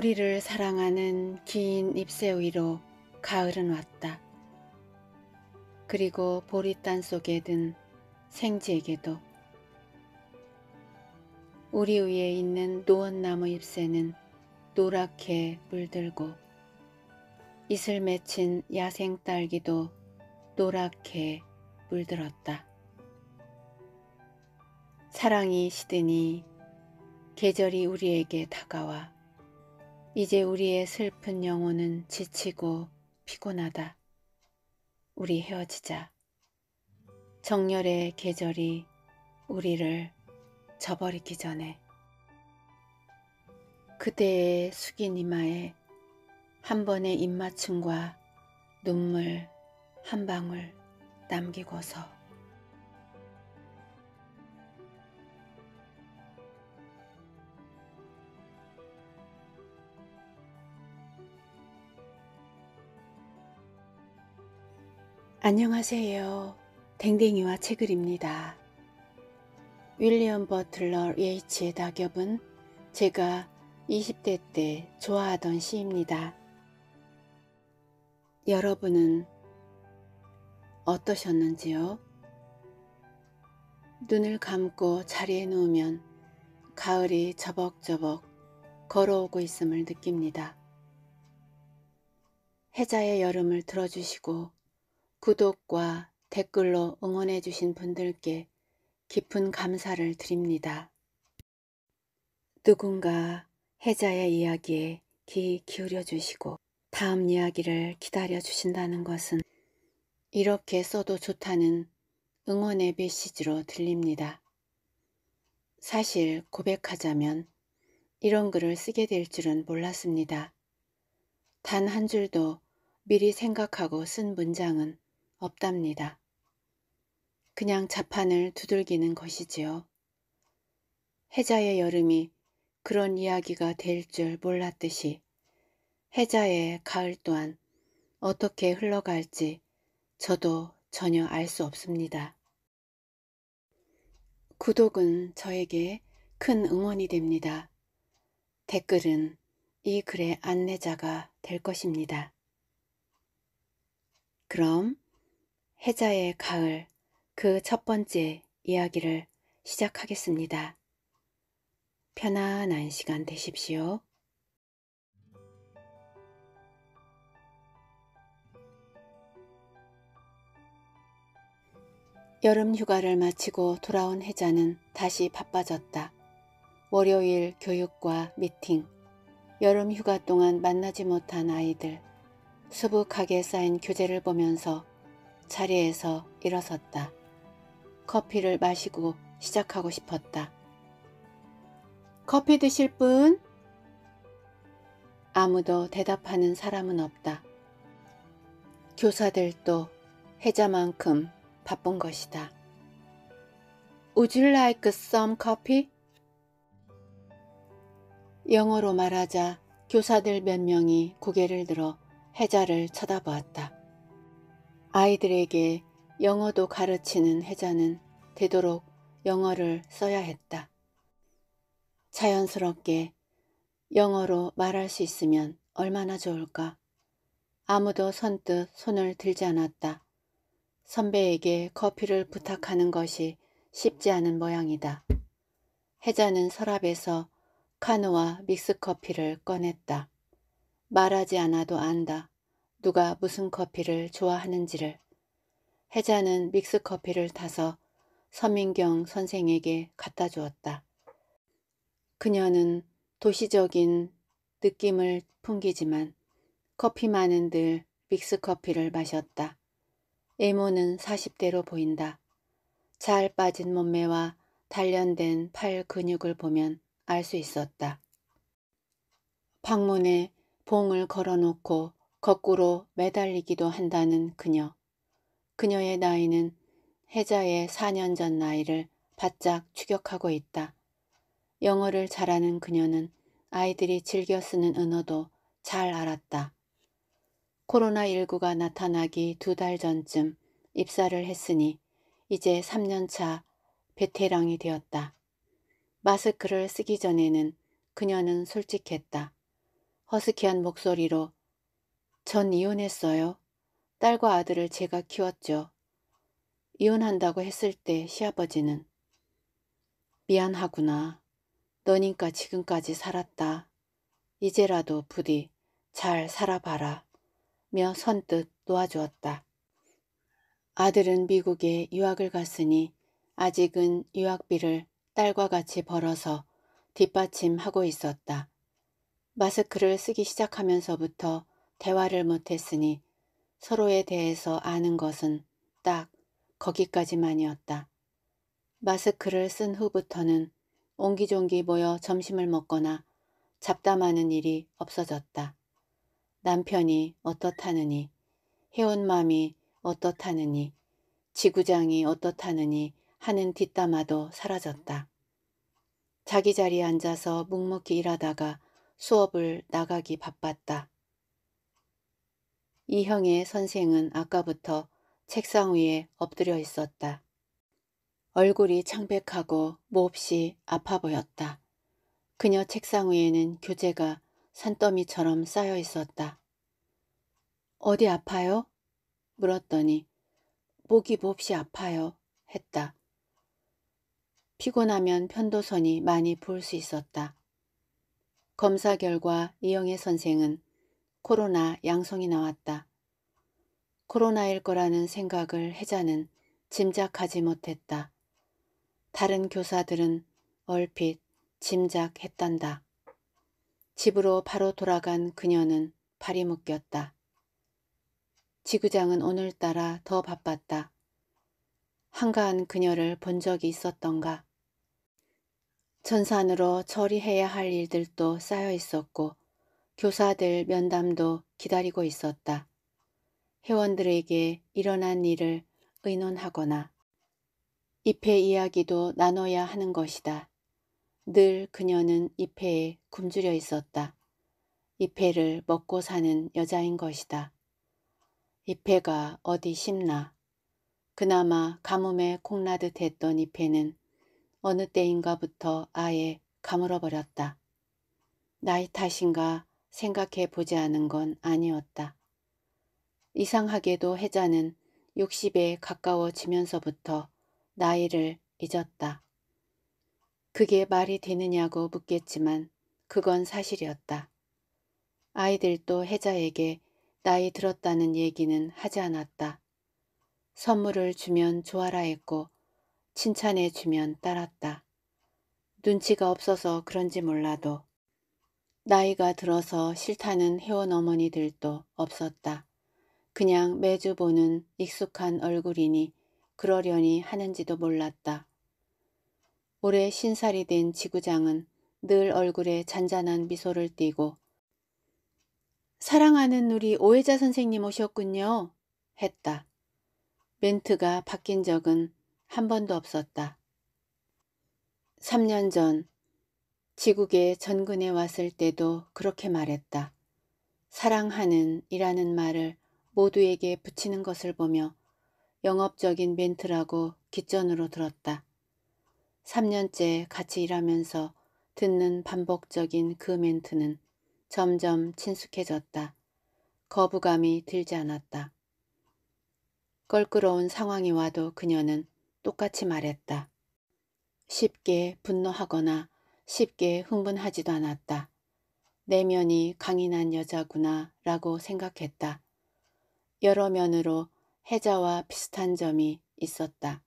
우리를 사랑하는 긴 잎새 위로 가을은 왔다. 그리고 보리 단 속에 든 생지에게도 우리 위에 있는 노원나무 잎새는 노랗게 물들고 이슬 맺힌 야생 딸기도 노랗게 물들었다. 사랑이 시드니 계절이 우리에게 다가와 이제 우리의 슬픈 영혼은 지치고 피곤하다. 우리 헤어지자. 정열의 계절이 우리를 저버리기 전에 그대의 숙인 이마에 한 번의 입맞춤과 눈물 한 방울 남기고서 안녕하세요. 댕댕이와 책글입니다 윌리엄 버틀러 예이츠의 낙엽은 제가 20대 때 좋아하던 시입니다. 여러분은 어떠셨는지요? 눈을 감고 자리에 누우면 가을이 저벅저벅 걸어오고 있음을 느낍니다. 해자의 여름을 들어주시고 구독과 댓글로 응원해 주신 분들께 깊은 감사를 드립니다. 누군가 해자의 이야기에 귀 기울여 주시고 다음 이야기를 기다려 주신다는 것은 이렇게 써도 좋다는 응원의 메시지로 들립니다. 사실 고백하자면 이런 글을 쓰게 될 줄은 몰랐습니다. 단 한 줄도 미리 생각하고 쓴 문장은 없답니다. 그냥 자판을 두들기는 것이지요. 해자의 여름이 그런 이야기가 될 줄 몰랐듯이 해자의 가을 또한 어떻게 흘러갈지 저도 전혀 알 수 없습니다. 구독은 저에게 큰 응원이 됩니다. 댓글은 이 글의 안내자가 될 것입니다. 그럼 해자의 가을 그 첫 번째 이야기를 시작하겠습니다. 편안한 시간 되십시오. 여름 휴가를 마치고 돌아온 혜자는 다시 바빠졌다. 월요일 교육과 미팅, 여름 휴가 동안 만나지 못한 아이들, 수북하게 쌓인 교재를 보면서 자리에서 일어섰다. 커피를 마시고 시작하고 싶었다. 커피 드실 분? 아무도 대답하는 사람은 없다. 교사들도 해자만큼 바쁜 것이다. Would you like some coffee? 영어로 말하자 교사들 몇 명이 고개를 들어 해자를 쳐다보았다. 아이들에게 영어도 가르치는 혜자는 되도록 영어를 써야 했다. 자연스럽게 영어로 말할 수 있으면 얼마나 좋을까. 아무도 선뜻 손을 들지 않았다. 선배에게 커피를 부탁하는 것이 쉽지 않은 모양이다. 혜자는 서랍에서 카누와 믹스커피를 꺼냈다. 말하지 않아도 안다. 누가 무슨 커피를 좋아하는지를. 혜자는 믹스커피를 타서 서민경 선생에게 갖다 주었다. 그녀는 도시적인 느낌을 풍기지만 커피만은 늘 믹스커피를 마셨다. 애모는 40대로 보인다. 잘 빠진 몸매와 단련된 팔 근육을 보면 알 수 있었다. 방문에 봉을 걸어놓고 거꾸로 매달리기도 한다는 그녀. 그녀의 나이는 해자의 4년 전 나이를 바짝 추격하고 있다. 영어를 잘하는 그녀는 아이들이 즐겨 쓰는 은어도 잘 알았다. 코로나19가 나타나기 두 달 전쯤 입사를 했으니 이제 3년차 베테랑이 되었다. 마스크를 쓰기 전에는 그녀는 솔직했다. 허스키한 목소리로 전 이혼했어요. 딸과 아들을 제가 키웠죠. 이혼한다고 했을 때 시아버지는 미안하구나. 너니까 지금까지 살았다. 이제라도 부디 잘 살아봐라. 며 선뜻 놓아주었다. 아들은 미국에 유학을 갔으니 아직은 유학비를 딸과 같이 벌어서 뒷받침하고 있었다. 마스크를 쓰기 시작하면서부터 대화를 못했으니 서로에 대해서 아는 것은 딱 거기까지만이었다. 마스크를 쓴 후부터는 옹기종기 모여 점심을 먹거나 잡담하는 일이 없어졌다. 남편이 어떻다느니, 해온맘이 어떻다느니, 지구장이 어떻다느니 하는 뒷담화도 사라졌다. 자기 자리에 앉아서 묵묵히 일하다가 수업을 나가기 바빴다. 이형의 선생은 아까부터 책상 위에 엎드려 있었다. 얼굴이 창백하고 몹시 아파 보였다. 그녀 책상 위에는 교재가 산더미처럼 쌓여 있었다. 어디 아파요? 물었더니 목이 몹시 아파요 했다. 피곤하면 편도선이 많이 부을 수 있었다. 검사 결과 이영애 선생은 코로나 양성이 나왔다. 코로나일 거라는 생각을 혜자는 짐작하지 못했다. 다른 교사들은 얼핏 짐작했단다. 집으로 바로 돌아간 그녀는 발이 묶였다. 지구장은 오늘따라 더 바빴다. 한가한 그녀를 본 적이 있었던가. 전산으로 처리해야 할 일들도 쌓여 있었고 교사들 면담도 기다리고 있었다. 회원들에게 일어난 일을 의논하거나 입회 이야기도 나눠야 하는 것이다. 늘 그녀는 입회에 굶주려 있었다. 입회를 먹고 사는 여자인 것이다. 입회가 어디 쉽나. 그나마 가뭄에 콩나듯 했던 입회는 어느 때인가부터 아예 가물어버렸다. 나이 탓인가 생각해 보지 않은 건 아니었다. 이상하게도 혜자는 60에 가까워지면서부터 나이를 잊었다. 그게 말이 되느냐고 묻겠지만 그건 사실이었다. 아이들도 혜자에게 나이 들었다는 얘기는 하지 않았다. 선물을 주면 좋아라 했고 칭찬해 주면 따랐다. 눈치가 없어서 그런지 몰라도 나이가 들어서 싫다는 회원 어머니들도 없었다. 그냥 매주 보는 익숙한 얼굴이니 그러려니 하는지도 몰랐다. 올해 신살이 된 지구장은 늘 얼굴에 잔잔한 미소를 띠고 사랑하는 우리 오해자 선생님 오셨군요. 했다. 멘트가 바뀐 적은 한 번도 없었다. 3년 전 지국의 전근에 왔을 때도 그렇게 말했다. 사랑하는 이라는 말을 모두에게 붙이는 것을 보며 영업적인 멘트라고 기전으로 들었다. 3년째 같이 일하면서 듣는 반복적인 그 멘트는 점점 친숙해졌다. 거부감이 들지 않았다. 껄끄러운 상황이 와도 그녀는 똑같이 말했다. 쉽게 분노하거나 쉽게 흥분하지도 않았다. 내면이 강인한 여자구나 라고 생각했다. 여러 면으로 혜자와 비슷한 점이 있었다.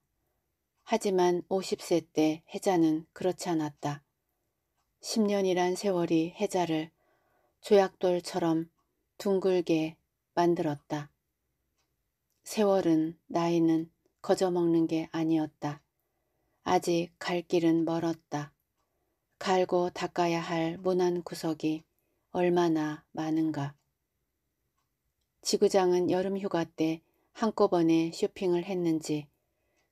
하지만 50세 때 혜자는 그렇지 않았다. 10년이란 세월이 혜자를 조약돌처럼 둥글게 만들었다. 세월은 나이는 거저먹는 게 아니었다. 아직 갈 길은 멀었다. 갈고 닦아야 할무난 구석이 얼마나 많은가. 지구장은 여름 휴가 때 한꺼번에 쇼핑을 했는지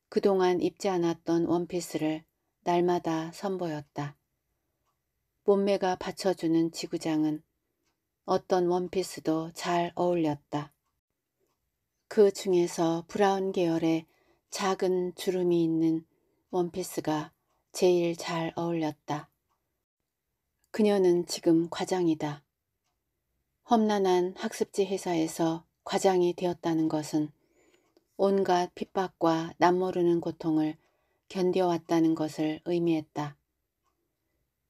그동안 입지 않았던 원피스를 날마다 선보였다. 몸매가 받쳐주는 지구장은 어떤 원피스도 잘 어울렸다. 그 중에서 브라운 계열의 작은 주름이 있는 원피스가 제일 잘 어울렸다. 그녀는 지금 과장이다. 험난한 학습지 회사에서 과장이 되었다는 것은 온갖 핍박과 남모르는 고통을 견뎌왔다는 것을 의미했다.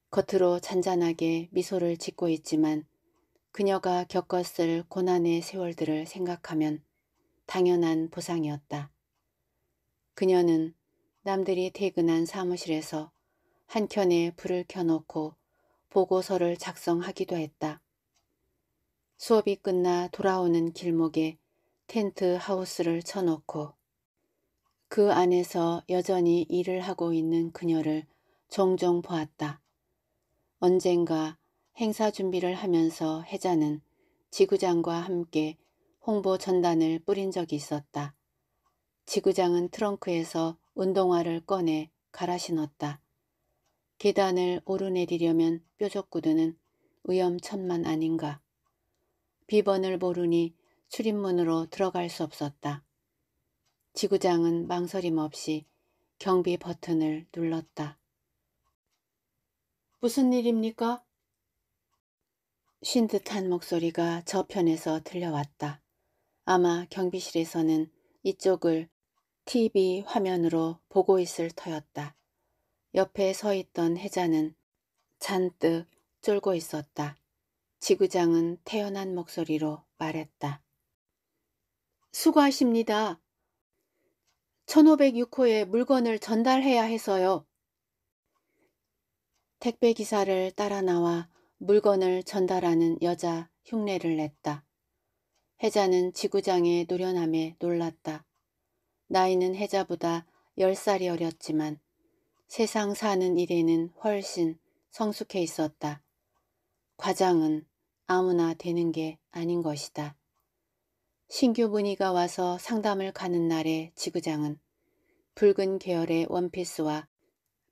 겉으로 잔잔하게 미소를 짓고 있지만 그녀가 겪었을 고난의 세월들을 생각하면 당연한 보상이었다. 그녀는 남들이 퇴근한 사무실에서 한켠에 불을 켜놓고 보고서를 작성하기도 했다. 수업이 끝나 돌아오는 길목에 텐트 하우스를 쳐놓고 그 안에서 여전히 일을 하고 있는 그녀를 종종 보았다. 언젠가 행사 준비를 하면서 혜자는 지구장과 함께 홍보 전단을 뿌린 적이 있었다. 지구장은 트렁크에서 운동화를 꺼내 갈아 신었다. 계단을 오르내리려면 뾰족구두는 위험천만 아닌가. 비번을 모르니 출입문으로 들어갈 수 없었다. 지구장은 망설임 없이 경비 버튼을 눌렀다. 무슨 일입니까? 쉰 듯한 목소리가 저편에서 들려왔다. 아마 경비실에서는 이쪽을 TV 화면으로 보고 있을 터였다. 옆에 서 있던 혜자는 잔뜩 쫄고 있었다. 지구장은 태연한 목소리로 말했다. 수고하십니다. 1506호에 물건을 전달해야 해서요. 택배기사를 따라 나와 물건을 전달하는 여자 흉내를 냈다. 혜자는 지구장의 노련함에 놀랐다. 나이는 혜자보다 10살이 어렸지만 세상 사는 일에는 훨씬 성숙해 있었다. 과장은 아무나 되는 게 아닌 것이다. 신규 문의가 와서 상담을 가는 날에 지구장은 붉은 계열의 원피스와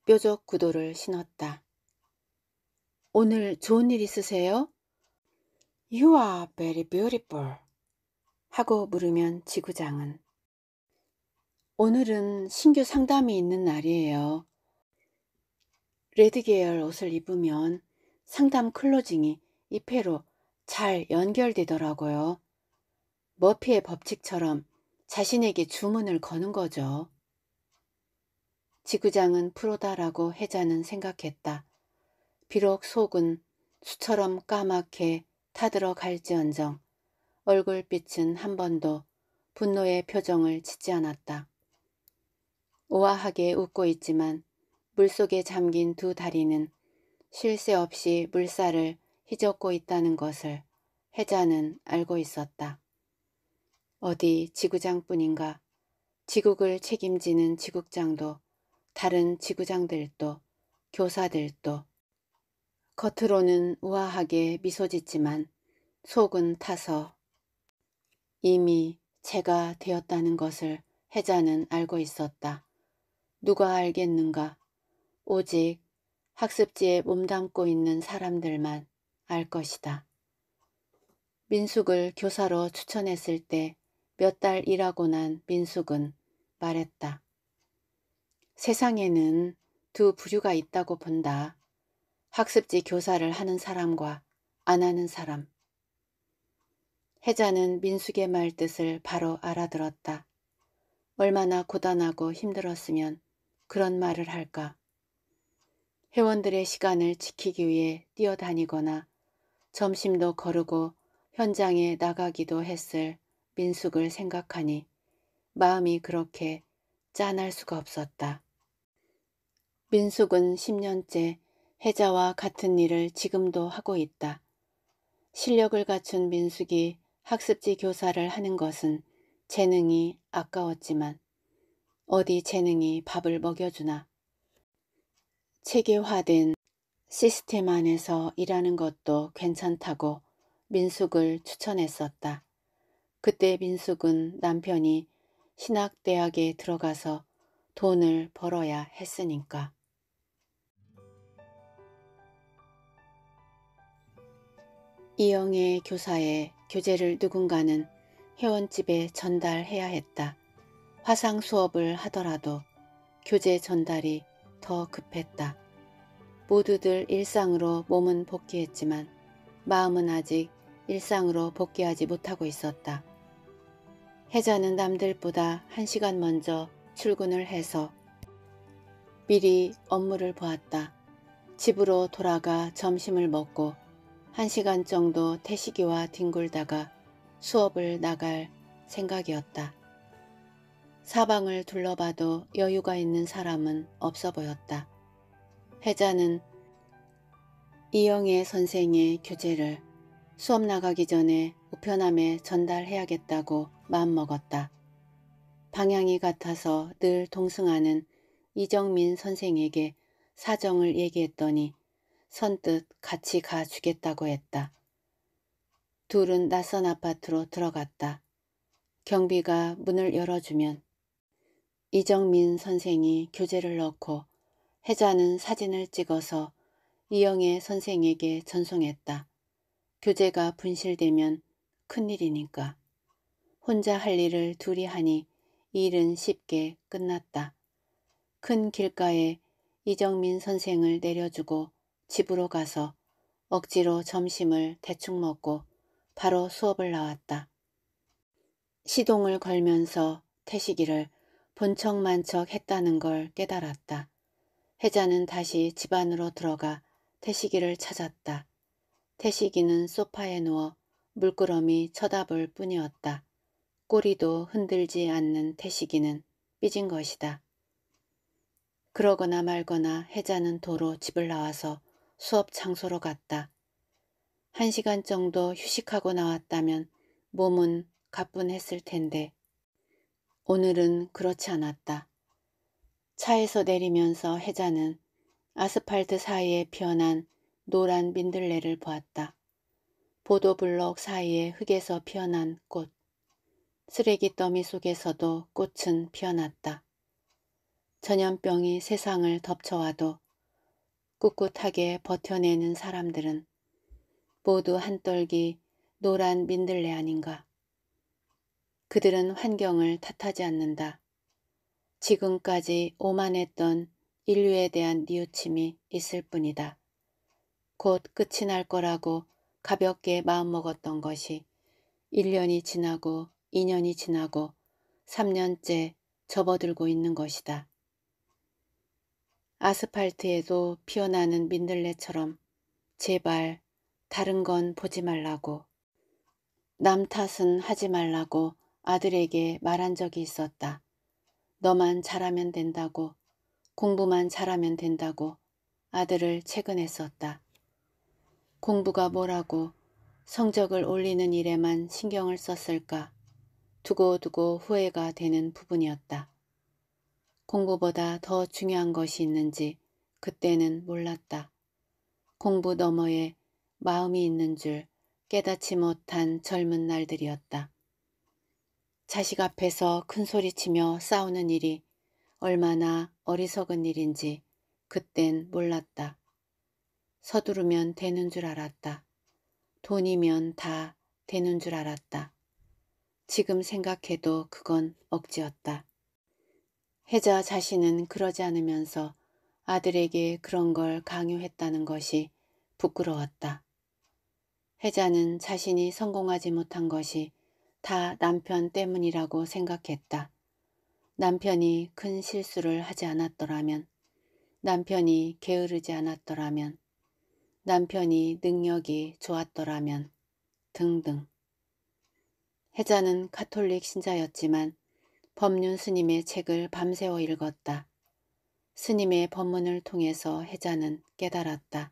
뾰족 구도를 신었다. 오늘 좋은 일 있으세요? You are very beautiful. 하고 물으면 지구장은 오늘은 신규 상담이 있는 날이에요. 레드 계열 옷을 입으면 상담 클로징이 2회로 잘 연결되더라고요. 머피의 법칙처럼 자신에게 주문을 거는 거죠. 지구장은 프로다라고 해자는 생각했다. 비록 속은 수처럼 까맣게 타들어 갈지언정 얼굴빛은 한 번도 분노의 표정을 짓지 않았다. 우아하게 웃고 있지만 물속에 잠긴 두 다리는 쉴 새 없이 물살을 휘젓고 있다는 것을 해자는 알고 있었다. 어디 지구장뿐인가 지국을 책임지는 지국장도 다른 지구장들도 교사들도 겉으로는 우아하게 미소 짓지만 속은 타서 이미 제가 되었다는 것을 해자는 알고 있었다. 누가 알겠는가 오직 학습지에 몸담고 있는 사람들만 알 것이다. 민숙을 교사로 추천했을 때 몇 달 일하고 난 민숙은 말했다. 세상에는 두 부류가 있다고 본다. 학습지 교사를 하는 사람과 안 하는 사람. 혜자는 민숙의 말 뜻을 바로 알아들었다. 얼마나 고단하고 힘들었으면 그런 말을 할까. 회원들의 시간을 지키기 위해 뛰어다니거나 점심도 거르고 현장에 나가기도 했을 민숙을 생각하니 마음이 그렇게 짠할 수가 없었다. 민숙은 10년째 혜자와 같은 일을 지금도 하고 있다. 실력을 갖춘 민숙이 학습지 교사를 하는 것은 재능이 아까웠지만 어디 재능이 밥을 먹여주나 체계화된 시스템 안에서 일하는 것도 괜찮다고 민숙을 추천했었다. 그때 민숙은 남편이 신학대학에 들어가서 돈을 벌어야 했으니까. 이영의 교사의 교재를 누군가는 회원집에 전달해야 했다. 화상 수업을 하더라도 교재 전달이 더 급했다. 모두들 일상으로 몸은 복귀했지만 마음은 아직 일상으로 복귀하지 못하고 있었다. 해자는 남들보다 한시간 먼저 출근을 해서 미리 업무를 보았다. 집으로 돌아가 점심을 먹고 한시간 정도 태식이와 뒹굴다가 수업을 나갈 생각이었다. 사방을 둘러봐도 여유가 있는 사람은 없어 보였다. 해자는 이영애 선생의 교재를 수업 나가기 전에 우편함에 전달해야겠다고 마음먹었다. 방향이 같아서 늘 동승하는 이정민 선생에게 사정을 얘기했더니 선뜻 같이 가주겠다고 했다. 둘은 낯선 아파트로 들어갔다. 경비가 문을 열어주면 이정민 선생이 교재를 넣고 혜자는 사진을 찍어서 이영애 선생에게 전송했다. 교재가 분실되면 큰일이니까. 혼자 할 일을 둘이 하니 일은 쉽게 끝났다. 큰 길가에 이정민 선생을 내려주고 집으로 가서 억지로 점심을 대충 먹고 바로 수업을 나왔다. 시동을 걸면서 태식이를 본척만척 했다는 걸 깨달았다. 혜자는 다시 집 안으로 들어가 태식이를 찾았다. 태식이는 소파에 누워 물끄러미 쳐다볼 뿐이었다. 꼬리도 흔들지 않는 태식이는 삐진 것이다. 그러거나 말거나 혜자는 도로 집을 나와서 수업 장소로 갔다. 한 시간 정도 휴식하고 나왔다면 몸은 가뿐했을 텐데 오늘은 그렇지 않았다. 차에서 내리면서 혜자는 아스팔트 사이에 피어난 노란 민들레를 보았다. 보도블록 사이에 흙에서 피어난 꽃. 쓰레기 더미 속에서도 꽃은 피어났다. 전염병이 세상을 덮쳐와도 꿋꿋하게 버텨내는 사람들은 모두 한떨기 노란 민들레 아닌가. 그들은 환경을 탓하지 않는다. 지금까지 오만했던 인류에 대한 뉘우침이 있을 뿐이다. 곧 끝이 날 거라고 가볍게 마음먹었던 것이 1년이 지나고 2년이 지나고 3년째 접어들고 있는 것이다. 아스팔트에도 피어나는 민들레처럼 제발 다른 건 보지 말라고 남 탓은 하지 말라고 아들에게 말한 적이 있었다. 너만 잘하면 된다고, 공부만 잘하면 된다고 아들을 채근했었다. 공부가 뭐라고 성적을 올리는 일에만 신경을 썼을까 두고두고 후회가 되는 부분이었다. 공부보다 더 중요한 것이 있는지 그때는 몰랐다. 공부 너머에 마음이 있는 줄 깨닫지 못한 젊은 날들이었다. 자식 앞에서 큰소리치며 싸우는 일이 얼마나 어리석은 일인지 그땐 몰랐다. 서두르면 되는 줄 알았다. 돈이면 다 되는 줄 알았다. 지금 생각해도 그건 억지였다. 해자 자신은 그러지 않으면서 아들에게 그런 걸 강요했다는 것이 부끄러웠다. 해자는 자신이 성공하지 못한 것이 다 남편 때문이라고 생각했다. 남편이 큰 실수를 하지 않았더라면, 남편이 게으르지 않았더라면, 남편이 능력이 좋았더라면, 등등. 혜자는 카톨릭 신자였지만 법륜 스님의 책을 밤새워 읽었다. 스님의 법문을 통해서 혜자는 깨달았다.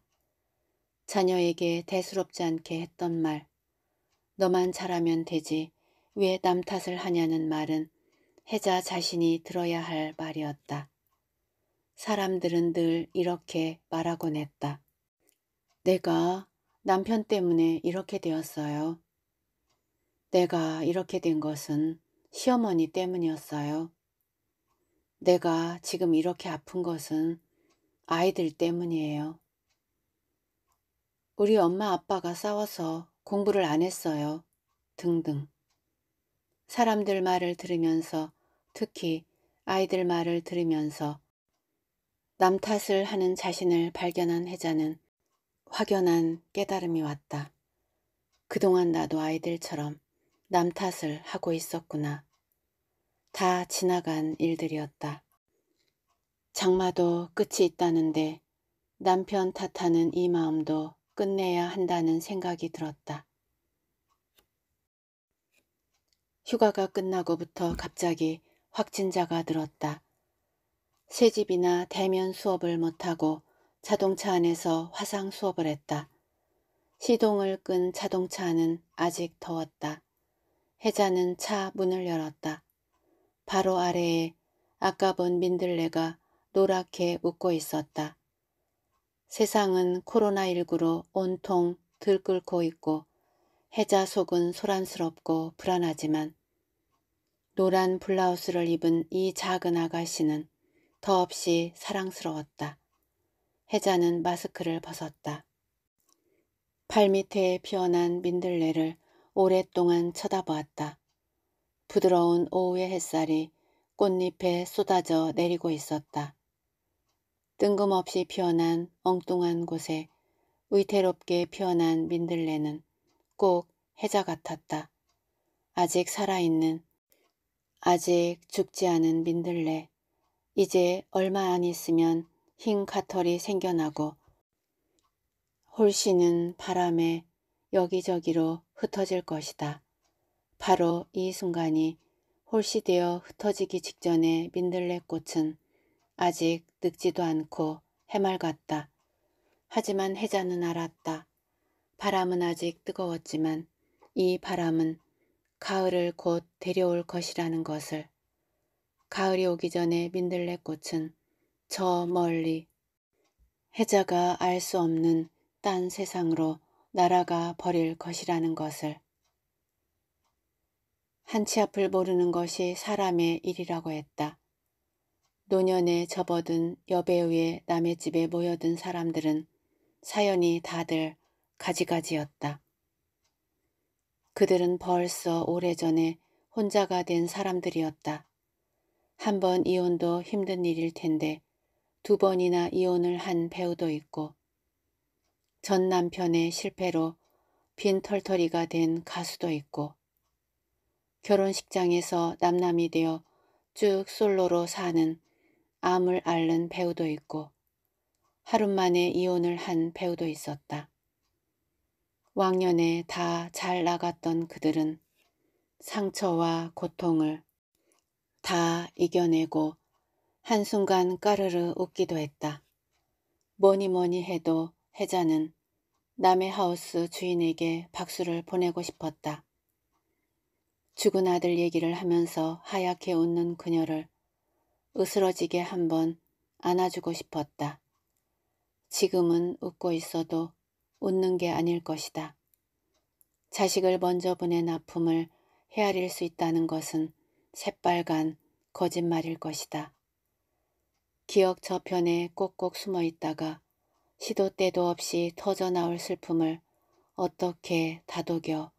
자녀에게 대수롭지 않게 했던 말, 너만 잘하면 되지, 왜남 탓을 하냐는 말은 해자 자신이 들어야 할 말이었다. 사람들은 늘 이렇게 말하곤 했다. 내가 남편 때문에 이렇게 되었어요. 내가 이렇게 된 것은 시어머니 때문이었어요. 내가 지금 이렇게 아픈 것은 아이들 때문이에요. 우리 엄마 아빠가 싸워서 공부를 안 했어요. 등등. 사람들 말을 들으면서 특히 아이들 말을 들으면서 남 탓을 하는 자신을 발견한 혜자는 확연한 깨달음이 왔다. 그동안 나도 아이들처럼 남 탓을 하고 있었구나. 다 지나간 일들이었다. 장마도 끝이 있다는데 남편 탓하는 이 마음도 끝내야 한다는 생각이 들었다. 휴가가 끝나고부터 갑자기 확진자가 늘었다. 새집이나 대면 수업을 못하고 자동차 안에서 화상 수업을 했다. 시동을 끈 자동차 는 아직 더웠다. 해자는 차 문을 열었다. 바로 아래에 아까 본 민들레가 노랗게 웃고 있었다. 세상은 코로나19로 온통 들끓고 있고 해자 속은 소란스럽고 불안하지만 노란 블라우스를 입은 이 작은 아가씨는 더없이 사랑스러웠다. 해자는 마스크를 벗었다. 발밑에 피어난 민들레를 오랫동안 쳐다보았다. 부드러운 오후의 햇살이 꽃잎에 쏟아져 내리고 있었다. 뜬금없이 피어난 엉뚱한 곳에 의태롭게 피어난 민들레는 꼭 해자 같았다. 아직 살아있는, 아직 죽지 않은 민들레. 이제 얼마 안 있으면 흰 카털이 생겨나고 홀씨는 바람에 여기저기로 흩어질 것이다. 바로 이 순간이 홀씨되어 흩어지기 직전의 민들레꽃은 아직 늙지도 않고 해맑았다. 하지만 해자는 알았다. 바람은 아직 뜨거웠지만 이 바람은 가을을 곧 데려올 것이라는 것을 가을이 오기 전에 민들레꽃은 저 멀리 해자가 알 수 없는 딴 세상으로 날아가 버릴 것이라는 것을 한치 앞을 모르는 것이 사람의 일이라고 했다. 노년에 접어든 여배우의 남의 집에 모여든 사람들은 사연이 다들 가지가지였다. 그들은 벌써 오래전에 혼자가 된 사람들이었다. 한 번 이혼도 힘든 일일 텐데 두 번이나 이혼을 한 배우도 있고 전 남편의 실패로 빈 털터리가 된 가수도 있고 결혼식장에서 남남이 되어 쭉 솔로로 사는 암을 앓는 배우도 있고 하루 만에 이혼을 한 배우도 있었다. 왕년에 다 잘 나갔던 그들은 상처와 고통을 다 이겨내고 한순간 까르르 웃기도 했다. 뭐니 뭐니 해도 혜자는 남의 하우스 주인에게 박수를 보내고 싶었다. 죽은 아들 얘기를 하면서 하얗게 웃는 그녀를 으스러지게 한번 안아주고 싶었다. 지금은 웃고 있어도 웃는 게 아닐 것이다. 자식을 먼저 보낸 아픔을 헤아릴 수 있다는 것은 새빨간 거짓말일 것이다. 기억 저편에 꼭꼭 숨어 있다가 시도 때도 없이 터져나올 슬픔을 어떻게 다독여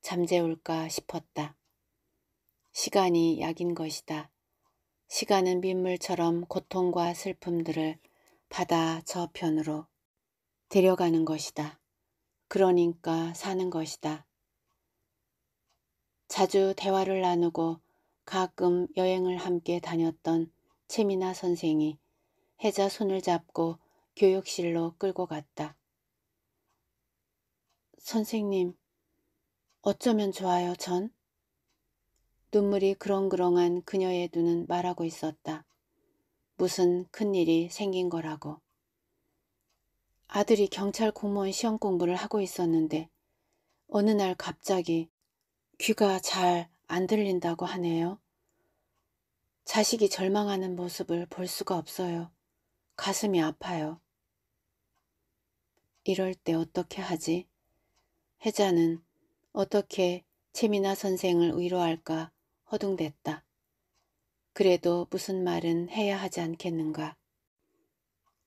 잠재울까 싶었다. 시간이 약인 것이다. 시간은 민물처럼 고통과 슬픔들을 바다 저편으로 데려가는 것이다. 그러니까 사는 것이다. 자주 대화를 나누고 가끔 여행을 함께 다녔던 채미나 선생이 해자 손을 잡고 교육실로 끌고 갔다. 선생님, 어쩌면 좋아요, 전? 눈물이 그렁그렁한 그녀의 눈은 말하고 있었다. 무슨 큰일이 생긴 거라고. 아들이 경찰 공무원 시험 공부를 하고 있었는데 어느 날 갑자기 귀가 잘 안 들린다고 하네요. 자식이 절망하는 모습을 볼 수가 없어요. 가슴이 아파요. 이럴 때 어떻게 하지? 혜자는 어떻게 채미나 선생을 위로할까 허둥댔다. 그래도 무슨 말은 해야 하지 않겠는가.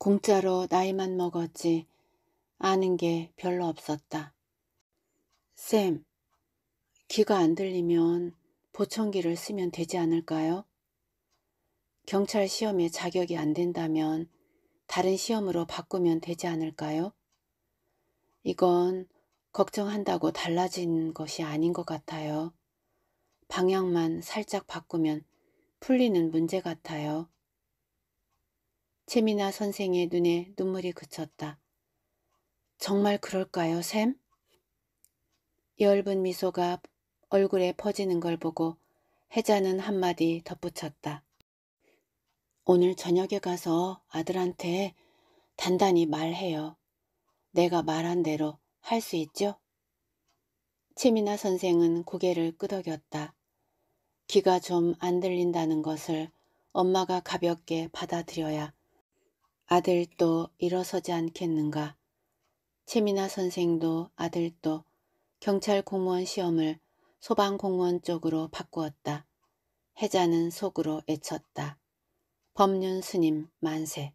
공짜로 나이만 먹었지 아는 게 별로 없었다. 쌤, 귀가 안 들리면 보청기를 쓰면 되지 않을까요? 경찰 시험에 자격이 안 된다면 다른 시험으로 바꾸면 되지 않을까요? 이건 걱정한다고 달라진 것이 아닌 것 같아요. 방향만 살짝 바꾸면 풀리는 문제 같아요. 채미나 선생의 눈에 눈물이 그쳤다. 정말 그럴까요, 샘? 엷은 미소가 얼굴에 퍼지는 걸 보고 혜자는 한마디 덧붙였다. 오늘 저녁에 가서 아들한테 단단히 말해요. 내가 말한 대로 할 수 있죠? 채미나 선생은 고개를 끄덕였다. 귀가 좀 안 들린다는 것을 엄마가 가볍게 받아들여야 아들도 일어서지 않겠는가. 최민아 선생도 아들도 경찰 공무원 시험을 소방공무원 쪽으로 바꾸었다. 해자는 속으로 애쳤다. 법륜 스님 만세.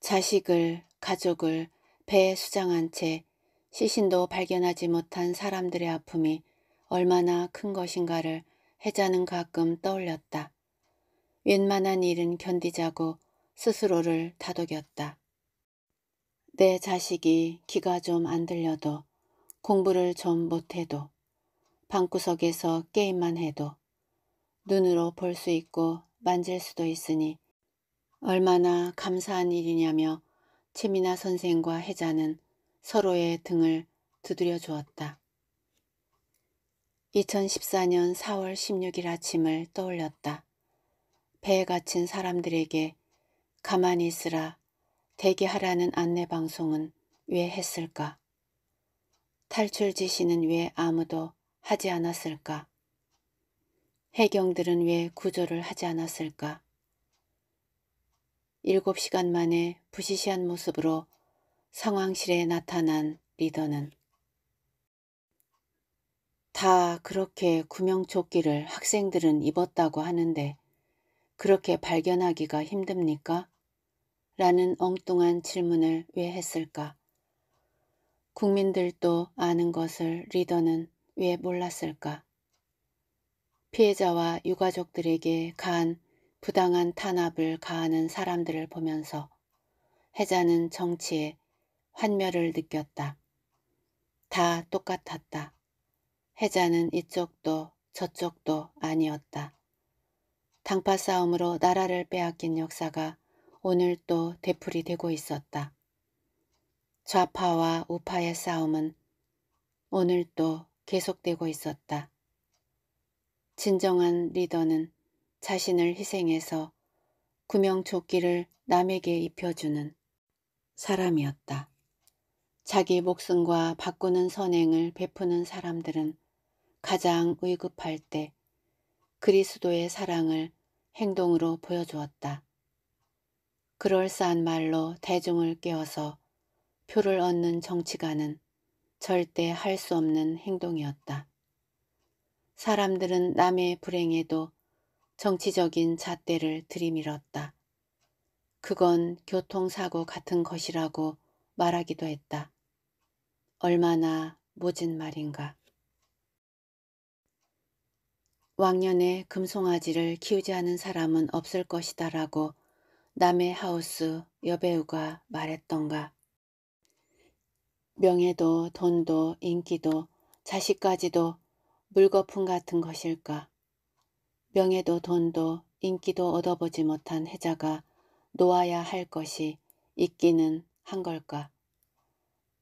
자식을, 가족을 배에 수장한 채 시신도 발견하지 못한 사람들의 아픔이 얼마나 큰 것인가를 해자는 가끔 떠올렸다. 웬만한 일은 견디자고 스스로를 다독였다. 내 자식이 귀가 좀 안 들려도 공부를 좀 못해도 방구석에서 게임만 해도 눈으로 볼 수 있고 만질 수도 있으니 얼마나 감사한 일이냐며 채미나 선생과 혜자는 서로의 등을 두드려 주었다. 2014년 4월 16일 아침을 떠올렸다. 배에 갇힌 사람들에게 가만히 있으라 대기하라는 안내방송은 왜 했을까? 탈출 지시는 왜 아무도 하지 않았을까? 해경들은 왜 구조를 하지 않았을까? 일곱 시간 만에 부시시한 모습으로 상황실에 나타난 리더는 다 그렇게 구명조끼를 학생들은 입었다고 하는데 그렇게 발견하기가 힘듭니까? 라는 엉뚱한 질문을 왜 했을까? 국민들도 아는 것을 리더는 왜 몰랐을까? 피해자와 유가족들에게 가한 부당한 탄압을 가하는 사람들을 보면서 해자는 정치에 환멸을 느꼈다. 다 똑같았다. 해자는 이쪽도 저쪽도 아니었다. 당파 싸움으로 나라를 빼앗긴 역사가 오늘 또 되풀이 되고 있었다. 좌파와 우파의 싸움은 오늘 또 계속되고 있었다. 진정한 리더는 자신을 희생해서 구명조끼를 남에게 입혀주는 사람이었다. 자기 목숨과 바꾸는 선행을 베푸는 사람들은 가장 위급할 때 그리스도의 사랑을 행동으로 보여주었다. 그럴싸한 말로 대중을 깨워서 표를 얻는 정치가는 절대 할 수 없는 행동이었다. 사람들은 남의 불행에도 정치적인 잣대를 들이밀었다. 그건 교통사고 같은 것이라고 말하기도 했다. 얼마나 모진 말인가. 왕년에 금송아지를 키우지 않은 사람은 없을 것이다 라고 남의 하우스 여배우가 말했던가. 명예도 돈도 인기도 자식까지도 물거품 같은 것일까. 명예도 돈도 인기도 얻어보지 못한 해자가 놓아야 할 것이 있기는 한 걸까.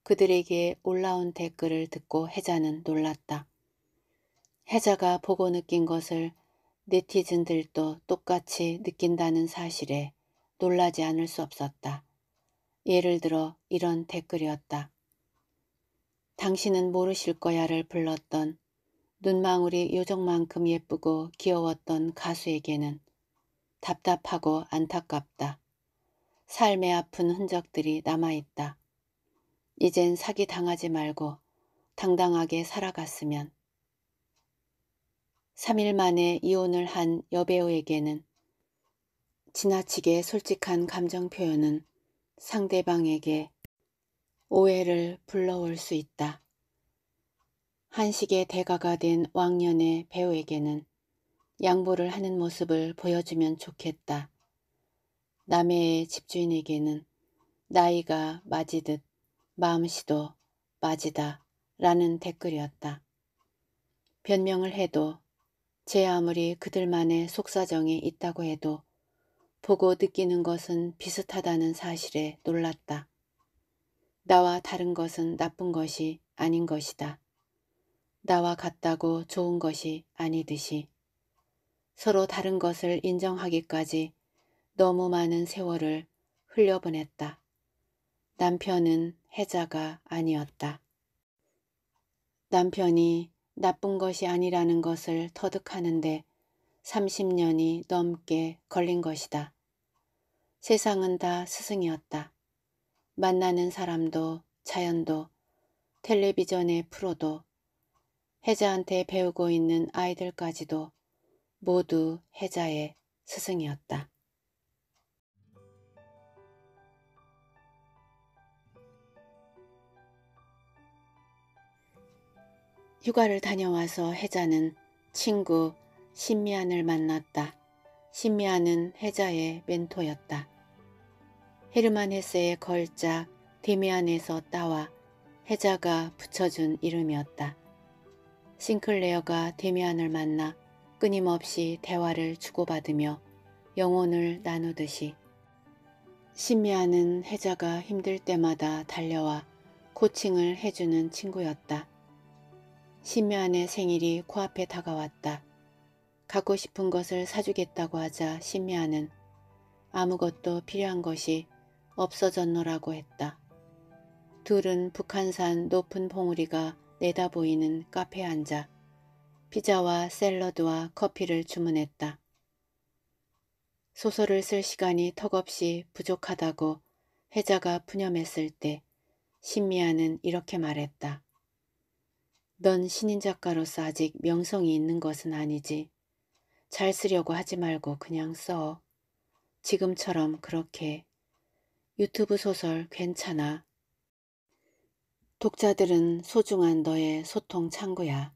그들에게 올라온 댓글을 듣고 해자는 놀랐다. 해자가 보고 느낀 것을 네티즌들도 똑같이 느낀다는 사실에 놀라지 않을 수 없었다. 예를 들어 이런 댓글이었다. 당신은 모르실 거야를 불렀던 눈망울이 요정만큼 예쁘고 귀여웠던 가수에게는 답답하고 안타깝다. 삶의 아픈 흔적들이 남아있다. 이젠 사기 당하지 말고 당당하게 살아갔으면 3일 만에 이혼을 한 여배우에게는 지나치게 솔직한 감정 표현은 상대방에게 오해를 불러올 수 있다. 한식의 대가가 된 왕년의 배우에게는 양보를 하는 모습을 보여주면 좋겠다. 남의 집주인에게는 나이가 맞이듯 마음씨도 맞이다 라는 댓글이었다. 변명을 해도 제 아무리 그들만의 속사정이 있다고 해도 보고 느끼는 것은 비슷하다는 사실에 놀랐다. 나와 다른 것은 나쁜 것이 아닌 것이다. 나와 같다고 좋은 것이 아니듯이 서로 다른 것을 인정하기까지 너무 많은 세월을 흘려보냈다. 남편은 혜자가 아니었다. 남편이 나쁜 것이 아니라는 것을 터득하는데 30년이 넘게 걸린 것이다. 세상은 다 스승이었다. 만나는 사람도 자연도 텔레비전의 프로도 혜자한테 배우고 있는 아이들까지도 모두 혜자의 스승이었다. 휴가를 다녀와서 혜자는 친구 신미안을 만났다. 신미안은 혜자의 멘토였다. 헤르만 헤세의 걸작 데미안에서 따와 혜자가 붙여준 이름이었다. 싱클레어가 데미안을 만나 끊임없이 대화를 주고받으며 영혼을 나누듯이 신미안은 혜자가 힘들 때마다 달려와 코칭을 해주는 친구였다. 신미한의 생일이 코앞에 다가왔다. 갖고 싶은 것을 사주겠다고 하자 신미아는 아무것도 필요한 것이 없어졌노라고 했다. 둘은 북한산 높은 봉우리가 내다보이는 카페에 앉아 피자와 샐러드와 커피를 주문했다. 소설을 쓸 시간이 턱없이 부족하다고 해자가 분념했을 때 신미아는 이렇게 말했다. 넌 신인 작가로서 아직 명성이 있는 것은 아니지. 잘 쓰려고 하지 말고 그냥 써. 지금처럼 그렇게. 유튜브 소설 괜찮아. 독자들은 소중한 너의 소통 창구야.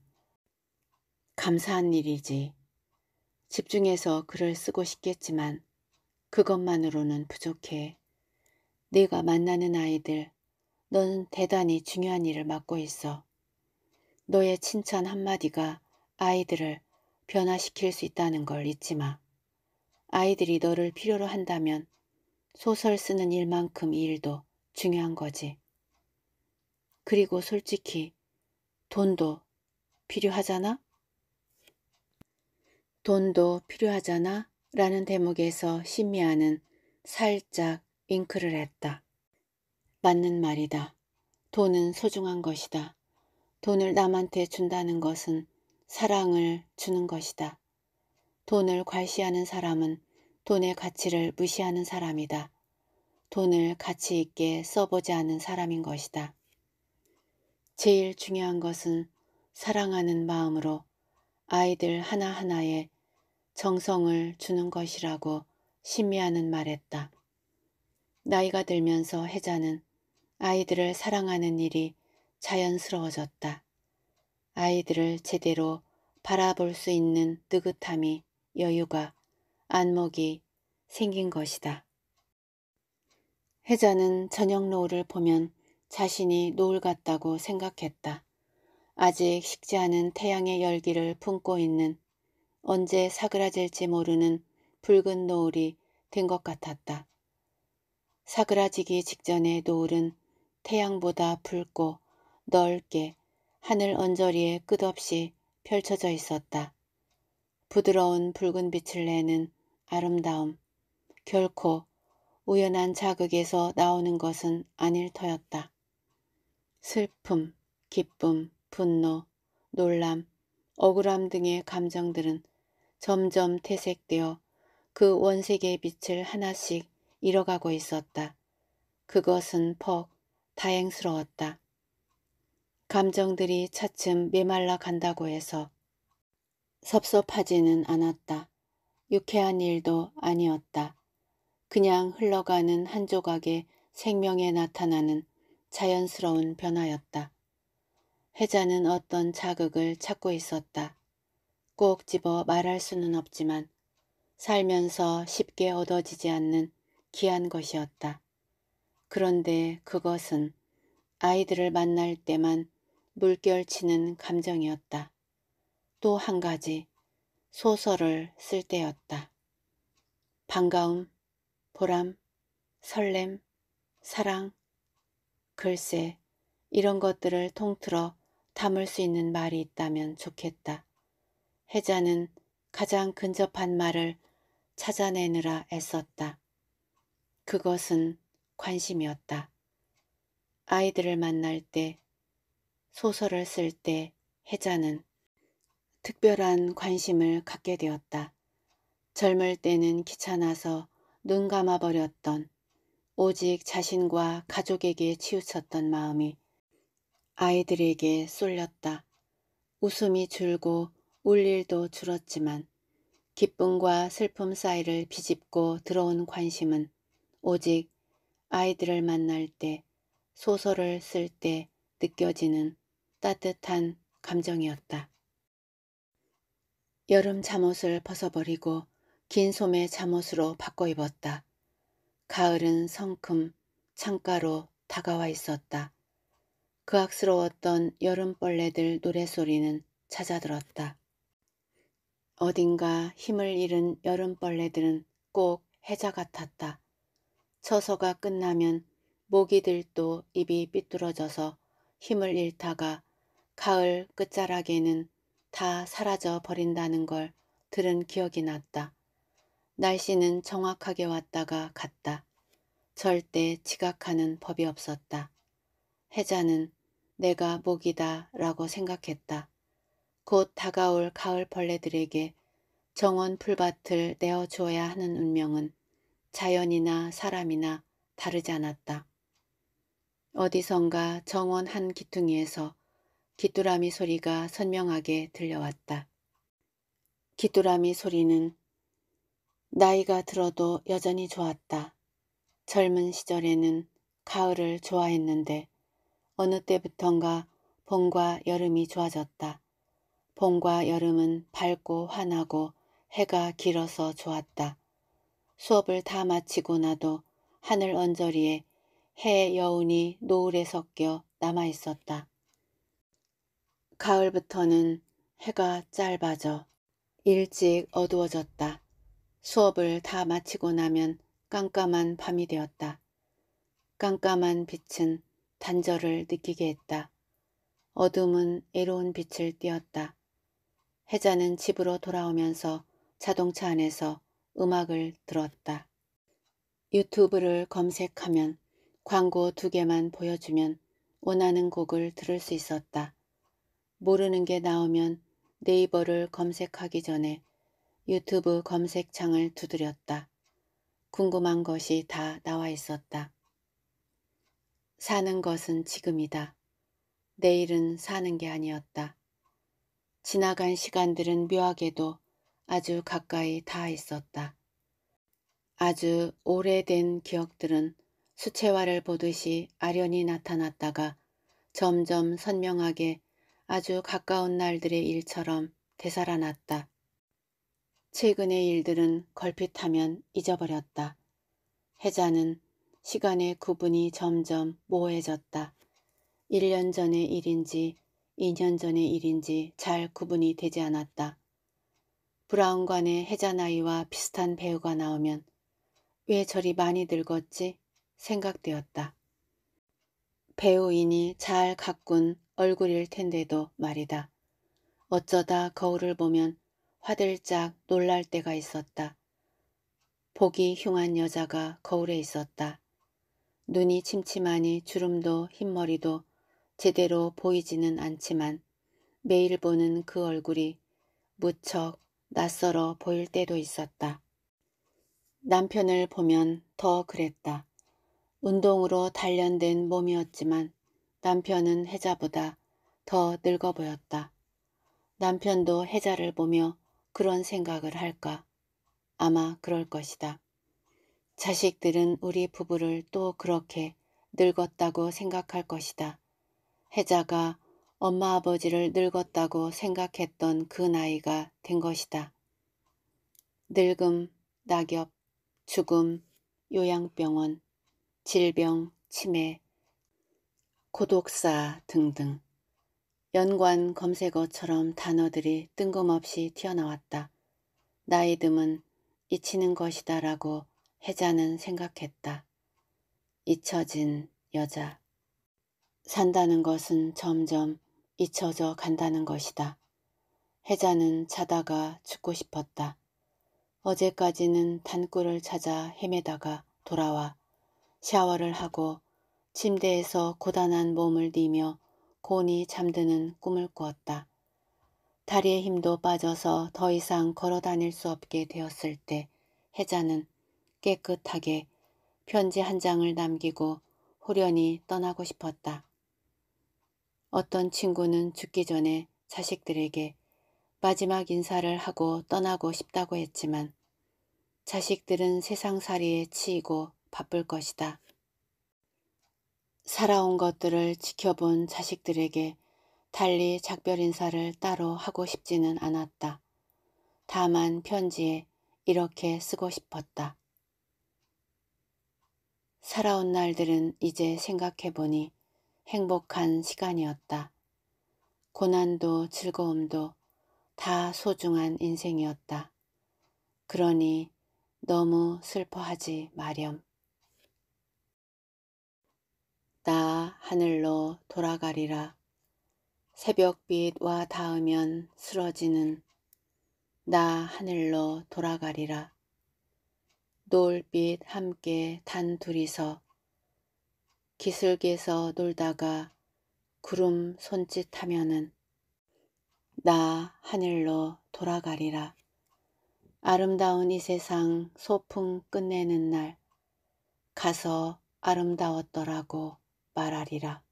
감사한 일이지. 집중해서 글을 쓰고 싶겠지만 그것만으로는 부족해. 네가 만나는 아이들, 넌 대단히 중요한 일을 맡고 있어. 너의 칭찬 한마디가 아이들을 변화시킬 수 있다는 걸 잊지 마. 아이들이 너를 필요로 한다면 소설 쓰는 일만큼 이 일도 중요한 거지. 그리고 솔직히 돈도 필요하잖아? 돈도 필요하잖아? 라는 대목에서 심미아는 살짝 윙크를 했다. 맞는 말이다. 돈은 소중한 것이다. 돈을 남한테 준다는 것은 사랑을 주는 것이다. 돈을 괄시하는 사람은 돈의 가치를 무시하는 사람이다. 돈을 가치 있게 써보지 않은 사람인 것이다. 제일 중요한 것은 사랑하는 마음으로 아이들 하나하나에 정성을 주는 것이라고 심미하는 말했다. 나이가 들면서 혜자는 아이들을 사랑하는 일이 자연스러워졌다. 아이들을 제대로 바라볼 수 있는 느긋함이 여유가 안목이 생긴 것이다. 혜자는 저녁 노을을 보면 자신이 노을 같다고 생각했다. 아직 식지 않은 태양의 열기를 품고 있는 언제 사그라질지 모르는 붉은 노을이 된 것 같았다. 사그라지기 직전의 노을은 태양보다 붉고 넓게 하늘 언저리에 끝없이 펼쳐져 있었다. 부드러운 붉은 빛을 내는 아름다움, 결코 우연한 자극에서 나오는 것은 아닐 터였다. 슬픔, 기쁨, 분노, 놀람, 억울함 등의 감정들은 점점 퇴색되어 그 원색의 빛을 하나씩 잃어가고 있었다. 그것은 퍽 다행스러웠다. 감정들이 차츰 메말라 간다고 해서 섭섭하지는 않았다. 유쾌한 일도 아니었다. 그냥 흘러가는 한 조각의 생명에 나타나는 자연스러운 변화였다. 해자는 어떤 자극을 찾고 있었다. 꼭 집어 말할 수는 없지만 살면서 쉽게 얻어지지 않는 귀한 것이었다. 그런데 그것은 아이들을 만날 때만 물결치는 감정이었다. 또 한 가지 소설을 쓸 때였다. 반가움, 보람, 설렘, 사랑, 글쎄 이런 것들을 통틀어 담을 수 있는 말이 있다면 좋겠다. 혜자는 가장 근접한 말을 찾아내느라 애썼다. 그것은 관심이었다. 아이들을 만날 때 소설을 쓸 때 해자는 특별한 관심을 갖게 되었다. 젊을 때는 귀찮아서 눈 감아버렸던 오직 자신과 가족에게 치우쳤던 마음이 아이들에게 쏠렸다. 웃음이 줄고 울 일도 줄었지만 기쁨과 슬픔 사이를 비집고 들어온 관심은 오직 아이들을 만날 때 소설을 쓸 때 느껴지는 따뜻한 감정이었다. 여름 잠옷을 벗어버리고 긴 소매 잠옷으로 바꿔 입었다. 가을은 성큼 창가로 다가와 있었다. 그악스러웠던 여름벌레들 노래소리는 찾아들었다. 어딘가 힘을 잃은 여름벌레들은 꼭 해자 같았다. 처서가 끝나면 모기들도 입이 삐뚤어져서 힘을 잃다가 가을 끝자락에는 다 사라져 버린다는 걸 들은 기억이 났다. 날씨는 정확하게 왔다가 갔다. 절대 지각하는 법이 없었다. 해자는 내가 목이다 라고 생각했다. 곧 다가올 가을 벌레들에게 정원 풀밭을 내어주어야 하는 운명은 자연이나 사람이나 다르지 않았다. 어디선가 정원 한 기퉁이에서 귀뚜라미 소리가 선명하게 들려왔다. 귀뚜라미 소리는 나이가 들어도 여전히 좋았다. 젊은 시절에는 가을을 좋아했는데 어느 때부턴가 봄과 여름이 좋아졌다. 봄과 여름은 밝고 환하고 해가 길어서 좋았다. 수업을 다 마치고 나도 하늘 언저리에 해의 여운이 노을에 섞여 남아있었다. 가을부터는 해가 짧아져 일찍 어두워졌다. 수업을 다 마치고 나면 깜깜한 밤이 되었다. 깜깜한 빛은 단절을 느끼게 했다. 어둠은 애로운 빛을 띄었다. 해자는 집으로 돌아오면서 자동차 안에서 음악을 들었다. 유튜브를 검색하면 광고 두 개만 보여주면 원하는 곡을 들을 수 있었다. 모르는 게 나오면 네이버를 검색하기 전에 유튜브 검색창을 두드렸다. 궁금한 것이 다 나와 있었다. 사는 것은 지금이다. 내일은 사는 게 아니었다. 지나간 시간들은 묘하게도 아주 가까이 다 있었다. 아주 오래된 기억들은 수채화를 보듯이 아련히 나타났다가 점점 선명하게 아주 가까운 날들의 일처럼 되살아났다. 최근의 일들은 걸핏하면 잊어버렸다. 혜자는 시간의 구분이 점점 모호해졌다. 1년 전의 일인지 2년 전의 일인지 잘 구분이 되지 않았다. 브라운관의 혜자 나이와 비슷한 배우가 나오면 왜 저리 많이 늙었지? 생각되었다. 배우인이 잘 가꾼 얼굴일 텐데도 말이다. 어쩌다 거울을 보면 화들짝 놀랄 때가 있었다. 보기 흉한 여자가 거울에 있었다. 눈이 침침하니 주름도 흰머리도 제대로 보이지는 않지만 매일 보는 그 얼굴이 무척 낯설어 보일 때도 있었다. 남편을 보면 더 그랬다. 운동으로 단련된 몸이었지만 남편은 혜자보다 더 늙어 보였다. 남편도 혜자를 보며 그런 생각을 할까? 아마 그럴 것이다. 자식들은 우리 부부를 또 그렇게 늙었다고 생각할 것이다. 혜자가 엄마 아버지를 늙었다고 생각했던 그 나이가 된 것이다. 늙음, 낙엽, 죽음, 요양병원, 질병, 치매, 고독사 등등 연관 검색어처럼 단어들이 뜬금없이 튀어나왔다. 나이 듦은 잊히는 것이다 라고 해자는 생각했다. 잊혀진 여자. 산다는 것은 점점 잊혀져 간다는 것이다. 해자는 자다가 죽고 싶었다. 어제까지는 단골을 찾아 헤매다가 돌아와 샤워를 하고 침대에서 고단한 몸을 뉘며 곤히 잠드는 꿈을 꾸었다. 다리의 힘도 빠져서 더 이상 걸어 다닐 수 없게 되었을 때 혜자는 깨끗하게 편지 한 장을 남기고 호련히 떠나고 싶었다. 어떤 친구는 죽기 전에 자식들에게 마지막 인사를 하고 떠나고 싶다고 했지만 자식들은 세상살이에 치이고 바쁠 것이다. 살아온 것들을 지켜본 자식들에게 달리 작별 인사를 따로 하고 싶지는 않았다. 다만 편지에 이렇게 쓰고 싶었다. 살아온 날들은 이제 생각해보니 행복한 시간이었다. 고난도 즐거움도 다 소중한 인생이었다. 그러니 너무 슬퍼하지 마렴. 나 하늘로 돌아가리라. 새벽빛와 닿으면 쓰러지는 나 하늘로 돌아가리라. 노을빛 함께 단 둘이서 기슭에서 놀다가 구름 손짓하면은 나 하늘로 돌아가리라. 아름다운 이 세상 소풍 끝내는 날 가서 아름다웠더라고. 말하리라.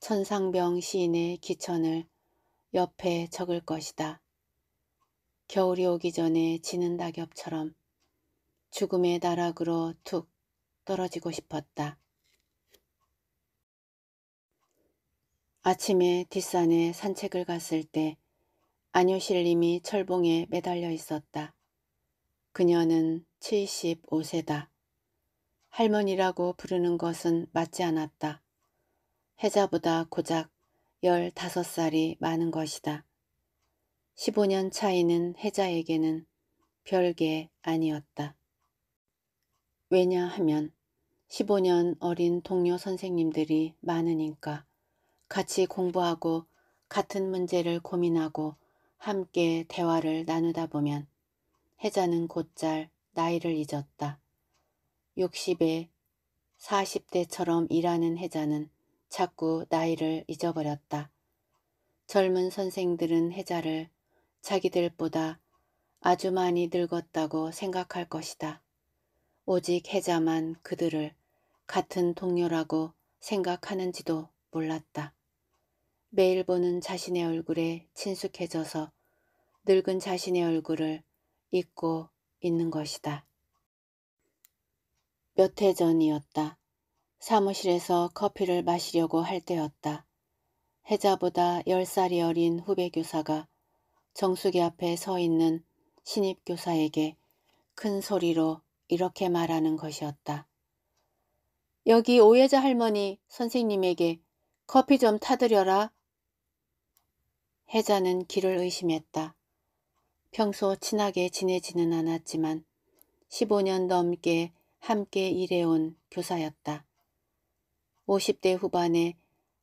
천상병 시인의 기천을 옆에 적을 것이다. 겨울이 오기 전에 지는 낙엽처럼 죽음의 나락으로 툭 떨어지고 싶었다. 아침에 뒷산에 산책을 갔을 때 안효실님이 철봉에 매달려 있었다. 그녀는 75세다. 할머니라고 부르는 것은 맞지 않았다. 혜자보다 고작 열다섯 살이 많은 것이다. 15년 차이는 혜자에게는 별게 아니었다. 왜냐하면 15년 어린 동료 선생님들이 많으니까 같이 공부하고 같은 문제를 고민하고 함께 대화를 나누다 보면 혜자는 곧잘 나이를 잊었다. 60에 40대처럼 일하는 해자는 자꾸 나이를 잊어버렸다. 젊은 선생들은 해자를 자기들보다 아주 많이 늙었다고 생각할 것이다. 오직 해자만 그들을 같은 동료라고 생각하는지도 몰랐다. 매일 보는 자신의 얼굴에 친숙해져서 늙은 자신의 얼굴을 잊고 있는 것이다. 몇해 전이었다. 사무실에서 커피를 마시려고 할 때였다. 해자보다 10살이 어린 후배 교사가 정수기 앞에 서 있는 신입 교사에게 큰 소리로 이렇게 말하는 것이었다. 여기 오해자 할머니 선생님에게 커피 좀 타드려라. 해자는 길을 의심했다. 평소 친하게 지내지는 않았지만 15년 넘게 함께 일해온 교사였다. 50대 후반의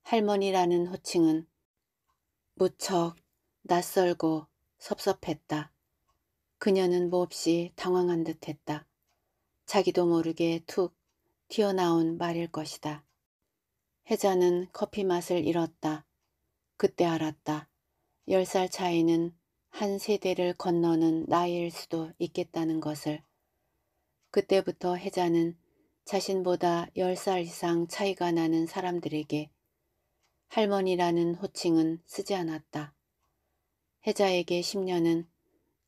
할머니라는 호칭은 무척 낯설고 섭섭했다. 그녀는 몹시 당황한 듯했다. 자기도 모르게 툭 튀어나온 말일 것이다. 혜자는 커피 맛을 잃었다. 그때 알았다. 1 0살 차이는 한 세대를 건너는 나이일 수도 있겠다는 것을. 그때부터 혜자는 자신보다 10살 이상 차이가 나는 사람들에게 할머니라는 호칭은 쓰지 않았다. 혜자에게 10년은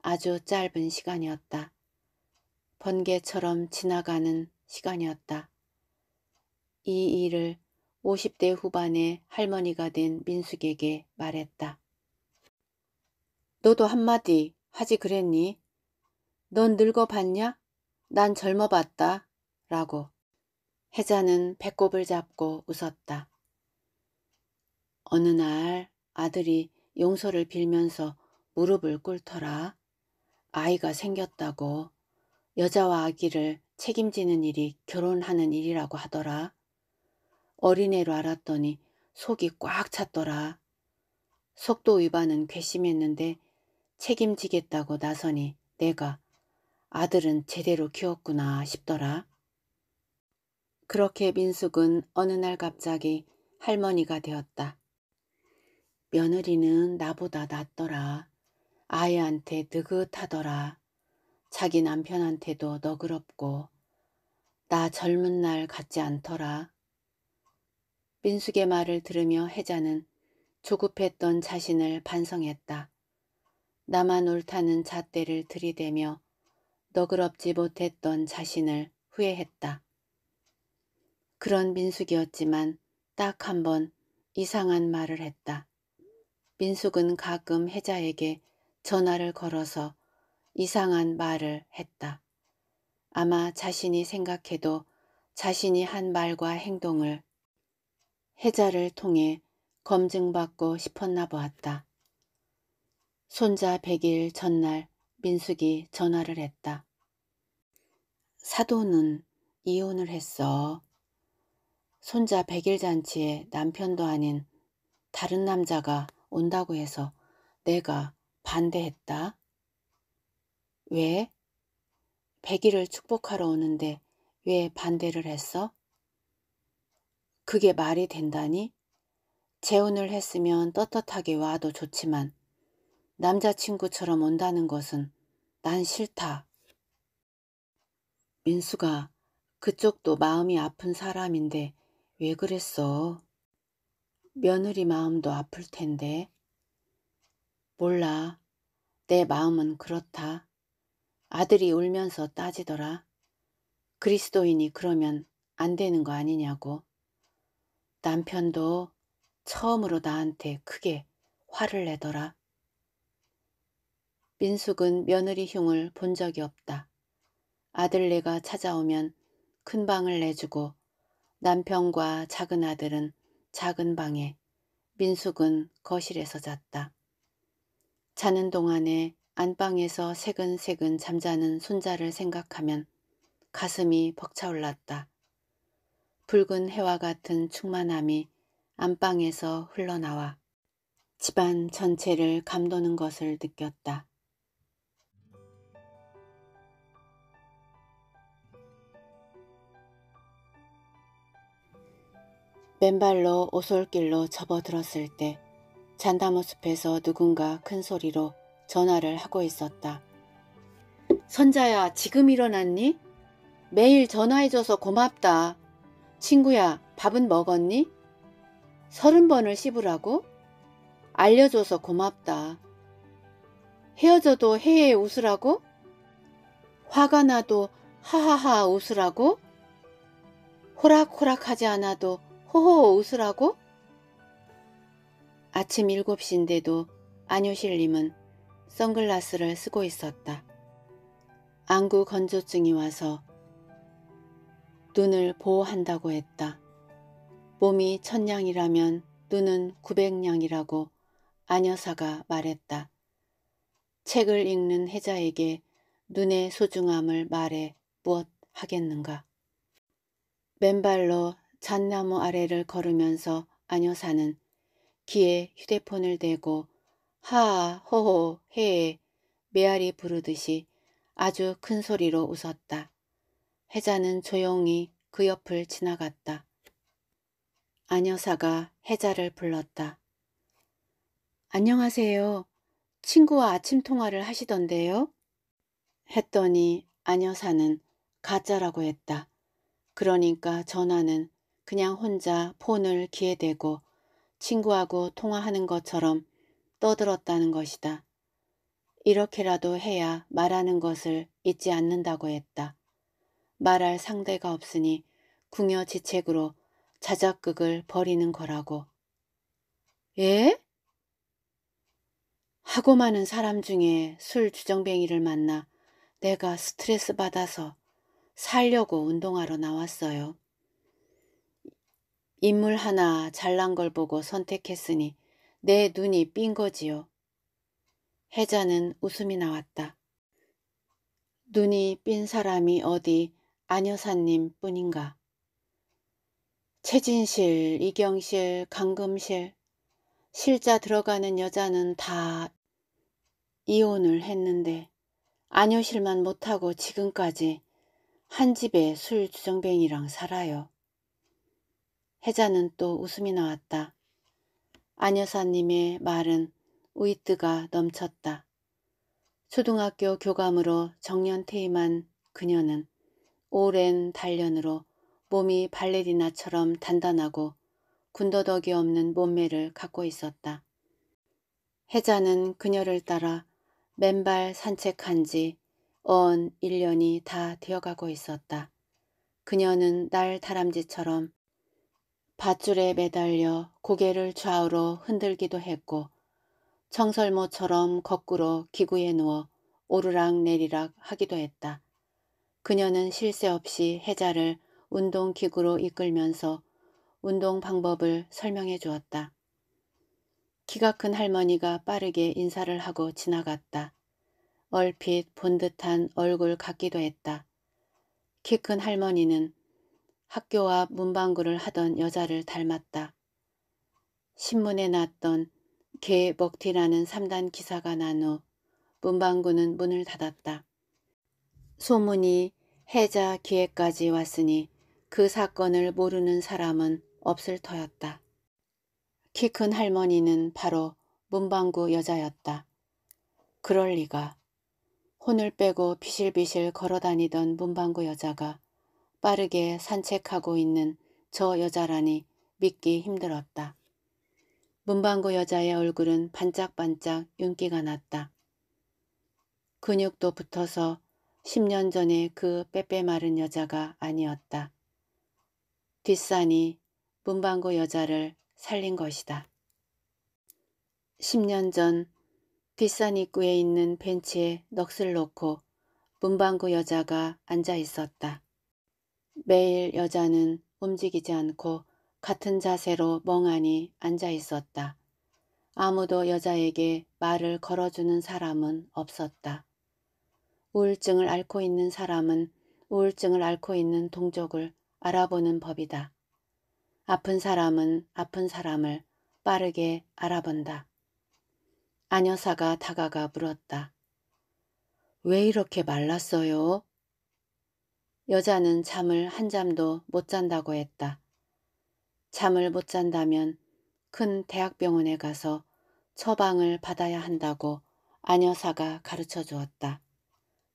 아주 짧은 시간이었다. 번개처럼 지나가는 시간이었다. 이 일을 50대 후반에 할머니가 된 민숙에게 말했다. 너도 한마디 하지 그랬니? 넌 늙어봤냐? 난 젊어봤다. 라고. 혜자는 배꼽을 잡고 웃었다. 어느 날 아들이 용서를 빌면서 무릎을 꿇더라. 아이가 생겼다고 여자와 아기를 책임지는 일이 결혼하는 일이라고 하더라. 어린애로 알았더니 속이 꽉 찼더라. 속도 위반은 괘씸했는데 책임지겠다고 나서니 내가 아들은 제대로 키웠구나 싶더라. 그렇게 민숙은 어느 날 갑자기 할머니가 되었다. 며느리는 나보다 낫더라. 아이한테 느긋하더라. 자기 남편한테도 너그럽고 나 젊은 날 같지 않더라. 민숙의 말을 들으며 혜자는 조급했던 자신을 반성했다. 나만 옳다는 잣대를 들이대며 너그럽지 못했던 자신을 후회했다. 그런 민숙이었지만 딱 한번 이상한 말을 했다. 민숙은 가끔 혜자에게 전화를 걸어서 이상한 말을 했다. 아마 자신이 생각해도 자신이 한 말과 행동을 혜자를 통해 검증받고 싶었나 보았다. 손자 100일 전날 민숙이 전화를 했다. 사도는 이혼을 했어. 손자 백일 잔치에 남편도 아닌 다른 남자가 온다고 해서 내가 반대했다. 왜? 백일을 축복하러 오는데 왜 반대를 했어? 그게 말이 된다니? 재혼을 했으면 떳떳하게 와도 좋지만 남자친구처럼 온다는 것은 난 싫다. 민수가 그쪽도 마음이 아픈 사람인데 왜 그랬어? 며느리 마음도 아플 텐데. 몰라. 내 마음은 그렇다. 아들이 울면서 따지더라. 그리스도인이 그러면 안 되는 거 아니냐고. 남편도 처음으로 나한테 크게 화를 내더라. 민숙은 며느리 흉을 본 적이 없다. 아들네가 찾아오면 큰 방을 내주고 남편과 작은 아들은 작은 방에 민숙은 거실에서 잤다. 자는 동안에 안방에서 새근새근 잠자는 손자를 생각하면 가슴이 벅차올랐다. 붉은 해와 같은 충만함이 안방에서 흘러나와 집안 전체를 감도는 것을 느꼈다. 맨발로 오솔길로 접어들었을 때 잔다모 숲에서 누군가 큰 소리로 전화를 하고 있었다. 선자야 지금 일어났니? 매일 전화해줘서 고맙다. 친구야 밥은 먹었니? 서른 번을 씹으라고? 알려줘서 고맙다. 헤어져도 해에 웃으라고? 화가 나도 하하하 웃으라고? 호락호락하지 않아도 호호 웃으라고? 아침 7시인데도 안효실님은 선글라스를 쓰고 있었다. 안구 건조증이 와서 눈을 보호한다고 했다. 몸이 천냥이라면 눈은 구백냥이라고 안여사가 말했다. 책을 읽는 혜자에게 눈의 소중함을 말해 무엇 하겠는가. 맨발로 잣나무 아래를 걸으면서 아녀사는 귀에 휴대폰을 대고 하아 호호 해 메아리 부르듯이 아주 큰 소리로 웃었다. 혜자는 조용히 그 옆을 지나갔다. 아녀사가 혜자를 불렀다. 안녕하세요. 친구와 아침 통화를 하시던데요? 했더니 아녀사는 가짜라고 했다. 그러니까 전화는 그냥 혼자 폰을 귀에 대고 친구하고 통화하는 것처럼 떠들었다는 것이다. 이렇게라도 해야 말하는 것을 잊지 않는다고 했다. 말할 상대가 없으니 궁여지책으로 자작극을 벌이는 거라고. 예? 하고 많은 사람 중에 술 주정뱅이를 만나 내가 스트레스 받아서 살려고 운동하러 나왔어요. 인물 하나 잘난 걸 보고 선택했으니 내 눈이 삔 거지요. 혜자는 웃음이 나왔다. 눈이 삔 사람이 어디 안여사님 뿐인가. 최진실, 이경실, 강금실, 실자 들어가는 여자는 다 이혼을 했는데 안효실만 못하고 지금까지 한 집에 술 주정뱅이랑 살아요. 혜자는 또 웃음이 나왔다. 안 여사님의 말은 우이뜨가 넘쳤다. 초등학교 교감으로 정년 퇴임한 그녀는 오랜 단련으로 몸이 발레리나처럼 단단하고 군더더기 없는 몸매를 갖고 있었다. 혜자는 그녀를 따라 맨발 산책한 지언 1년이 다 되어가고 있었다. 그녀는 날 다람쥐처럼 밧줄에 매달려 고개를 좌우로 흔들기도 했고 청설모처럼 거꾸로 기구에 누워 오르락 내리락 하기도 했다. 그녀는 쉴새 없이 해자를 운동기구로 이끌면서 운동 방법을 설명해 주었다. 키가 큰 할머니가 빠르게 인사를 하고 지나갔다. 얼핏 본 듯한 얼굴 같기도 했다. 키 큰 할머니는 학교 앞 문방구를 하던 여자를 닮았다. 신문에 났던 개 먹튀라는 3단 기사가 난 후 문방구는 문을 닫았다. 소문이 해자 기해까지 왔으니 그 사건을 모르는 사람은 없을 터였다. 키 큰 할머니는 바로 문방구 여자였다. 그럴 리가. 혼을 빼고 비실비실 걸어다니던 문방구 여자가 빠르게 산책하고 있는 저 여자라니 믿기 힘들었다. 문방구 여자의 얼굴은 반짝반짝 윤기가 났다. 근육도 붙어서 10년 전에 그 빼빼 마른 여자가 아니었다. 뒷산이 문방구 여자를 살린 것이다. 10년 전 뒷산 입구에 있는 벤치에 넋을 놓고 문방구 여자가 앉아 있었다. 매일 여자는 움직이지 않고 같은 자세로 멍하니 앉아 있었다. 아무도 여자에게 말을 걸어주는 사람은 없었다. 우울증을 앓고 있는 사람은 우울증을 앓고 있는 동족을 알아보는 법이다. 아픈 사람은 아픈 사람을 빠르게 알아본다. 아녀사가 다가가 물었다. 왜 이렇게 말랐어요? 여자는 잠을 한 잠도 못 잔다고 했다. 잠을 못 잔다면 큰 대학병원에 가서 처방을 받아야 한다고 아녀사가 가르쳐 주었다.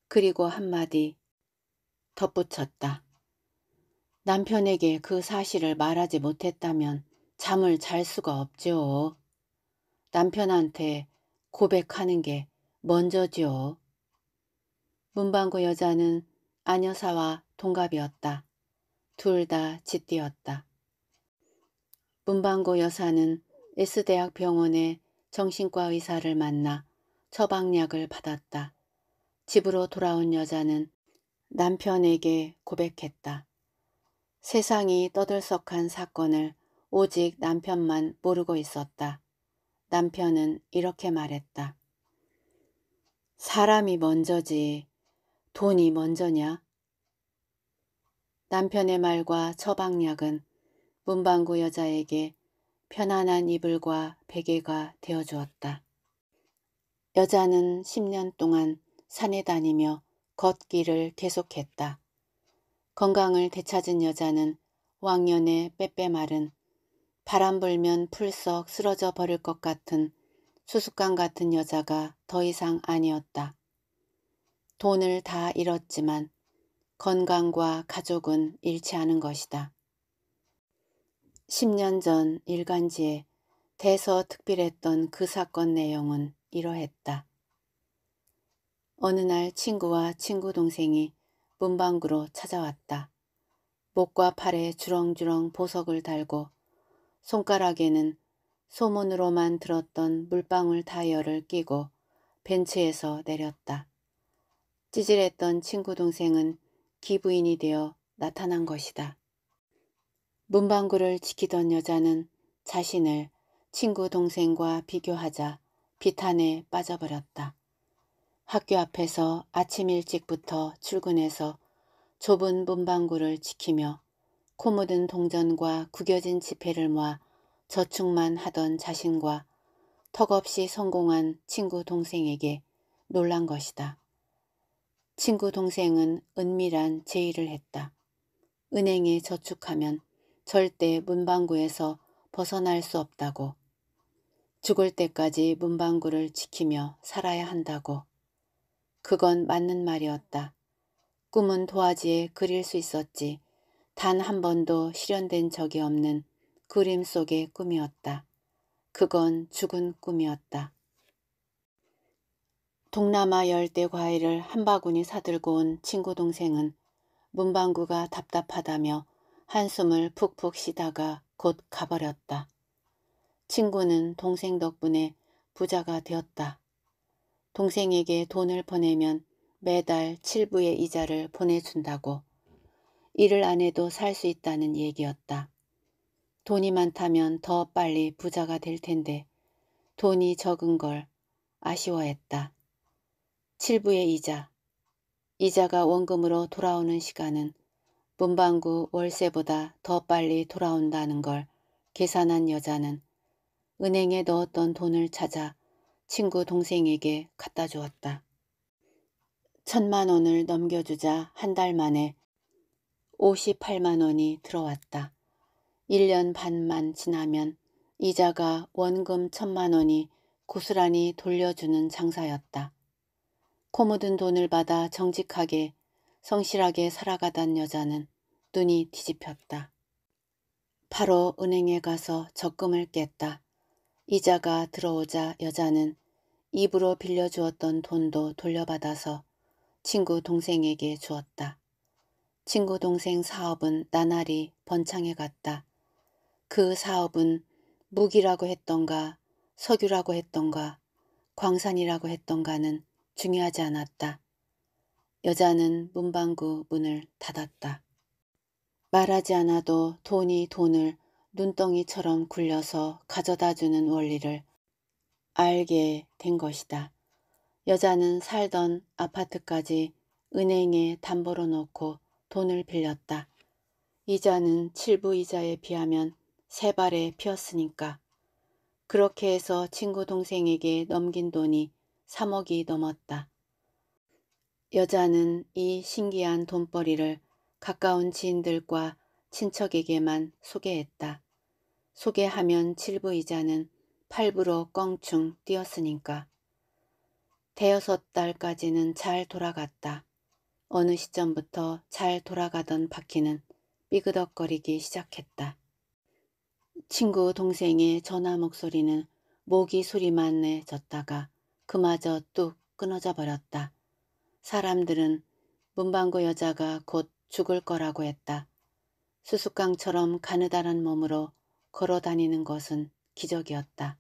그리고 한마디 덧붙였다. 남편에게 그 사실을 말하지 못했다면 잠을 잘 수가 없지요. 남편한테 고백하는 게 먼저지요. 문방구 여자는 아녀사와 동갑이었다. 둘 다 짓띠였다. 문방구 여사는 S대학 병원에 정신과 의사를 만나 처방약을 받았다. 집으로 돌아온 여자는 남편에게 고백했다. 세상이 떠들썩한 사건을 오직 남편만 모르고 있었다. 남편은 이렇게 말했다. 사람이 먼저지 돈이 먼저냐? 남편의 말과 처방약은 문방구 여자에게 편안한 이불과 베개가 되어주었다. 여자는 10년 동안 산에 다니며 걷기를 계속했다. 건강을 되찾은 여자는 왕년의 빼빼말은 바람 불면 풀썩 쓰러져 버릴 것 같은 수수깡 같은 여자가 더 이상 아니었다. 돈을 다 잃었지만 건강과 가족은 일치하는 것이다. 10년 전 일간지에 대서특별했던그 사건 내용은 이러했다. 어느 날 친구와 친구 동생이 문방구로 찾아왔다. 목과 팔에 주렁주렁 보석을 달고 손가락에는 소문으로만 들었던 물방울 타이어를 끼고 벤츠에서 내렸다. 찌질했던 친구 동생은 기부인이 되어 나타난 것이다. 문방구를 지키던 여자는 자신을 친구 동생과 비교하자 비탄에 빠져버렸다. 학교 앞에서 아침 일찍부터 출근해서 좁은 문방구를 지키며 코 묻은 동전과 구겨진 지폐를 모아 저축만 하던 자신과 턱없이 성공한 친구 동생에게 놀란 것이다. 친구 동생은 은밀한 제의를 했다. 은행에 저축하면 절대 문방구에서 벗어날 수 없다고. 죽을 때까지 문방구를 지키며 살아야 한다고. 그건 맞는 말이었다. 꿈은 도화지에 그릴 수 있었지 단 한 번도 실현된 적이 없는 그림 속의 꿈이었다. 그건 죽은 꿈이었다. 동남아 열대 과일을 한 바구니 사들고 온 친구 동생은 문방구가 답답하다며 한숨을 푹푹 쉬다가 곧 가버렸다. 친구는 동생 덕분에 부자가 되었다. 동생에게 돈을 보내면 매달 7부의 이자를 보내준다고 일을 안 해도 살 수 있다는 얘기였다. 돈이 많다면 더 빨리 부자가 될 텐데 돈이 적은 걸 아쉬워했다. 7부의 이자 이자가 원금으로 돌아오는 시간은 문방구 월세보다 더 빨리 돌아온다는 걸 계산한 여자는 은행에 넣었던 돈을 찾아 친구 동생에게 갖다 주었다. 천만 원을 넘겨주자 한 달 만에 58만 원이 들어왔다. 1년 반만 지나면 이자가 원금 천만 원이 고스란히 돌려주는 장사였다. 코묻은 돈을 받아 정직하게 성실하게 살아가던 여자는 눈이 뒤집혔다. 바로 은행에 가서 적금을 깼다. 이자가 들어오자 여자는 입으로 빌려주었던 돈도 돌려받아서 친구 동생에게 주었다. 친구 동생 사업은 나날이 번창해 갔다. 그 사업은 무기라고 했던가 석유라고 했던가 광산이라고 했던가는 중요하지 않았다. 여자는 문방구 문을 닫았다. 말하지 않아도 돈이 돈을 눈덩이처럼 굴려서 가져다 주는 원리를 알게 된 것이다. 여자는 살던 아파트까지 은행에 담보로 놓고 돈을 빌렸다. 이자는 7부 이자에 비하면 세 발에 피었으니까. 그렇게 해서 친구 동생에게 넘긴 돈이 3억이 넘었다. 여자는 이 신기한 돈벌이를 가까운 지인들과 친척에게만 소개했다. 소개하면 7부 이자는 8부로 껑충 뛰었으니까. 대여섯 달까지는 잘 돌아갔다. 어느 시점부터 잘 돌아가던 바퀴는 삐그덕거리기 시작했다. 친구 동생의 전화 목소리는 모기 소리만 내졌다가 그마저 뚝 끊어져 버렸다. 사람들은 문방구 여자가 곧 죽을 거라고 했다. 수수깡처럼 가느다란 몸으로 걸어다니는 것은 기적이었다.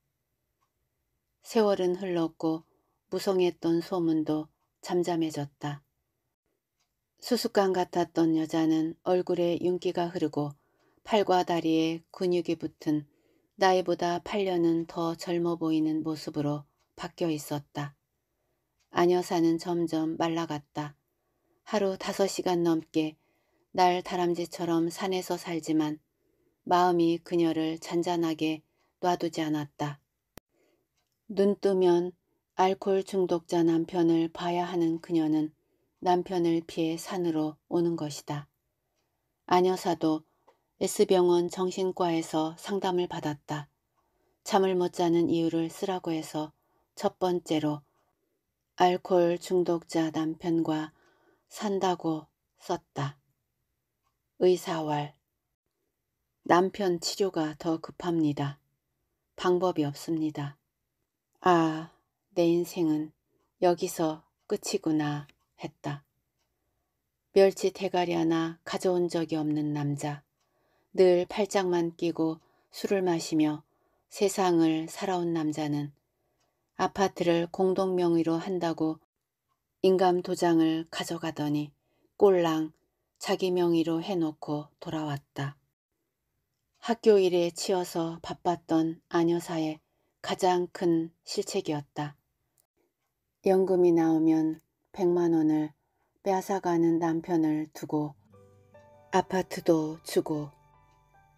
세월은 흘렀고 무성했던 소문도 잠잠해졌다. 수수깡 같았던 여자는 얼굴에 윤기가 흐르고 팔과 다리에 근육이 붙은 나이보다 8년은 더 젊어 보이는 모습으로 바뀌어 있었다. 아녀사는 점점 말라갔다. 하루 다섯 시간 넘게 날 다람쥐처럼 산에서 살지만 마음이 그녀를 잔잔하게 놔두지 않았다. 눈 뜨면 알코올 중독자 남편을 봐야 하는 그녀는 남편을 피해 산으로 오는 것이다. 아녀사도 S병원 정신과에서 상담을 받았다. 잠을 못 자는 이유를 쓰라고 해서 첫 번째로 알코올 중독자 남편과 산다고 썼다. 의사왈 남편 치료가 더 급합니다. 방법이 없습니다. 아, 내 인생은 여기서 끝이구나 했다. 멸치 대가리 하나 가져온 적이 없는 남자. 늘 팔짱만 끼고 술을 마시며 세상을 살아온 남자는 아파트를 공동명의로 한다고 인감 도장을 가져가더니 꼴랑 자기 명의로 해놓고 돌아왔다. 학교 일에 치여서 바빴던 아녀사의 가장 큰 실책이었다. 연금이 나오면 100만 원을 빼앗아가는 남편을 두고 아파트도 주고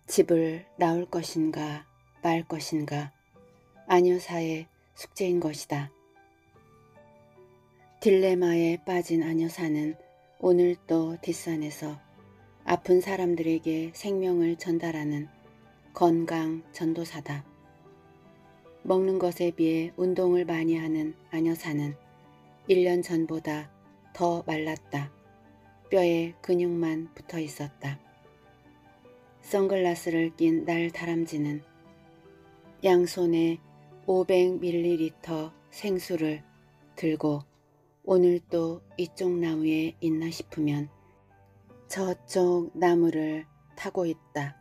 집을 나올 것인가 말 것인가 아녀사의 숙제인 것이다. 딜레마에 빠진 아녀사는 오늘 또 뒷산에서 아픈 사람들에게 생명을 전달하는 건강 전도사다. 먹는 것에 비해 운동을 많이 하는 아녀사는 1년 전보다 더 말랐다. 뼈에 근육만 붙어 있었다. 선글라스를 낀 날 다람쥐는 양손에 500ml 생수를 들고 오늘 또 이쪽 나무에 있나 싶으면 저쪽 나무를 타고 있다.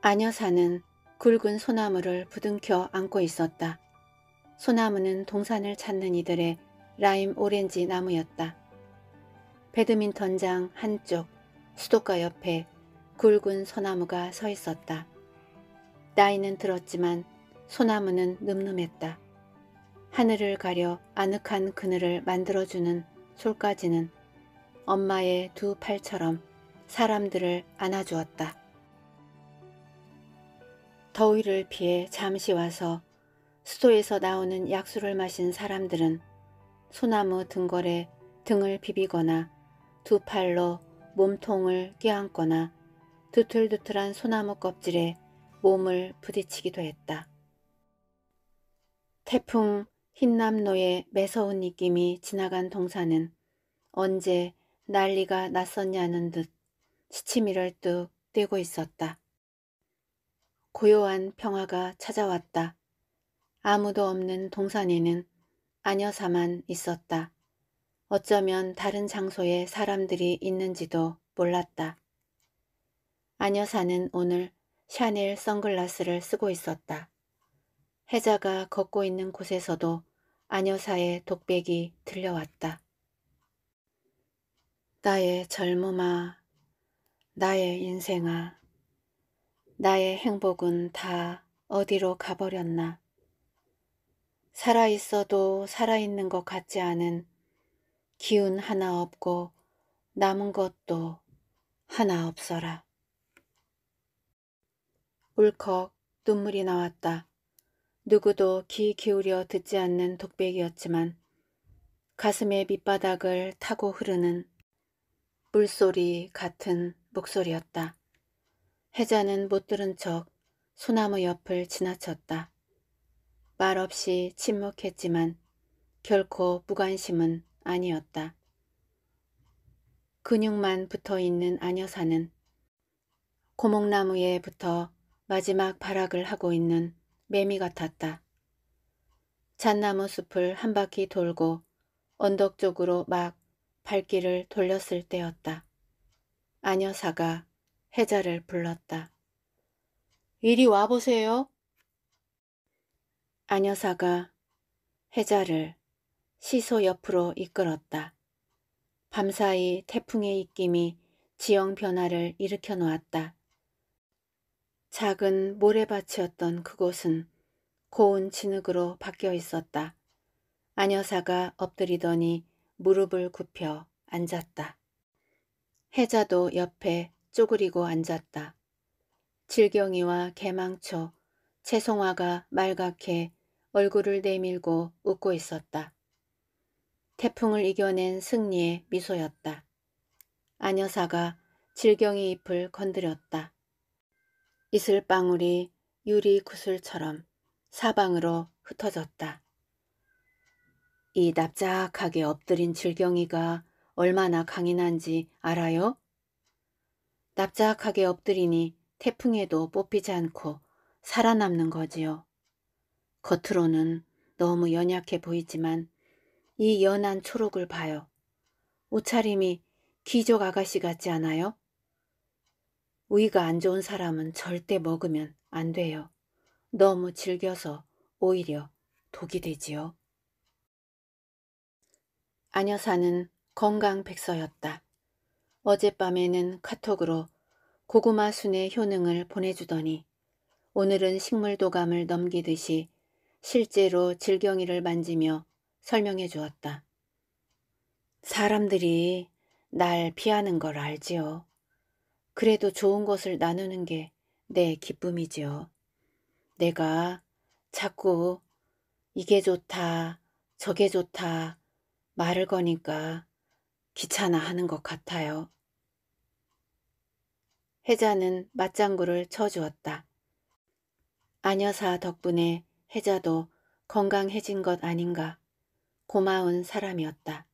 아녀사는 굵은 소나무를 부둥켜 안고 있었다. 소나무는 동산을 찾는 이들의 라임 오렌지 나무였다. 배드민턴장 한쪽 수도가 옆에 굵은 소나무가 서 있었다. 나이는 들었지만 소나무는 늠름했다. 하늘을 가려 아늑한 그늘을 만들어주는 솔까지는 엄마의 두 팔처럼 사람들을 안아주었다. 더위를 피해 잠시 와서 수도에서 나오는 약수를 마신 사람들은 소나무 등걸에 등을 비비거나 두 팔로 몸통을 껴안거나 두툴두툴한 소나무 껍질에 몸을 부딪히기도 했다. 태풍 흰남노의 매서운 느낌이 지나간 동산은 언제 난리가 났었냐는 듯 시치미를 뚝 떼고 있었다. 고요한 평화가 찾아왔다. 아무도 없는 동산에는 아녀사만 있었다. 어쩌면 다른 장소에 사람들이 있는지도 몰랐다. 아녀사는 오늘 샤넬 선글라스를 쓰고 있었다. 해자가 걷고 있는 곳에서도 아녀사의 독백이 들려왔다. 나의 젊음아, 나의 인생아. 나의 행복은 다 어디로 가버렸나. 살아있어도 살아있는 것 같지 않은 기운 하나 없고 남은 것도 하나 없어라. 울컥 눈물이 나왔다. 누구도 귀 기울여 듣지 않는 독백이었지만 가슴의 밑바닥을 타고 흐르는 물소리 같은 목소리였다. 혜자는 못 들은 척 소나무 옆을 지나쳤다. 말없이 침묵했지만 결코 무관심은 아니었다. 근육만 붙어있는 아녀사는 고목나무에 붙어 마지막 발악을 하고 있는 매미 같았다. 잣나무 숲을 한 바퀴 돌고 언덕 쪽으로 막 발길을 돌렸을 때였다. 아녀사가 혜자를 불렀다. 이리 와보세요. 아녀사가 혜자를 시소 옆으로 이끌었다. 밤사이 태풍의 입김이 지형 변화를 일으켜 놓았다. 작은 모래밭이었던 그곳은 고운 진흙으로 바뀌어 있었다. 아녀사가 엎드리더니 무릎을 굽혀 앉았다. 혜자도 옆에 쪼그리고 앉았다. 질경이와 개망초, 채송화가 말갛게 얼굴을 내밀고 웃고 있었다. 태풍을 이겨낸 승리의 미소였다. 아녀사가 질경이 잎을 건드렸다. 이슬방울이 유리 구슬처럼 사방으로 흩어졌다. 이 납작하게 엎드린 질경이가 얼마나 강인한지 알아요? 납작하게 엎드리니 태풍에도 뽑히지 않고 살아남는 거지요. 겉으로는 너무 연약해 보이지만 이 연한 초록을 봐요. 옷차림이 귀족 아가씨 같지 않아요? 위가 안 좋은 사람은 절대 먹으면 안 돼요. 너무 질겨서 오히려 독이 되지요. 아녀사는 건강 백서였다. 어젯밤에는 카톡으로 고구마 순의 효능을 보내주더니 오늘은 식물도감을 넘기듯이 실제로 질경이를 만지며 설명해 주었다. 사람들이 날 피하는 걸 알지요. 그래도 좋은 것을 나누는 게 내 기쁨이지요. 내가 자꾸 이게 좋다, 저게 좋다 말을 거니까 귀찮아 하는 것 같아요. 혜자는 맞장구를 쳐주었다. 아녀사 덕분에 혜자도 건강해진 것 아닌가. 고마운 사람이었다.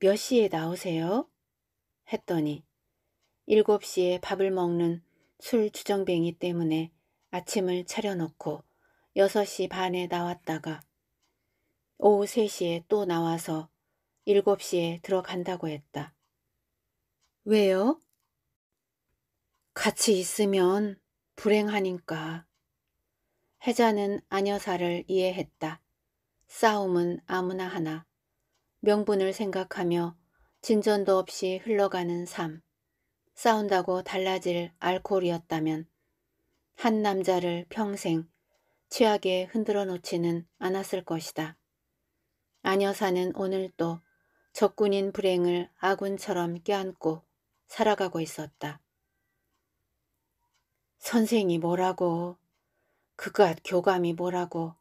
몇 시에 나오세요? 했더니 일곱 시에 밥을 먹는 술 주정뱅이 때문에 아침을 차려놓고 여섯 시 반에 나왔다가 오후 세시에또 나와서 일곱 시에 들어간다고 했다. 왜요? 같이 있으면 불행하니까. 혜자는 아녀사를 이해했다. 싸움은 아무나 하나. 명분을 생각하며 진전도 없이 흘러가는 삶. 싸운다고 달라질 알코올이었다면 한 남자를 평생 취하게 흔들어 놓지는 않았을 것이다. 아녀사는 오늘도 적군인 불행을 아군처럼 껴안고 살아가고 있었다. 선생이 뭐라고 그깟 교감이 뭐라고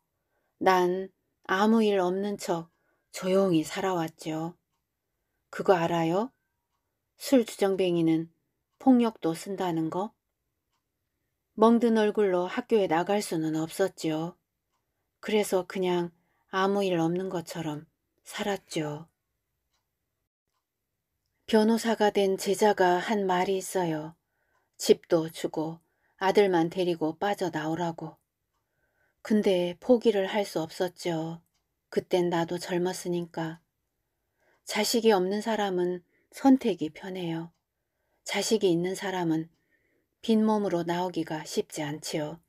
난 아무 일 없는 척 조용히 살아왔죠. 그거 알아요? 술 주정뱅이는 폭력도 쓴다는 거? 멍든 얼굴로 학교에 나갈 수는 없었지요. 그래서 그냥 아무 일 없는 것처럼 살았죠. 변호사가 된 제자가 한 말이 있어요. 집도 주고 아들만 데리고 빠져나오라고. 근데 포기를 할 수 없었죠. 그땐 나도 젊었으니까. 자식이 없는 사람은 선택이 편해요. 자식이 있는 사람은 빈몸으로 나오기가 쉽지 않지요.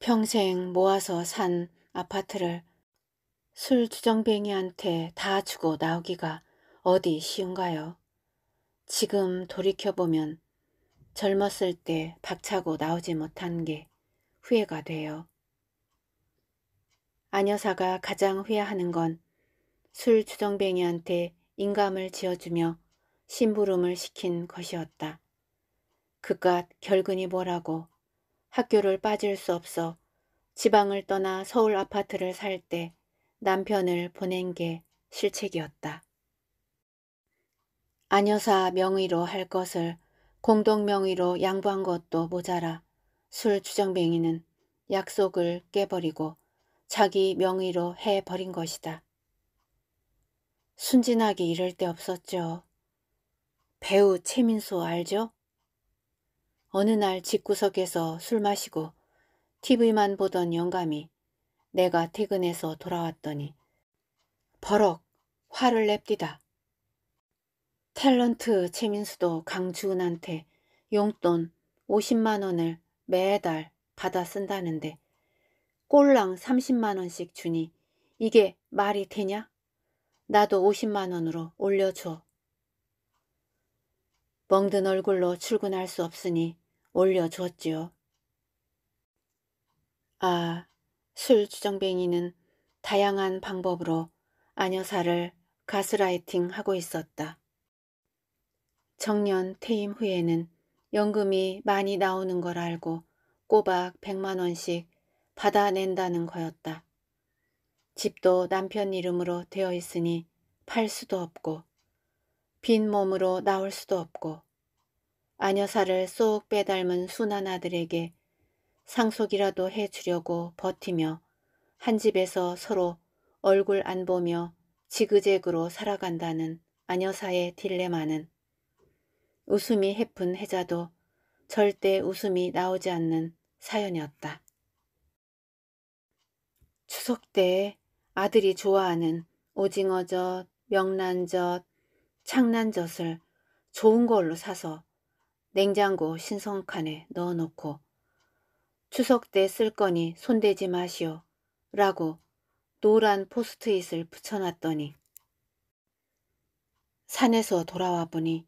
평생 모아서 산 아파트를 술 주정뱅이한테 다 주고 나오기가 어디 쉬운가요? 지금 돌이켜보면 젊었을 때 박차고 나오지 못한 게 후회가 돼요. 아녀사가 가장 후회하는 건술 주정뱅이한테 인감을 지어주며 심부름을 시킨 것이었다. 그깟 결근이 뭐라고 학교를 빠질 수 없어 지방을 떠나 서울 아파트를 살 때 남편을 보낸 게 실책이었다. 아녀사 명의로 할 것을 공동명의로 양보한 것도 모자라 술 주정뱅이는 약속을 깨버리고 자기 명의로 해버린 것이다. 순진하게 이럴 데 없었죠. 배우 최민수 알죠? 어느 날 집구석에서 술 마시고 TV만 보던 영감이 내가 퇴근해서 돌아왔더니 버럭 화를 냅디다. 탤런트 최민수도 강주은한테 용돈 50만원을 매달 받아 쓴다는데 꼴랑 30만원씩 주니 이게 말이 되냐? 나도 50만원으로 올려줘. 멍든 얼굴로 출근할 수 없으니 올려줬지요. 아, 술 주정뱅이는 다양한 방법으로 아녀사를 가스라이팅하고 있었다. 정년 퇴임 후에는 연금이 많이 나오는 걸 알고 꼬박 100만 원씩 받아낸다는 거였다. 집도 남편 이름으로 되어 있으니 팔 수도 없고 빈 몸으로 나올 수도 없고 아녀사를쏙 빼닮은 순한 아들에게 상속이라도 해주려고 버티며 한 집에서 서로 얼굴 안 보며 지그재그로 살아간다는 아녀사의 딜레마는 웃음이 헤픈 해자도 절대 웃음이 나오지 않는 사연이었다. 추석 때 아들이 좋아하는 오징어젓, 명란젓, 창란젓을 좋은 걸로 사서 냉장고 신성칸에 넣어놓고 추석 때 쓸 거니 손대지 마시오 라고 노란 포스트잇을 붙여놨더니 산에서 돌아와 보니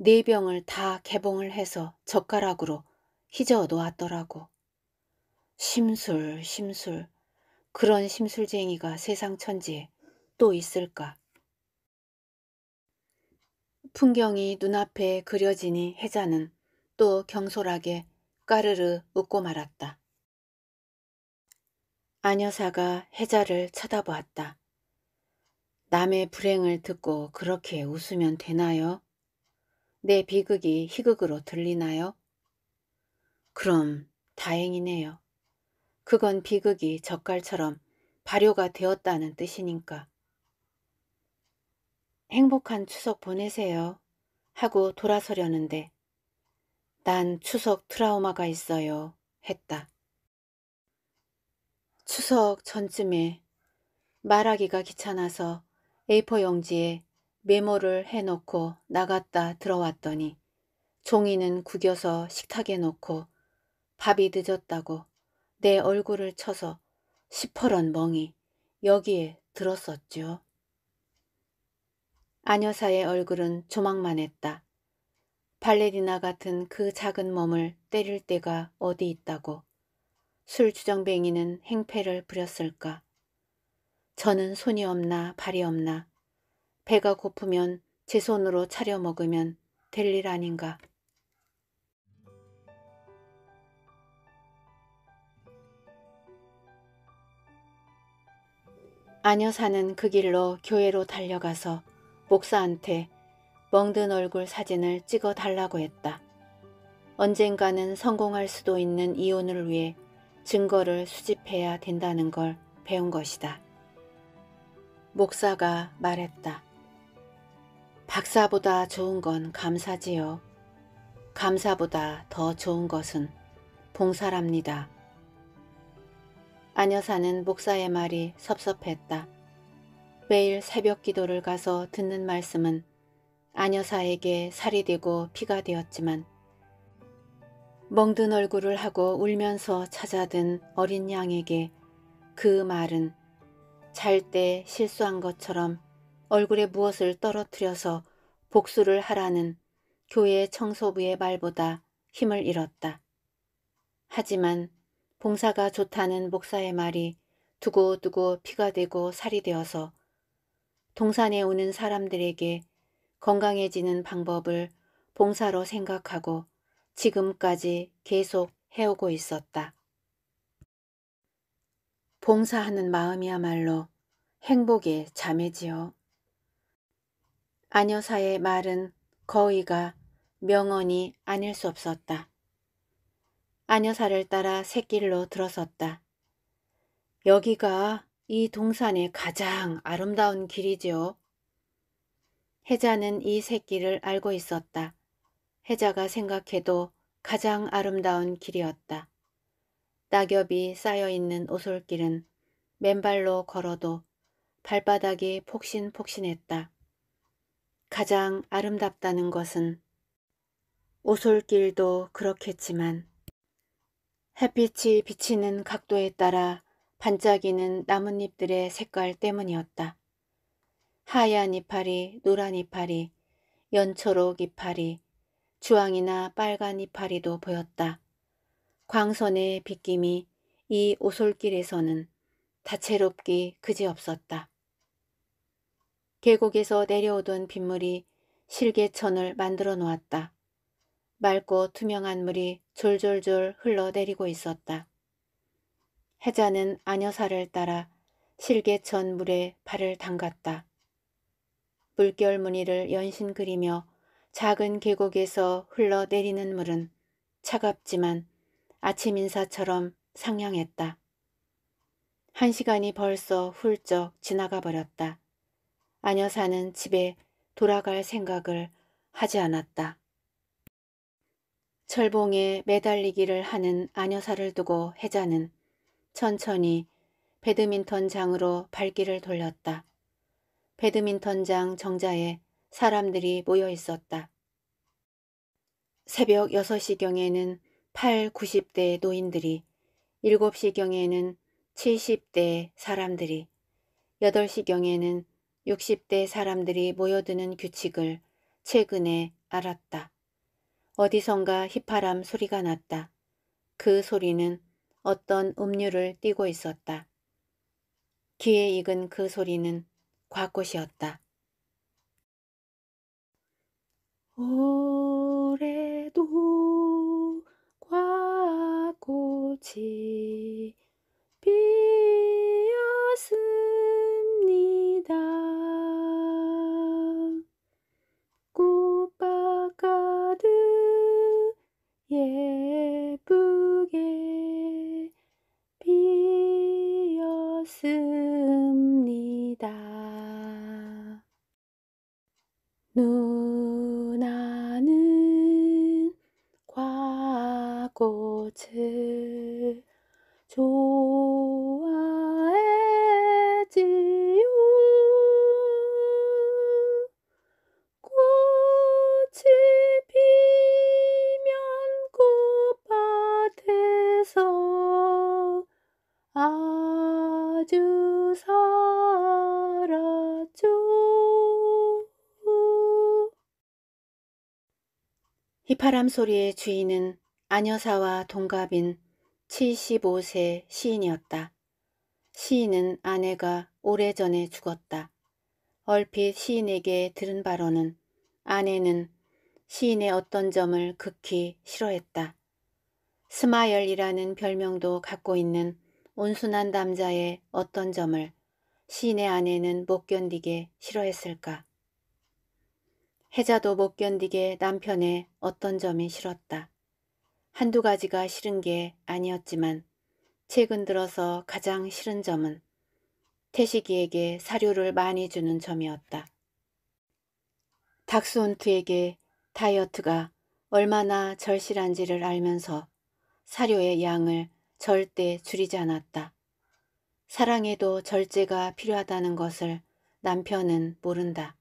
네 병을 다 개봉을 해서 젓가락으로 휘저어 놓았더라고. 심술, 심술. 그런 심술쟁이가 세상 천지에 또 있을까? 풍경이 눈앞에 그려지니 혜자는 또 경솔하게 까르르 웃고 말았다. 아녀사가 혜자를 쳐다보았다. 남의 불행을 듣고 그렇게 웃으면 되나요? 내 비극이 희극으로 들리나요? 그럼 다행이네요. 그건 비극이 젓갈처럼 발효가 되었다는 뜻이니까. 행복한 추석 보내세요. 하고 돌아서려는데 난 추석 트라우마가 있어요. 했다. 추석 전쯤에 말하기가 귀찮아서 A4 용지에 메모를 해놓고 나갔다 들어왔더니 종이는 구겨서 식탁에 놓고 밥이 늦었다고 내 얼굴을 쳐서 시퍼런 멍이 여기에 들었었지요. 아녀사의 얼굴은 조망만 했다. 발레리나 같은 그 작은 몸을 때릴 데가 어디 있다고 술주정뱅이는 행패를 부렸을까. 저는 손이 없나 발이 없나 배가 고프면 제 손으로 차려 먹으면 될 일 아닌가. 아녀사는 그 길로 교회로 달려가서 목사한테 멍든 얼굴 사진을 찍어 달라고 했다. 언젠가는 성공할 수도 있는 이혼을 위해 증거를 수집해야 된다는 걸 배운 것이다. 목사가 말했다. 박사보다 좋은 건 감사지요. 감사보다 더 좋은 것은 봉사랍니다. 아녀사는 목사의 말이 섭섭했다. 매일 새벽 기도를 가서 듣는 말씀은 아녀사에게 살이 되고 피가 되었지만 멍든 얼굴을 하고 울면서 찾아든 어린 양에게 그 말은 잘 때 실수한 것처럼 얼굴에 무엇을 떨어뜨려서 복수를 하라는 교회 청소부의 말보다 힘을 잃었다. 하지만 봉사가 좋다는 목사의 말이 두고두고 피가 되고 살이 되어서 동산에 오는 사람들에게 건강해지는 방법을 봉사로 생각하고 지금까지 계속 해오고 있었다. 봉사하는 마음이야말로 행복의 자매지요. 아녀사의 말은 거의가 명언이 아닐 수 없었다. 아녀사를 따라 새길로 들어섰다. 여기가 이 동산의 가장 아름다운 길이지요. 혜자는 이새길을 알고 있었다. 혜자가 생각해도 가장 아름다운 길이었다. 낙엽이 쌓여있는 오솔길은 맨발로 걸어도 발바닥이 폭신폭신했다. 가장 아름답다는 것은 오솔길도 그렇겠지만 햇빛이 비치는 각도에 따라 반짝이는 나뭇잎들의 색깔 때문이었다. 하얀 이파리, 노란 이파리, 연초록 이파리, 주황이나 빨간 이파리도 보였다. 광선의 빗김이 이 오솔길에서는 다채롭기 그지없었다. 계곡에서 내려오던 빗물이 실개천을 만들어 놓았다. 맑고 투명한 물이 졸졸졸 흘러내리고 있었다. 해자는 아녀사를 따라 실개천 물에 발을 담갔다. 물결 무늬를 연신 그리며 작은 계곡에서 흘러내리는 물은 차갑지만 아침 인사처럼 상냥했다. 한 시간이 벌써 훌쩍 지나가 버렸다. 아녀사는 집에 돌아갈 생각을 하지 않았다. 철봉에 매달리기를 하는 아녀사를 두고 혜자는 천천히 배드민턴장으로 발길을 돌렸다. 배드민턴장 정자에 사람들이 모여 있었다. 새벽 6시경에는 8, 90대 노인들이, 7시경에는 70대 사람들이, 8시경에는 60대 사람들이 모여드는 규칙을 최근에 알았다. 어디선가 휘파람 소리가 났다. 그 소리는 어떤 음료를 띠고 있었다. 귀에 익은 그 소리는 과꽃이었다. 올해도 과꽃이 피었음 예쁘게 피었음 휘파람 소리의 주인은 아녀사와 동갑인 75세 시인이었다. 시인은 아내가 오래전에 죽었다. 얼핏 시인에게 들은 바로는 아내는 시인의 어떤 점을 극히 싫어했다. 스마열이라는 별명도 갖고 있는 온순한 남자의 어떤 점을 시인의 아내는 못 견디게 싫어했을까. 해자도 못 견디게 남편의 어떤 점이 싫었다. 한두 가지가 싫은 게 아니었지만 최근 들어서 가장 싫은 점은 태식이에게 사료를 많이 주는 점이었다. 닥스훈트에게 다이어트가 얼마나 절실한지를 알면서 사료의 양을 절대 줄이지 않았다. 사랑에도 절제가 필요하다는 것을 남편은 모른다.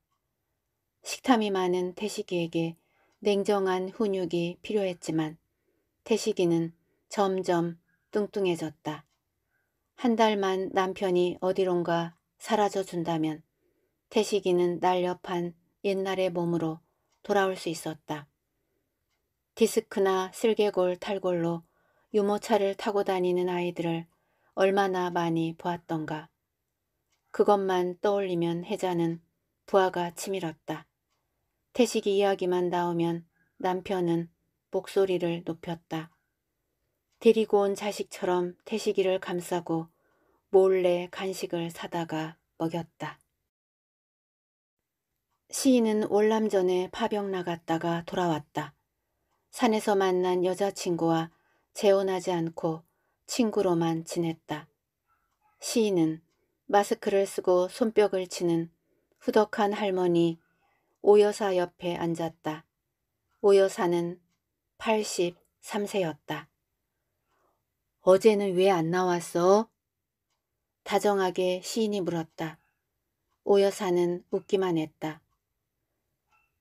식탐이 많은 태식이에게 냉정한 훈육이 필요했지만 태식이는 점점 뚱뚱해졌다. 한 달만 남편이 어디론가 사라져 준다면 태식이는 날렵한 옛날의 몸으로 돌아올 수 있었다. 디스크나 슬개골 탈골로 유모차를 타고 다니는 아이들을 얼마나 많이 보았던가. 그것만 떠올리면 혜자는 부하가 치밀었다. 태식이 이야기만 나오면 남편은 목소리를 높였다. 데리고 온 자식처럼 태식이를 감싸고 몰래 간식을 사다가 먹였다. 시인은 월남전에 파병 나갔다가 돌아왔다. 산에서 만난 여자친구와 재혼하지 않고 친구로만 지냈다. 시인은 마스크를 쓰고 손뼉을 치는 후덕한 할머니 오여사 옆에 앉았다. 오여사는 83세였다. 어제는 왜 안 나왔어? 다정하게 시인이 물었다. 오여사는 웃기만 했다.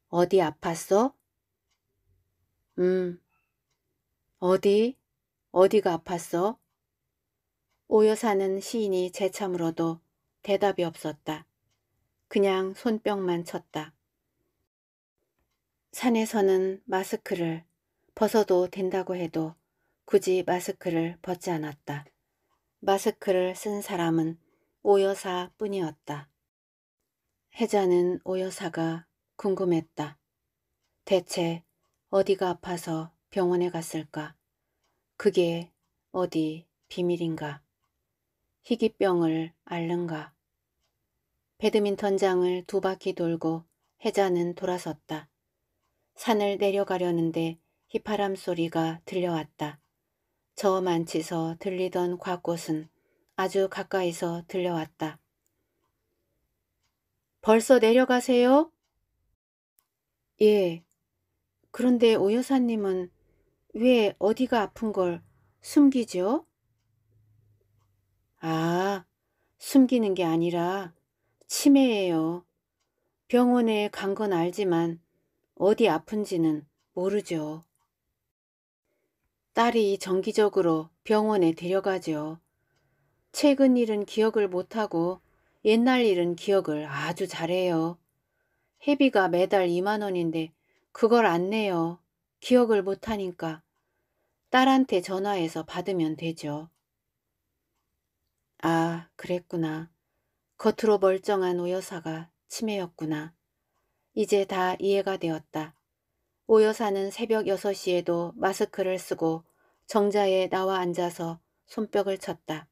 어디 아팠어? 음. 어디? 어디가 아팠어? 오여사는 시인이 재참으로도 대답이 없었다. 그냥 손뼉만 쳤다. 산에서는 마스크를 벗어도 된다고 해도 굳이 마스크를 벗지 않았다. 마스크를 쓴 사람은 오여사 뿐이었다. 혜자는 오여사가 궁금했다. 대체 어디가 아파서 병원에 갔을까? 그게 어디 비밀인가? 희귀병을 앓는가? 배드민턴장을 두 바퀴 돌고 혜자는 돌아섰다. 산을 내려가려는데 휘파람 소리가 들려왔다. 저 만치서 들리던 곽곳은 아주 가까이서 들려왔다. 벌써 내려가세요? 예. 그런데 오 여사님은 왜 어디가 아픈 걸 숨기죠? 아, 숨기는 게 아니라 치매예요. 병원에 간 건 알지만 어디 아픈지는 모르죠. 딸이 정기적으로 병원에 데려가죠. 최근 일은 기억을 못하고 옛날 일은 기억을 아주 잘해요. 해비가 매달 2만 원인데 그걸 안 내요. 기억을 못하니까. 딸한테 전화해서 받으면 되죠. 아, 그랬구나. 겉으로 멀쩡한 오여사가 치매였구나. 이제 다 이해가 되었다. 오 여사는 새벽 6시에도 마스크를 쓰고 정자에 나와 앉아서 손뼉을 쳤다.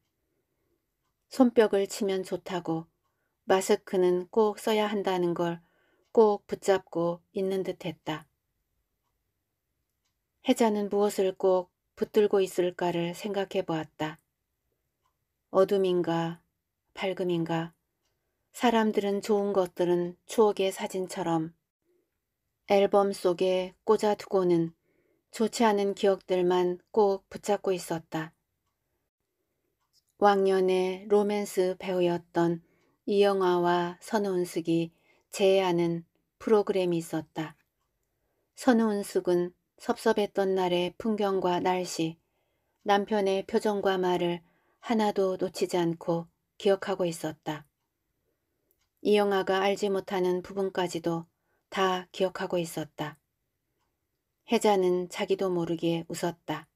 손뼉을 치면 좋다고 마스크는 꼭 써야 한다는 걸 꼭 붙잡고 있는 듯했다. 혜자는 무엇을 꼭 붙들고 있을까를 생각해 보았다. 어둠인가 밝음인가 사람들은 좋은 것들은 추억의 사진처럼 앨범 속에 꽂아두고는 좋지 않은 기억들만 꼭 붙잡고 있었다. 왕년의 로맨스 배우였던 이영아와 선우은숙이 제애하는 프로그램이 있었다. 선우은숙은 섭섭했던 날의 풍경과 날씨, 남편의 표정과 말을 하나도 놓치지 않고 기억하고 있었다. 이영아가 알지 못하는 부분까지도 다 기억하고 있었다. 혜자는 자기도 모르게 웃었다.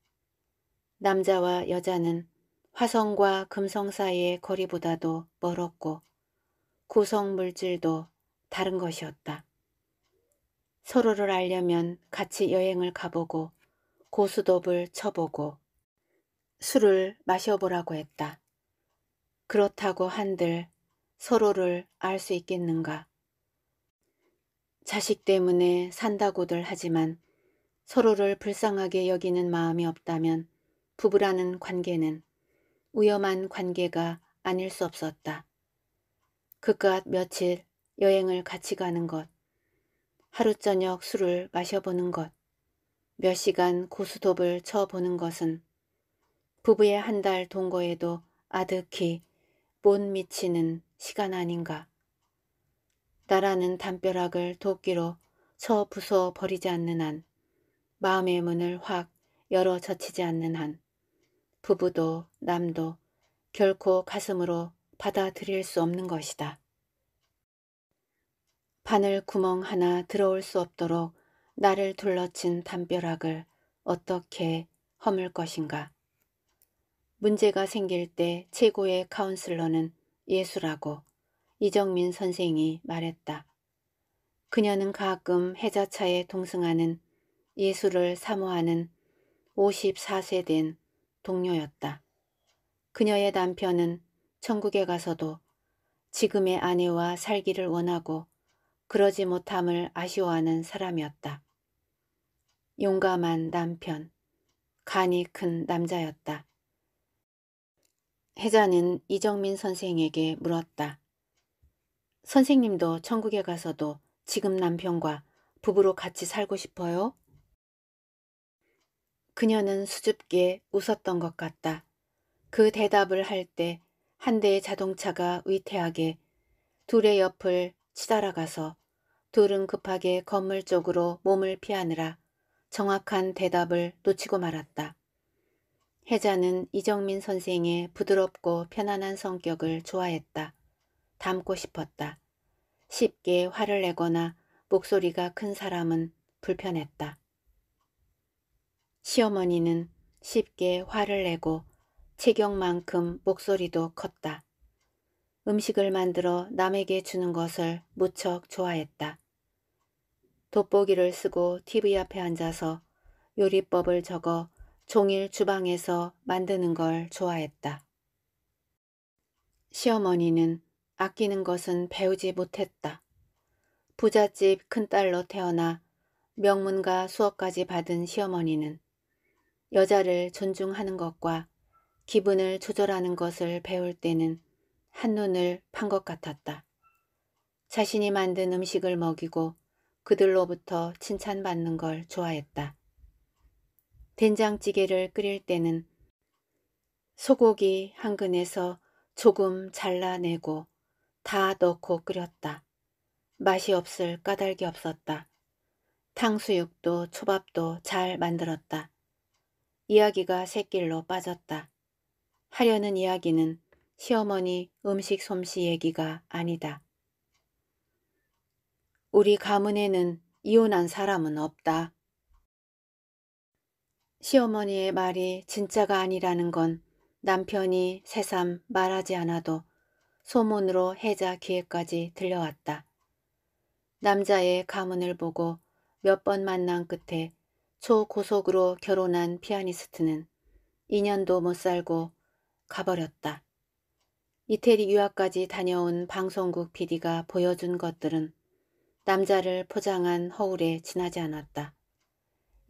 남자와 여자는 화성과 금성 사이의 거리보다도 멀었고 구성 물질도 다른 것이었다. 서로를 알려면 같이 여행을 가보고 고수톱을 쳐보고 술을 마셔보라고 했다. 그렇다고 한들 서로를 알 수 있겠는가. 자식 때문에 산다고들 하지만 서로를 불쌍하게 여기는 마음이 없다면 부부라는 관계는 위험한 관계가 아닐 수 없었다. 그깟 며칠 여행을 같이 가는 것, 하루 저녁 술을 마셔보는 것, 몇 시간 고스톱을 쳐보는 것은 부부의 한 달 동거에도 아득히 못 미치는 시간 아닌가. 나라는 담벼락을 도끼로 쳐 부숴 버리지 않는 한, 마음의 문을 확 열어 젖히지 않는 한, 부부도 남도 결코 가슴으로 받아들일 수 없는 것이다. 바늘 구멍 하나 들어올 수 없도록 나를 둘러친 담벼락을 어떻게 허물 것인가. 문제가 생길 때 최고의 카운슬러는 예수라고 이정민 선생이 말했다. 그녀는 가끔 해자차에 동승하는 예수를 사모하는 54세 된 동료였다. 그녀의 남편은 천국에 가서도 지금의 아내와 살기를 원하고 그러지 못함을 아쉬워하는 사람이었다. 용감한 남편, 간이 큰 남자였다. 혜자는 이정민 선생에게 물었다. 선생님도 천국에 가서도 지금 남편과 부부로 같이 살고 싶어요? 그녀는 수줍게 웃었던 것 같다. 그 대답을 할 때 한 대의 자동차가 위태하게 둘의 옆을 치달아가서 둘은 급하게 건물 쪽으로 몸을 피하느라 정확한 대답을 놓치고 말았다. 혜자는 이정민 선생의 부드럽고 편안한 성격을 좋아했다. 닮고 싶었다. 쉽게 화를 내거나 목소리가 큰 사람은 불편했다. 시어머니는 쉽게 화를 내고 체격만큼 목소리도 컸다. 음식을 만들어 남에게 주는 것을 무척 좋아했다. 돋보기를 쓰고 TV 앞에 앉아서 요리법을 적어 종일 주방에서 만드는 걸 좋아했다. 시어머니는 아끼는 것은 배우지 못했다. 부잣집 큰딸로 태어나 명문가 수업까지 받은 시어머니는 여자를 존중하는 것과 기분을 조절하는 것을 배울 때는 한눈을 판 것 같았다. 자신이 만든 음식을 먹이고 그들로부터 칭찬받는 걸 좋아했다. 된장찌개를 끓일 때는 소고기 한 근에서 조금 잘라내고 다 넣고 끓였다. 맛이 없을 까닭이 없었다. 탕수육도 초밥도 잘 만들었다. 이야기가 새길로 빠졌다. 하려는 이야기는 시어머니 음식 솜씨 얘기가 아니다. 우리 가문에는 이혼한 사람은 없다. 시어머니의 말이 진짜가 아니라는 건 남편이 새삼 말하지 않아도 소문으로 해자 귀에까지 들려왔다. 남자의 가문을 보고 몇 번 만난 끝에 초고속으로 결혼한 피아니스트는 2년도 못 살고 가버렸다. 이태리 유학까지 다녀온 방송국 PD가 보여준 것들은 남자를 포장한 허울에 지나지 않았다.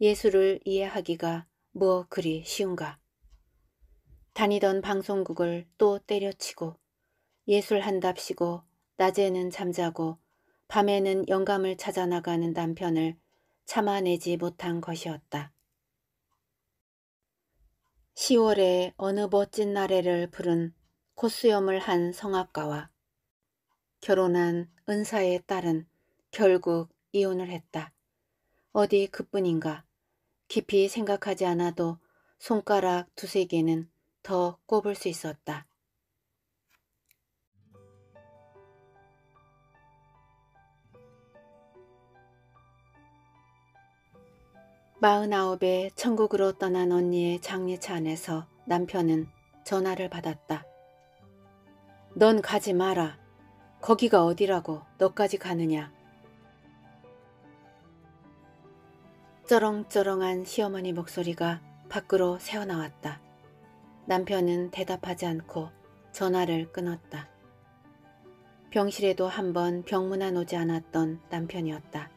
예수를 이해하기가 뭐 그리 쉬운가. 다니던 방송국을 또 때려치고 예술 한답시고 낮에는 잠자고 밤에는 영감을 찾아 나가는 남편을 참아내지 못한 것이었다. 1 0월에 어느 멋진 날에를 부른 코수염을 한 성악가와 결혼한 은사의 딸은 결국 이혼을 했다. 어디 그뿐인가. 깊이 생각하지 않아도 손가락 두세 개는 더 꼽을 수 있었다. 마흔아홉에 천국으로 떠난 언니의 장례차 안에서 남편은 전화를 받았다. 넌 가지 마라. 거기가 어디라고 너까지 가느냐. 쩌렁쩌렁한 시어머니 목소리가 밖으로 새어나왔다. 남편은 대답하지 않고 전화를 끊었다. 병실에도 한 번 병문안 오지 않았던 남편이었다.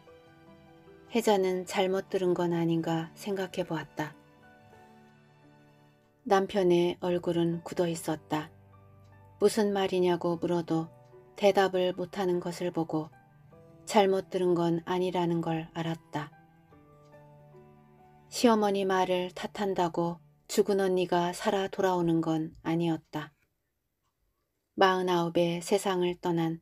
혜자는 잘못 들은 건 아닌가 생각해 보았다. 남편의 얼굴은 굳어 있었다. 무슨 말이냐고 물어도 대답을 못하는 것을 보고 잘못 들은 건 아니라는 걸 알았다. 시어머니 말을 탓한다고 죽은 언니가 살아 돌아오는 건 아니었다. 마흔아홉에 세상을 떠난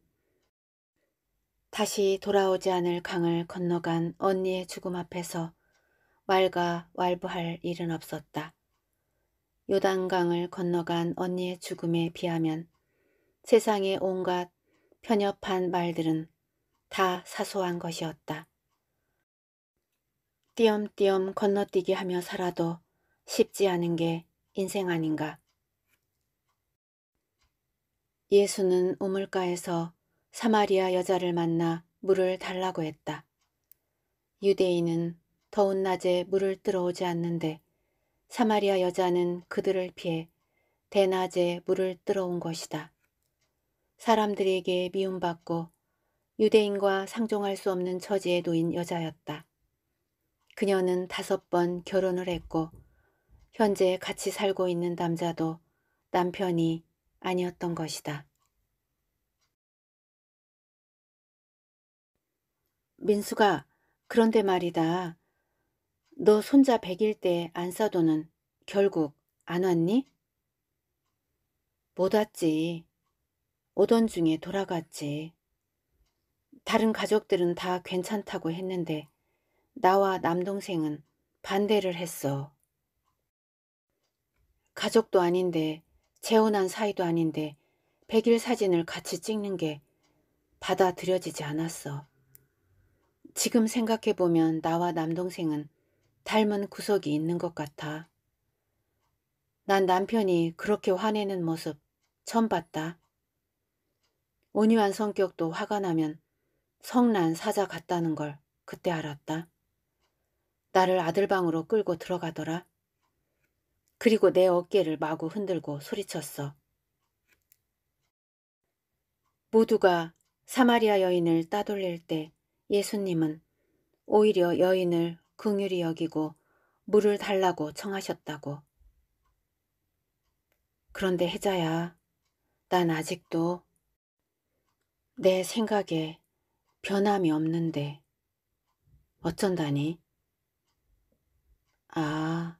다시 돌아오지 않을 강을 건너간 언니의 죽음 앞에서 왈가 왈부할 일은 없었다. 요단강을 건너간 언니의 죽음에 비하면 세상의 온갖 편협한 말들은 다 사소한 것이었다. 띄엄띄엄 건너뛰기 하며 살아도 쉽지 않은 게 인생 아닌가. 예수는 우물가에서 사마리아 여자를 만나 물을 달라고 했다. 유대인은 더운 낮에 물을 들어오지 않는데 사마리아 여자는 그들을 피해 대낮에 물을 들어온 것이다. 사람들에게 미움받고 유대인과 상종할 수 없는 처지에 놓인 여자였다. 그녀는 다섯 번 결혼을 했고 현재 같이 살고 있는 남자도 남편이 아니었던 것이다. 민수가 그런데 말이다. 너 손자 백일때 안 싸도는 결국 안 왔니? 못 왔지. 오던 중에 돌아갔지. 다른 가족들은 다 괜찮다고 했는데 나와 남동생은 반대를 했어. 가족도 아닌데 재혼한 사이도 아닌데 백일 사진을 같이 찍는 게 받아들여지지 않았어. 지금 생각해보면 나와 남동생은 닮은 구석이 있는 것 같아. 난 남편이 그렇게 화내는 모습 처음 봤다. 온유한 성격도 화가 나면 성난 사자 같다는 걸 그때 알았다. 나를 아들방으로 끌고 들어가더라. 그리고 내 어깨를 마구 흔들고 소리쳤어. 모두가 사마리아 여인을 따돌릴 때 예수님은 오히려 여인을 긍휼히 여기고 물을 달라고 청하셨다고. 그런데 혜자야, 난 아직도 내 생각에 변함이 없는데 어쩐다니? 아,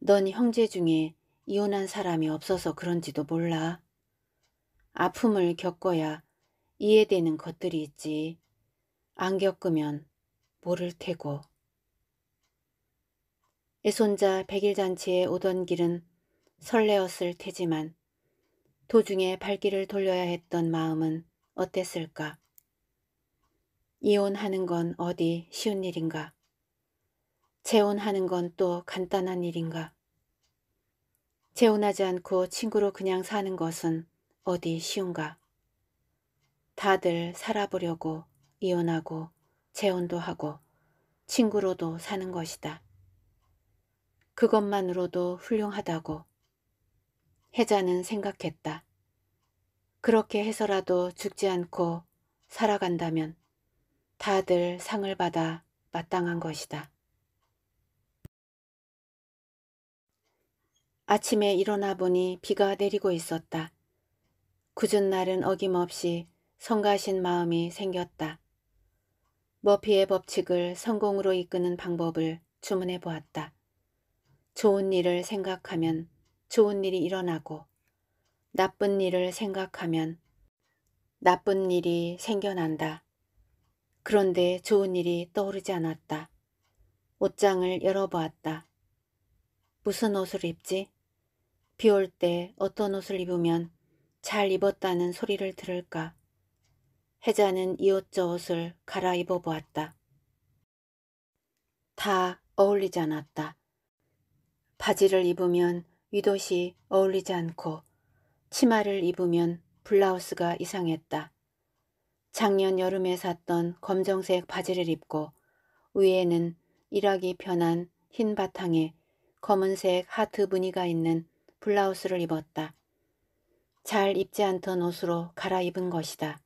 넌 형제 중에 이혼한 사람이 없어서 그런지도 몰라. 아픔을 겪어야 이해되는 것들이 있지. 안 겪으면 모를 테고. 애손자 백일잔치에 오던 길은 설레었을 테지만 도중에 발길을 돌려야 했던 마음은 어땠을까? 이혼하는 건 어디 쉬운 일인가? 재혼하는 건 또 간단한 일인가. 재혼하지 않고 친구로 그냥 사는 것은 어디 쉬운가. 다들 살아보려고 이혼하고 재혼도 하고 친구로도 사는 것이다. 그것만으로도 훌륭하다고 해자는 생각했다. 그렇게 해서라도 죽지 않고 살아간다면 다들 상을 받아 마땅한 것이다. 아침에 일어나 보니 비가 내리고 있었다. 굳은 날은 어김없이 성가신 마음이 생겼다. 머피의 법칙을 성공으로 이끄는 방법을 주문해 보았다. 좋은 일을 생각하면 좋은 일이 일어나고 나쁜 일을 생각하면 나쁜 일이 생겨난다. 그런데 좋은 일이 떠오르지 않았다. 옷장을 열어보았다. 무슨 옷을 입지? 비올때 어떤 옷을 입으면 잘 입었다는 소리를 들을까. 혜자는 이 옷 저 옷을 갈아입어 보았다. 다 어울리지 않았다. 바지를 입으면 윗옷이 어울리지 않고 치마를 입으면 블라우스가 이상했다. 작년 여름에 샀던 검정색 바지를 입고 위에는 일하기 편한 흰 바탕에 검은색 하트 무늬가 있는 블라우스를 입었다. 잘 입지 않던 옷으로 갈아입은 것이다.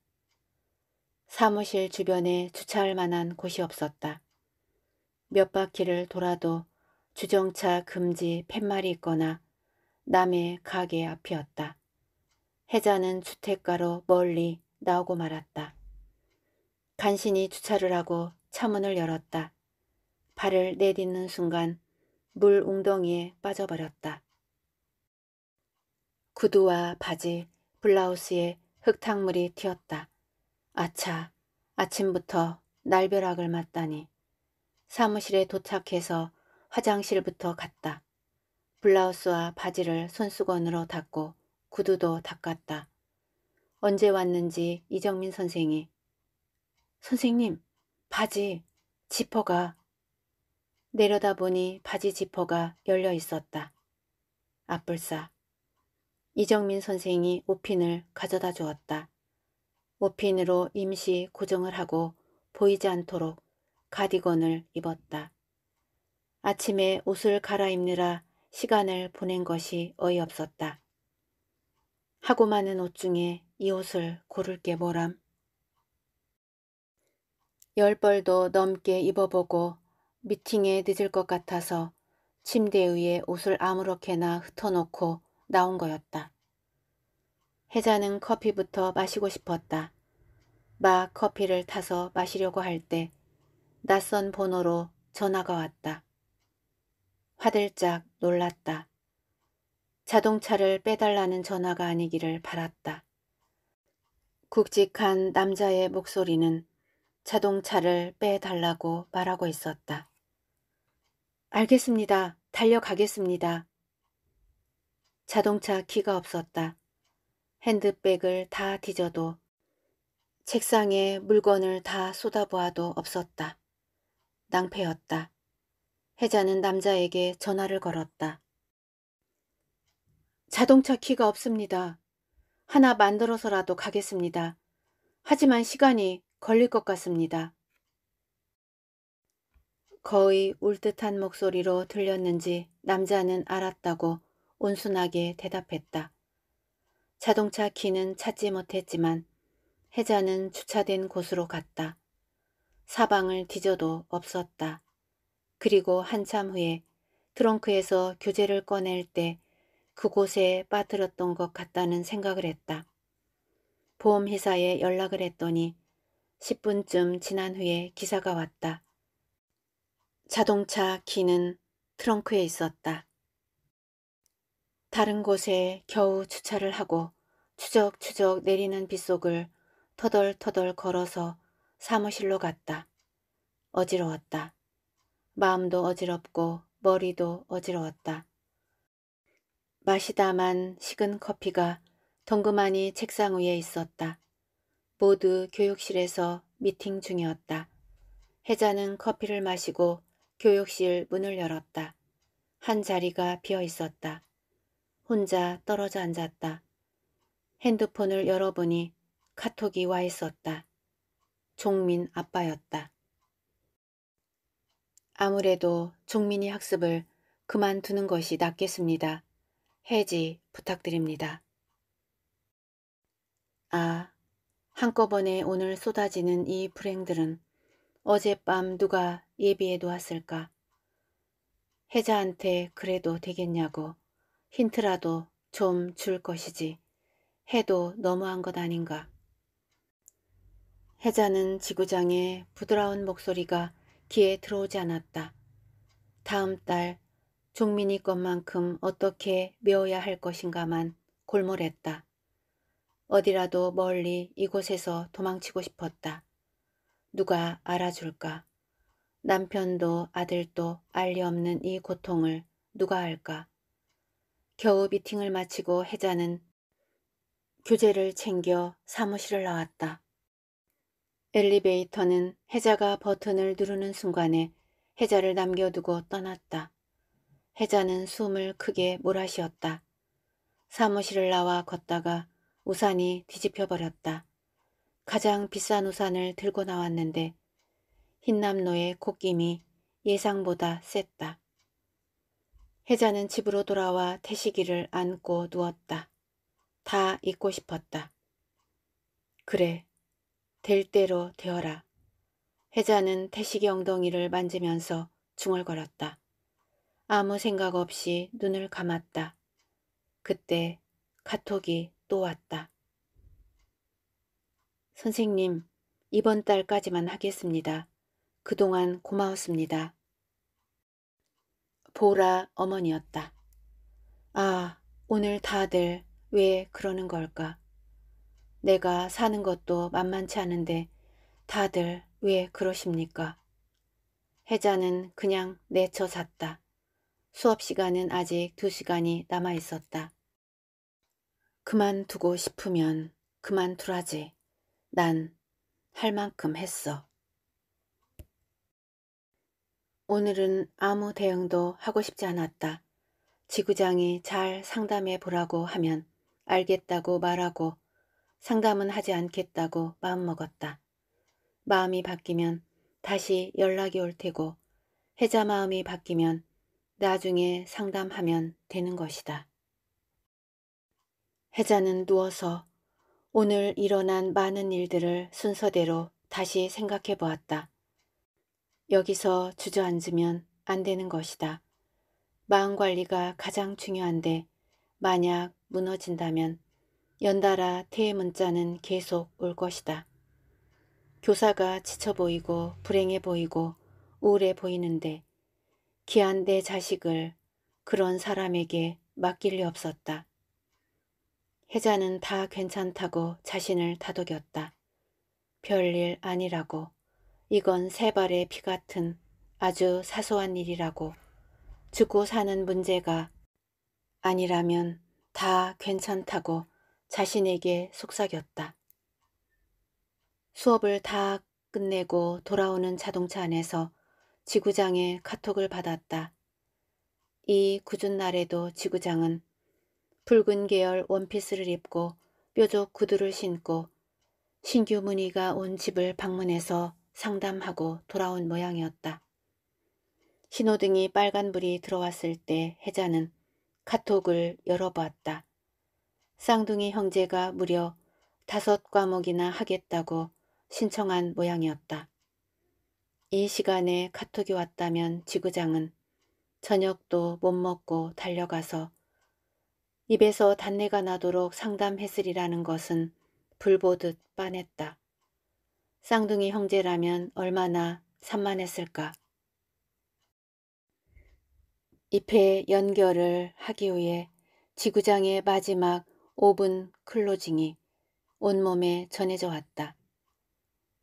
사무실 주변에 주차할 만한 곳이 없었다. 몇 바퀴를 돌아도 주정차 금지 팻말이 있거나 남의 가게 앞이었다. 해자는 주택가로 멀리 나오고 말았다. 간신히 주차를 하고 차문을 열었다. 발을 내딛는 순간 물 웅덩이에 빠져버렸다. 구두와 바지, 블라우스에 흙탕물이 튀었다. 아차, 아침부터 날벼락을 맞다니. 사무실에 도착해서 화장실부터 갔다. 블라우스와 바지를 손수건으로 닦고 구두도 닦았다. 언제 왔는지 이정민 선생이 선생님, 바지, 지퍼가 내려다보니 바지 지퍼가 열려 있었다. 아뿔싸. 이정민 선생이 오핀을 가져다 주었다. 오핀으로 임시 고정을 하고 보이지 않도록 가디건을 입었다. 아침에 옷을 갈아입느라 시간을 보낸 것이 어이없었다. 하고 많은 옷 중에 이 옷을 고를 게 뭐람. 열 벌도 넘게 입어보고 미팅에 늦을 것 같아서 침대 위에 옷을 아무렇게나 흩어놓고 나온 거였다. 혜자는 커피부터 마시고 싶었다. 마 커피를 타서 마시려고 할 때 낯선 번호로 전화가 왔다. 화들짝 놀랐다. 자동차를 빼달라는 전화가 아니기를 바랐다. 굵직한 남자의 목소리는 자동차를 빼달라고 말하고 있었다. 알겠습니다. 달려가겠습니다. 자동차 키가 없었다. 핸드백을 다 뒤져도 책상에 물건을 다쏟아부어도 없었다. 낭패였다. 혜자는 남자에게 전화를 걸었다. 자동차 키가 없습니다. 하나 만들어서라도 가겠습니다. 하지만 시간이 걸릴 것 같습니다. 거의 울 듯한 목소리로 들렸는지 남자는 알았다고 온순하게 대답했다. 자동차 키는 찾지 못했지만 해자는 주차된 곳으로 갔다. 사방을 뒤져도 없었다. 그리고 한참 후에 트렁크에서 교재를 꺼낼 때 그곳에 빠뜨렸던 것 같다는 생각을 했다. 보험회사에 연락을 했더니 10분쯤 지난 후에 기사가 왔다. 자동차 키는 트렁크에 있었다. 다른 곳에 겨우 주차를 하고 추적추적 내리는 빗속을 터덜터덜 걸어서 사무실로 갔다. 어지러웠다. 마음도 어지럽고 머리도 어지러웠다. 마시다만 식은 커피가 덩그마니 책상 위에 있었다. 모두 교육실에서 미팅 중이었다. 혜자는 커피를 마시고 교육실 문을 열었다. 한 자리가 비어 있었다. 혼자 떨어져 앉았다. 핸드폰을 열어보니 카톡이 와 있었다. 종민 아빠였다. 아무래도 종민이 학습을 그만두는 것이 낫겠습니다. 해지 부탁드립니다. 아, 한꺼번에 오늘 쏟아지는 이 불행들은 어젯밤 누가 예비해 놓았을까? 혜자한테 그래도 되겠냐고 힌트라도 좀 줄 것이지 해도 너무한 것 아닌가. 해자는 지구장의 부드러운 목소리가 귀에 들어오지 않았다. 다음 달 종민이 것만큼 어떻게 메워야 할 것인가만 골몰했다. 어디라도 멀리 이곳에서 도망치고 싶었다. 누가 알아줄까? 남편도 아들도 알리 없는 이 고통을 누가 알까? 겨우 미팅을 마치고 혜자는 교재를 챙겨 사무실을 나왔다. 엘리베이터는 혜자가 버튼을 누르는 순간에 혜자를 남겨두고 떠났다. 혜자는 숨을 크게 몰아쉬었다. 사무실을 나와 걷다가 우산이 뒤집혀 버렸다. 가장 비싼 우산을 들고 나왔는데 흰남노의 콧김이 예상보다 셌다. 혜자는 집으로 돌아와 태식이를 안고 누웠다. 다 잊고 싶었다. 그래, 될 대로 되어라. 혜자는 태식이 엉덩이를 만지면서 중얼거렸다. 아무 생각 없이 눈을 감았다. 그때 카톡이 또 왔다. 선생님, 이번 달까지만 하겠습니다. 그동안 고마웠습니다. 보라 어머니였다. 아, 오늘 다들 왜 그러는 걸까? 내가 사는 것도 만만치 않은데 다들 왜 그러십니까? 혜자는 그냥 내쳐 잤다. 수업 시간은 아직 두 시간이 남아 있었다. 그만두고 싶으면 그만두라지. 난 할 만큼 했어. 오늘은 아무 대응도 하고 싶지 않았다. 지구장이 잘 상담해 보라고 하면 알겠다고 말하고 상담은 하지 않겠다고 마음먹었다. 마음이 바뀌면 다시 연락이 올 테고 해자 마음이 바뀌면 나중에 상담하면 되는 것이다. 해자는 누워서 오늘 일어난 많은 일들을 순서대로 다시 생각해 보았다. 여기서 주저앉으면 안 되는 것이다. 마음 관리가 가장 중요한데 만약 무너진다면 연달아 태의 문자는 계속 올 것이다. 교사가 지쳐 보이고 불행해 보이고 우울해 보이는데 귀한내 자식을 그런 사람에게 맡길 리 없었다. 혜자는 다 괜찮다고 자신을 다독였다. 별일 아니라고. 이건 세발의 피 같은 아주 사소한 일이라고 죽고 사는 문제가 아니라면 다 괜찮다고 자신에게 속삭였다. 수업을 다 끝내고 돌아오는 자동차 안에서 지구장의 카톡을 받았다. 이구은 날에도 지구장은 붉은 계열 원피스를 입고 뾰족 구두를 신고 신규 문의가 온 집을 방문해서 상담하고 돌아온 모양이었다. 신호등이 빨간불이 들어왔을 때 혜자는 카톡을 열어보았다. 쌍둥이 형제가 무려 다섯 과목이나 하겠다고 신청한 모양이었다. 이 시간에 카톡이 왔다면 지구장은 저녁도 못 먹고 달려가서 입에서 단내가 나도록 상담했으리라는 것은 불보듯 빤했다. 쌍둥이 형제라면 얼마나 산만했을까. 잎의 연결을 하기 위해 지구장의 마지막 5분 클로징이 온몸에 전해져 왔다.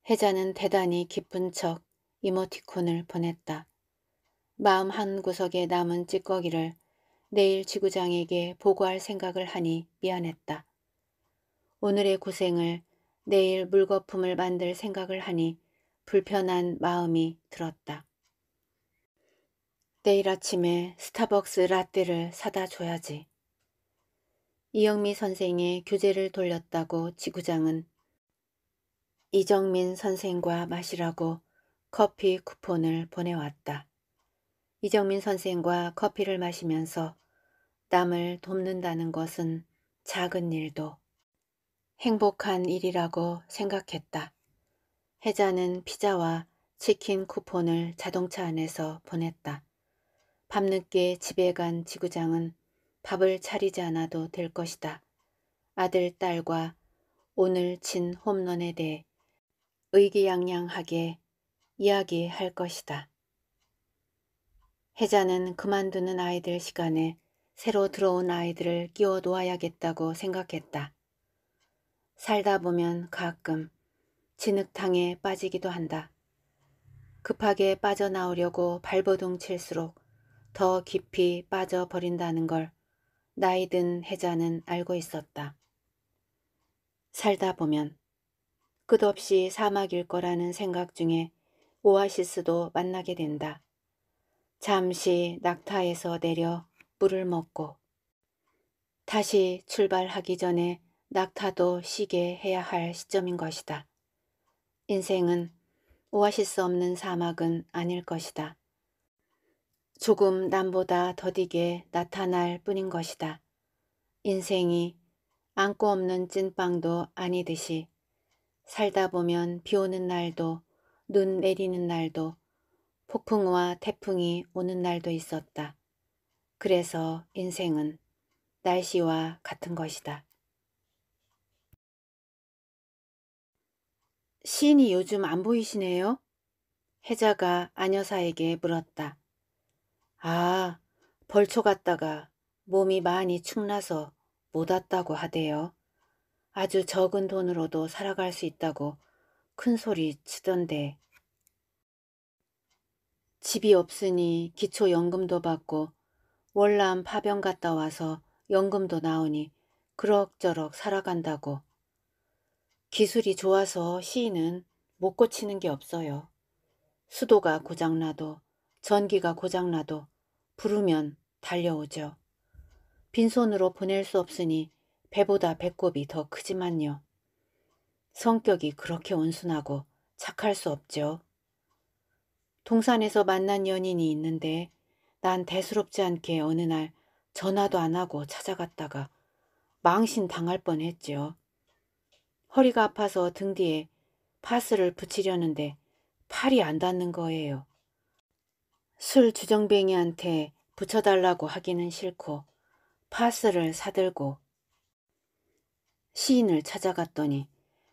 혜자는 대단히 기쁜 척 이모티콘을 보냈다. 마음 한구석에 남은 찌꺼기를 내일 지구장에게 보고할 생각을 하니 미안했다. 오늘의 고생을 내일 물거품을 만들 생각을 하니 불편한 마음이 들었다. 내일 아침에 스타벅스 라떼를 사다 줘야지. 이영미 선생의 교재를 돌렸다고 지구장은 이정민 선생과 마시라고 커피 쿠폰을 보내왔다. 이정민 선생과 커피를 마시면서 남을 돕는다는 것은 작은 일도 행복한 일이라고 생각했다. 혜자는 피자와 치킨 쿠폰을 자동차 안에서 보냈다. 밤늦게 집에 간 지구장은 밥을 차리지 않아도 될 것이다. 아들, 딸과 오늘 친 홈런에 대해 의기양양하게 이야기할 것이다. 혜자는 그만두는 아이들 시간에 새로 들어온 아이들을 끼워 놓아야겠다고 생각했다. 살다 보면 가끔 진흙탕에 빠지기도 한다. 급하게 빠져나오려고 발버둥 칠수록 더 깊이 빠져버린다는 걸 나이 든 혜자는 알고 있었다. 살다 보면 끝없이 사막일 거라는 생각 중에 오아시스도 만나게 된다. 잠시 낙타에서 내려 물을 먹고 다시 출발하기 전에 낙타도 쉬게 해야 할 시점인 것이다. 인생은 오아시스 없는 사막은 아닐 것이다. 조금 남보다 더디게 나타날 뿐인 것이다. 인생이 안고 없는 찐빵도 아니듯이 살다 보면 비 오는 날도 눈 내리는 날도 폭풍과 태풍이 오는 날도 있었다. 그래서 인생은 날씨와 같은 것이다. 시인이 요즘 안 보이시네요? 혜자가 아녀사에게 물었다. 아, 벌초 갔다가 몸이 많이 축나서 못 왔다고 하대요. 아주 적은 돈으로도 살아갈 수 있다고 큰 소리 치던데. 집이 없으니 기초연금도 받고 월남 파병 갔다 와서 연금도 나오니 그럭저럭 살아간다고 기술이 좋아서 시인은 못 고치는 게 없어요. 수도가 고장나도 전기가 고장나도 부르면 달려오죠. 빈손으로 보낼 수 없으니 배보다 배꼽이 더 크지만요. 성격이 그렇게 온순하고 착할 수 없죠. 동산에서 만난 연인이 있는데 난 대수롭지 않게 어느 날 전화도 안 하고 찾아갔다가 망신 당할 뻔했지요. 허리가 아파서 등 뒤에 파스를 붙이려는데 팔이 안 닿는 거예요. 술 주정뱅이한테 붙여달라고 하기는 싫고 파스를 사들고 시인을 찾아갔더니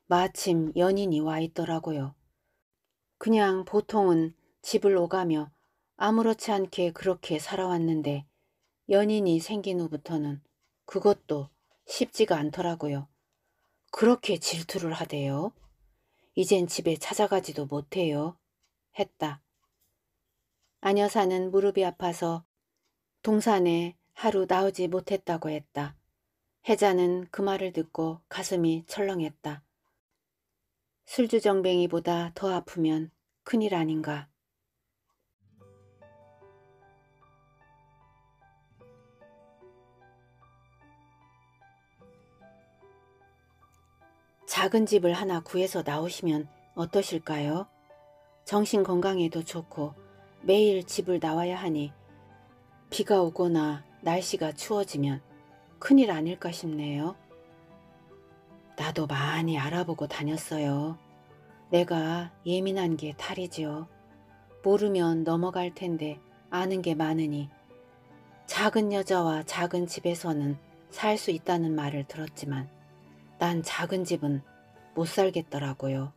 마침 연인이 와 있더라고요. 그냥 보통은 집을 오가며 아무렇지 않게 그렇게 살아왔는데 연인이 생긴 후부터는 그것도 쉽지가 않더라고요. 그렇게 질투를 하대요. 이젠 집에 찾아가지도 못해요. 했다. 아녀사는 무릎이 아파서 동산에 하루 나오지 못했다고 했다. 혜자는 그 말을 듣고 가슴이 철렁했다. 술주정뱅이보다 더 아프면 큰일 아닌가. 작은 집을 하나 구해서 나오시면 어떠실까요? 정신 건강에도 좋고 매일 집을 나와야 하니 비가 오거나 날씨가 추워지면 큰일 아닐까 싶네요. 나도 많이 알아보고 다녔어요. 내가 예민한 게 탈이지요. 모르면 넘어갈 텐데 아는 게 많으니 작은 여자와 작은 집에서는 살 수 있다는 말을 들었지만 난 작은 집은 못 살겠더라고요.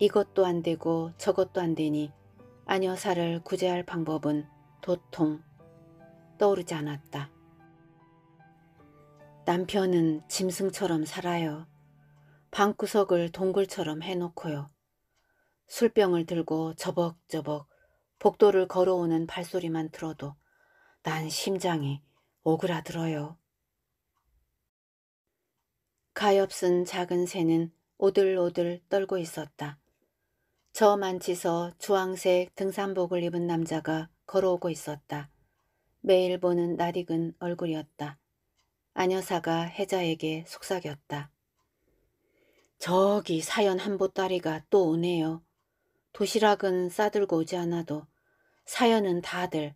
이것도 안 되고 저것도 안 되니 아녀사를 구제할 방법은 도통 떠오르지 않았다. 남편은 짐승처럼 살아요. 방구석을 동굴처럼 해놓고요. 술병을 들고 저벅저벅 복도를 걸어오는 발소리만 들어도 난 심장이 오그라들어요. 가엾은 작은 새는 오들오들 떨고 있었다. 저 만치서 주황색 등산복을 입은 남자가 걸어오고 있었다. 매일 보는 낯익은 얼굴이었다. 아녀사가 해자에게 속삭였다. 저기 사연 한 보따리가 또 오네요. 도시락은 싸들고 오지 않아도 사연은 다들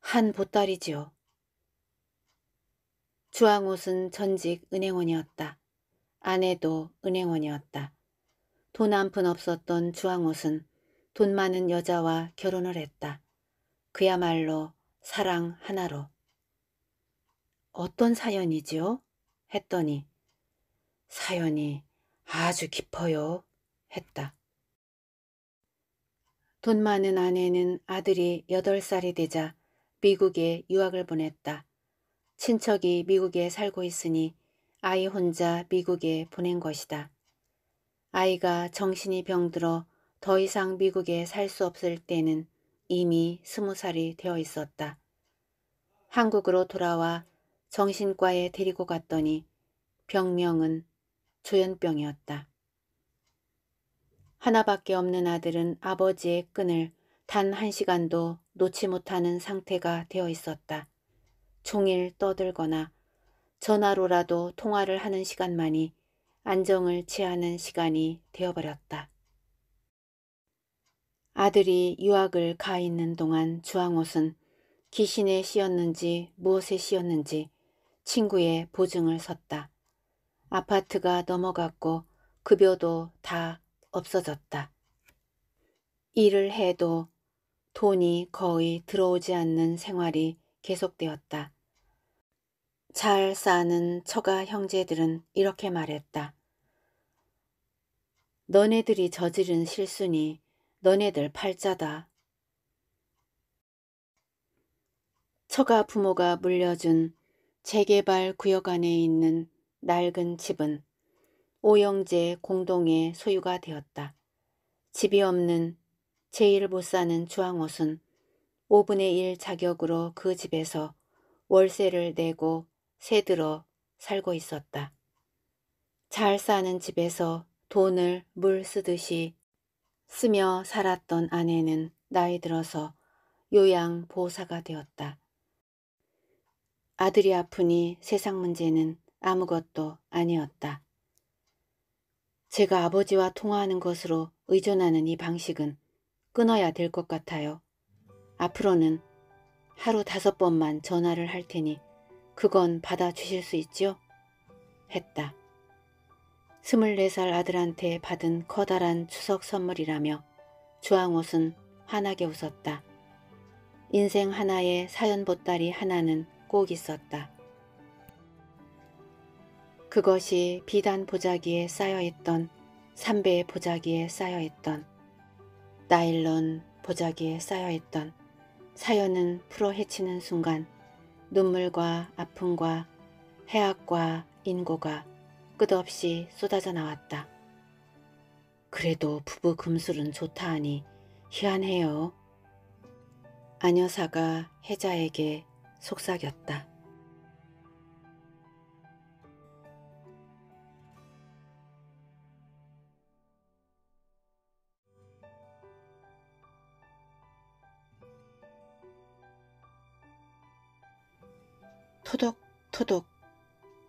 한 보따리지요. 주황옷은 전직 은행원이었다. 아내도 은행원이었다. 돈 한 푼 없었던 주황옷은 돈 많은 여자와 결혼을 했다. 그야말로 사랑 하나로. 어떤 사연이지요? 했더니 사연이 아주 깊어요. 했다. 돈 많은 아내는 아들이 8살이 되자 미국에 유학을 보냈다. 친척이 미국에 살고 있으니 아이 혼자 미국에 보낸 것이다. 아이가 정신이 병들어 더 이상 미국에 살 수 없을 때는 이미 스무 살이 되어 있었다. 한국으로 돌아와 정신과에 데리고 갔더니 병명은 조현병이었다. 하나밖에 없는 아들은 아버지의 끈을 단 한 시간도 놓지 못하는 상태가 되어 있었다. 종일 떠들거나 전화로라도 통화를 하는 시간만이 안정을 취하는 시간이 되어버렸다. 아들이 유학을 가 있는 동안 주황옷은 귀신에 씌었는지 무엇에 씌었는지 친구의 보증을 섰다. 아파트가 넘어갔고 급여도 다 없어졌다. 일을 해도 돈이 거의 들어오지 않는 생활이 계속되었다. 잘 사는 처가 형제들은 이렇게 말했다. 너네들이 저지른 실수니 너네들 팔자다. 처가 부모가 물려준 재개발 구역 안에 있는 낡은 집은 오영재 공동의 소유가 되었다. 집이 없는 제일 못 사는 주황옷은 5분의 1 자격으로 그 집에서 월세를 내고 새들어 살고 있었다. 잘 사는 집에서 돈을 물 쓰듯이 쓰며 살았던 아내는 나이 들어서 요양보호사가 되었다. 아들이 아프니 세상 문제는 아무것도 아니었다. 제가 아버지와 통화하는 것으로 의존하는 이 방식은 끊어야 될 것 같아요. 앞으로는 하루 다섯 번만 전화를 할 테니 그건 받아주실 수 있지요? 했다. 스물네 살 아들한테 받은 커다란 추석 선물이라며 주황옷은 환하게 웃었다. 인생 하나에 사연 보따리 하나는 꼭 있었다. 그것이 비단 보자기에 쌓여있던 삼배의 보자기에 쌓여있던 나일론 보자기에 쌓여있던 사연은 풀어 헤치는 순간 눈물과 아픔과 해악과 인고가 끝없이 쏟아져 나왔다. 그래도 부부 금술은 좋다 하니 희한해요. 아녀사가 혜자에게 속삭였다. 토독토독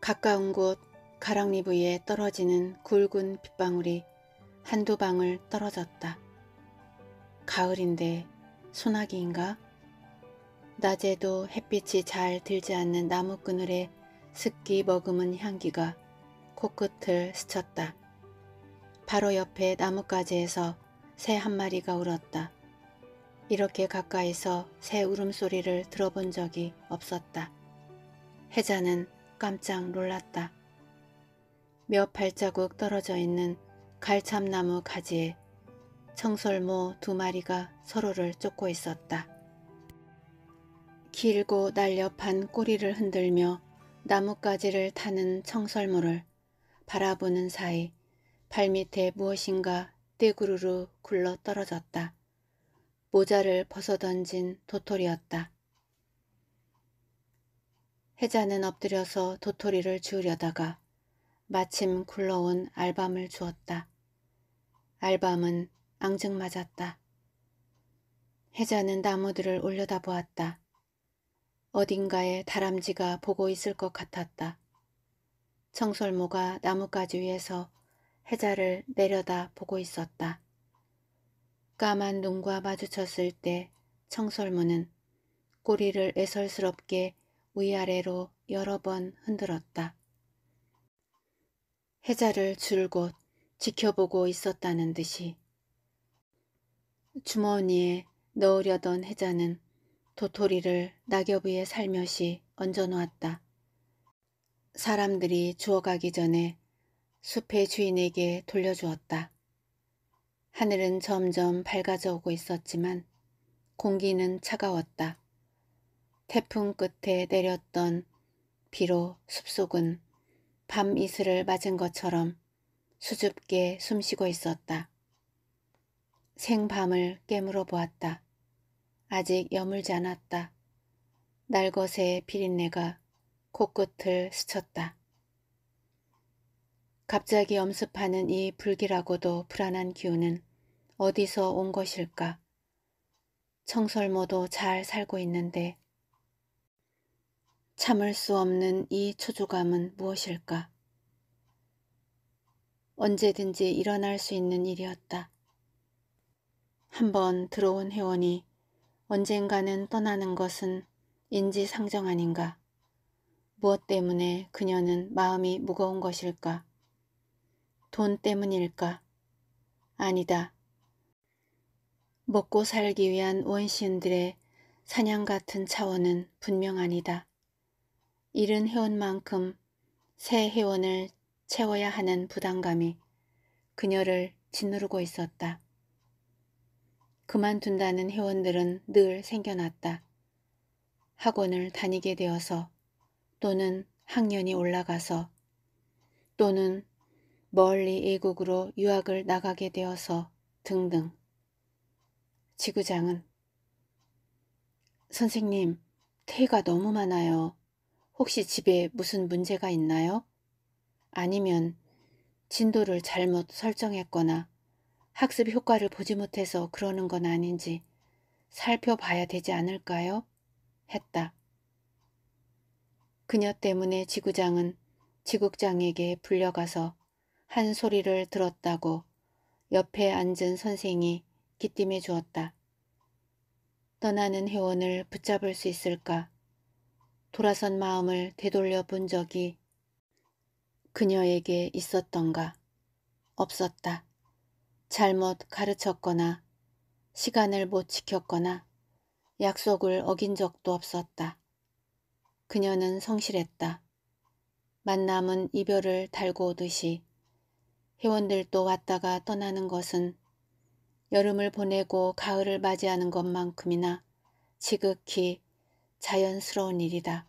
가까운 곳 가랑잎 위에 떨어지는 굵은 빗방울이 한두 방울 떨어졌다. 가을인데 소나기인가? 낮에도 햇빛이 잘 들지 않는 나무 그늘에 습기 머금은 향기가 코끝을 스쳤다. 바로 옆에 나뭇가지에서 새 한 마리가 울었다. 이렇게 가까이서 새 울음소리를 들어본 적이 없었다. 혜자는 깜짝 놀랐다. 몇 발자국 떨어져 있는 갈참나무 가지에 청설모 두 마리가 서로를 쫓고 있었다. 길고 날렵한 꼬리를 흔들며 나뭇가지를 타는 청설모를 바라보는 사이 발밑에 무엇인가 떼구르르 굴러 떨어졌다. 모자를 벗어던진 도토리였다. 혜자는 엎드려서 도토리를 주우려다가 마침 굴러온 알밤을 주었다. 알밤은 앙증 맞았다. 혜자는 나무들을 올려다보았다. 어딘가에 다람쥐가 보고 있을 것 같았다. 청설모가 나뭇가지 위에서 혜자를 내려다 보고 있었다. 까만 눈과 마주쳤을 때 청설모는 꼬리를 애설스럽게 위아래로 여러 번 흔들었다. 해자를 줄곧 지켜보고 있었다는 듯이 주머니에 넣으려던 해자는 도토리를 낙엽 위에 살며시 얹어놓았다. 사람들이 주워가기 전에 숲의 주인에게 돌려주었다. 하늘은 점점 밝아져 오고 있었지만 공기는 차가웠다. 태풍 끝에 내렸던 비로 숲속은 밤 이슬을 맞은 것처럼 수줍게 숨쉬고 있었다. 생밤을 깨물어 보았다. 아직 여물지 않았다. 날것의 비린내가 코끝을 스쳤다. 갑자기 엄습하는 이 불길하고도 불안한 기운은 어디서 온 것일까? 청설모도 잘 살고 있는데 참을 수 없는 이 초조감은 무엇일까? 언제든지 일어날 수 있는 일이었다. 한번 들어온 회원이 언젠가는 떠나는 것은 인지상정 아닌가? 무엇 때문에 그녀는 마음이 무거운 것일까? 돈 때문일까? 아니다. 먹고 살기 위한 원시인들의 사냥 같은 차원은 분명 아니다. 이른 회원 만큼 새 회원을 채워야 하는 부담감이 그녀를 짓누르고 있었다. 그만둔다는 회원들은 늘 생겨났다. 학원을 다니게 되어서 또는 학년이 올라가서 또는 멀리 외국으로 유학을 나가게 되어서 등등. 지구장은 선생님, 태가 너무 많아요. 혹시 집에 무슨 문제가 있나요? 아니면 진도를 잘못 설정했거나 학습 효과를 보지 못해서 그러는 건 아닌지 살펴봐야 되지 않을까요? 했다. 그녀 때문에 지구장은 지국장에게 불려가서 한 소리를 들었다고 옆에 앉은 선생이 기띔해 주었다. 떠나는 회원을 붙잡을 수 있을까? 돌아선 마음을 되돌려 본 적이 그녀에게 있었던가 없었다. 잘못 가르쳤거나 시간을 못 지켰거나 약속을 어긴 적도 없었다. 그녀는 성실했다. 만남은 이별을 달고 오듯이 회원들도 왔다가 떠나는 것은 여름을 보내고 가을을 맞이하는 것만큼이나 지극히 자연스러운 일이다.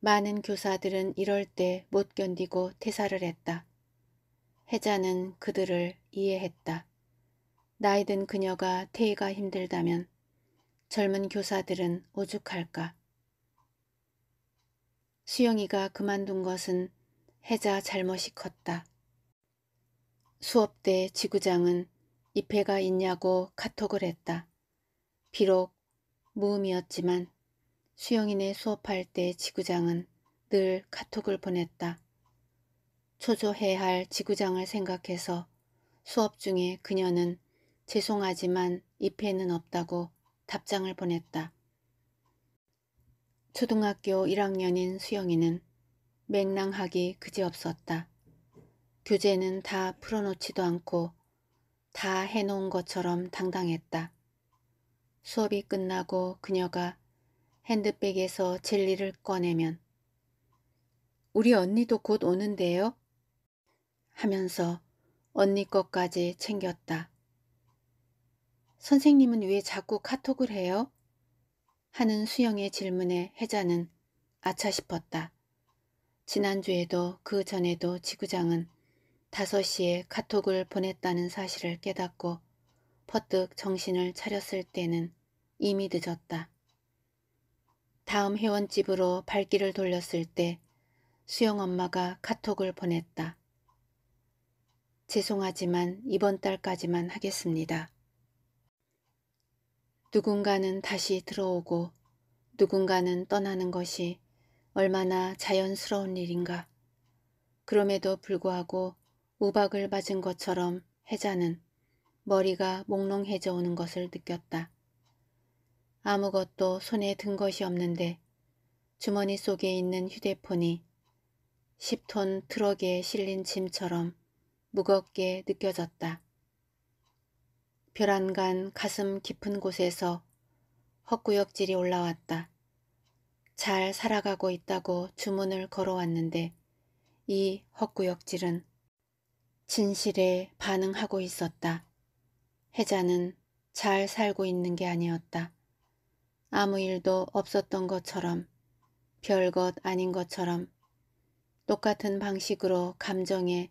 많은 교사들은 이럴 때 못 견디고 퇴사를 했다. 혜자는 그들을 이해했다. 나이든 그녀가 퇴위가 힘들다면 젊은 교사들은 오죽할까. 수영이가 그만둔 것은 혜자 잘못이 컸다. 수업 때 지구장은 입회가 있냐고 카톡을 했다. 비록 무음이었지만 수영이네 수업할 때 지구장은 늘 카톡을 보냈다. 초조해 할 지구장을 생각해서 수업 중에 그녀는 죄송하지만 입회는 없다고 답장을 보냈다. 초등학교 1학년인 수영이는 맹랑하기 그지없었다. 교재는 다 풀어놓지도 않고 다 해놓은 것처럼 당당했다. 수업이 끝나고 그녀가 핸드백에서 젤리를 꺼내면 우리 언니도 곧 오는데요? 하면서 언니 것까지 챙겼다. 선생님은 왜 자꾸 카톡을 해요? 하는 수영의 질문에 혜자는 아차 싶었다. 지난주에도 그 전에도 지구장은 5시에 카톡을 보냈다는 사실을 깨닫고 퍼뜩 정신을 차렸을 때는 이미 늦었다. 다음 회원집으로 발길을 돌렸을 때 수영 엄마가 카톡을 보냈다. 죄송하지만 이번 달까지만 하겠습니다. 누군가는 다시 들어오고 누군가는 떠나는 것이 얼마나 자연스러운 일인가. 그럼에도 불구하고 우박을 맞은 것처럼 해자는 머리가 몽롱해져 오는 것을 느꼈다. 아무것도 손에 든 것이 없는데 주머니 속에 있는 휴대폰이 10톤 트럭에 실린 짐처럼 무겁게 느껴졌다. 벼란간 가슴 깊은 곳에서 헛구역질이 올라왔다. 잘 살아가고 있다고 주문을 걸어왔는데 이 헛구역질은 진실에 반응하고 있었다. 혜자는 잘 살고 있는 게 아니었다. 아무 일도 없었던 것처럼 별것 아닌 것처럼 똑같은 방식으로 감정에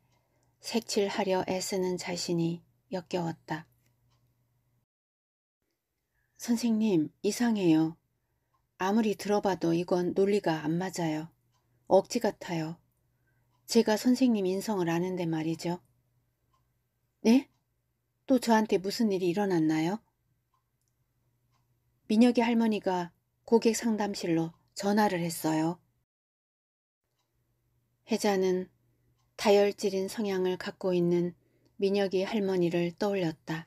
색칠하려 애쓰는 자신이 역겨웠다. 선생님, 이상해요. 아무리 들어봐도 이건 논리가 안 맞아요. 억지 같아요. 제가 선생님 인성을 아는데 말이죠. 네? 또 저한테 무슨 일이 일어났나요? 민혁이 할머니가 고객 상담실로 전화를 했어요. 혜자는 다혈질인 성향을 갖고 있는 민혁이 할머니를 떠올렸다.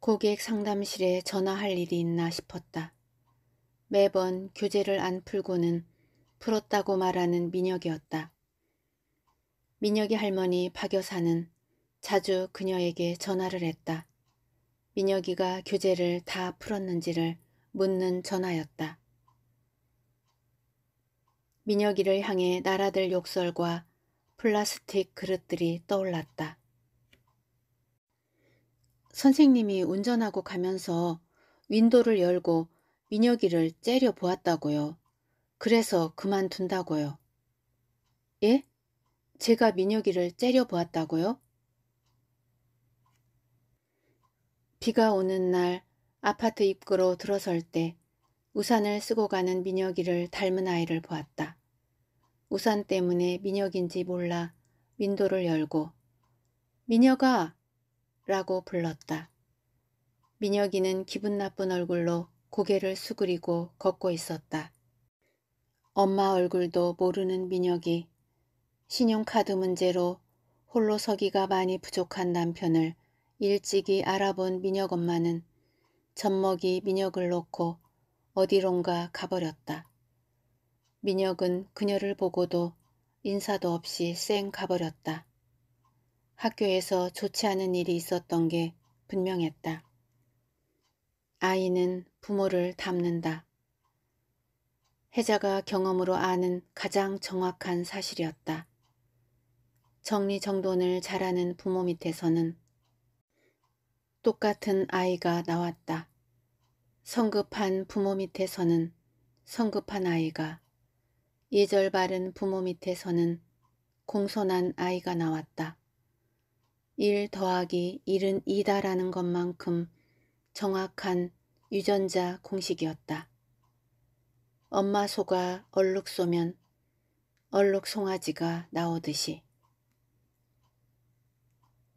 고객 상담실에 전화할 일이 있나 싶었다. 매번 교재를 안 풀고는 풀었다고 말하는 민혁이었다. 민혁이 할머니 박 여사는 자주 그녀에게 전화를 했다. 민혁이가 교재를 다 풀었는지를 묻는 전화였다. 민혁이를 향해 날아들 욕설과 플라스틱 그릇들이 떠올랐다. 선생님이 운전하고 가면서 윈도를 열고 민혁이를 째려 보았다고요. 그래서 그만둔다고요. 예? 제가 민혁이를 째려 보았다고요? 비가 오는 날 아파트 입구로 들어설 때 우산을 쓰고 가는 민혁이를 닮은 아이를 보았다. 우산 때문에 민혁인지 몰라 윈도를 열고 민혁아! 라고 불렀다. 민혁이는 기분 나쁜 얼굴로 고개를 수그리고 걷고 있었다. 엄마 얼굴도 모르는 민혁이 신용카드 문제로 홀로 서기가 많이 부족한 남편을 일찍이 알아본 민혁 엄마는 젖먹이 민혁을 놓고 어디론가 가버렸다. 민혁은 그녀를 보고도 인사도 없이 쌩 가버렸다. 학교에서 좋지 않은 일이 있었던 게 분명했다. 아이는 부모를 닮는다. 혜자가 경험으로 아는 가장 정확한 사실이었다. 정리정돈을 잘하는 부모 밑에서는 똑같은 아이가 나왔다. 성급한 부모 밑에서는 성급한 아이가, 예절 바른 부모 밑에서는 공손한 아이가 나왔다. 1 더하기 1은 2다라는 것만큼 정확한 유전자 공식이었다. 엄마 소가 얼룩 소면 얼룩 송아지가 나오듯이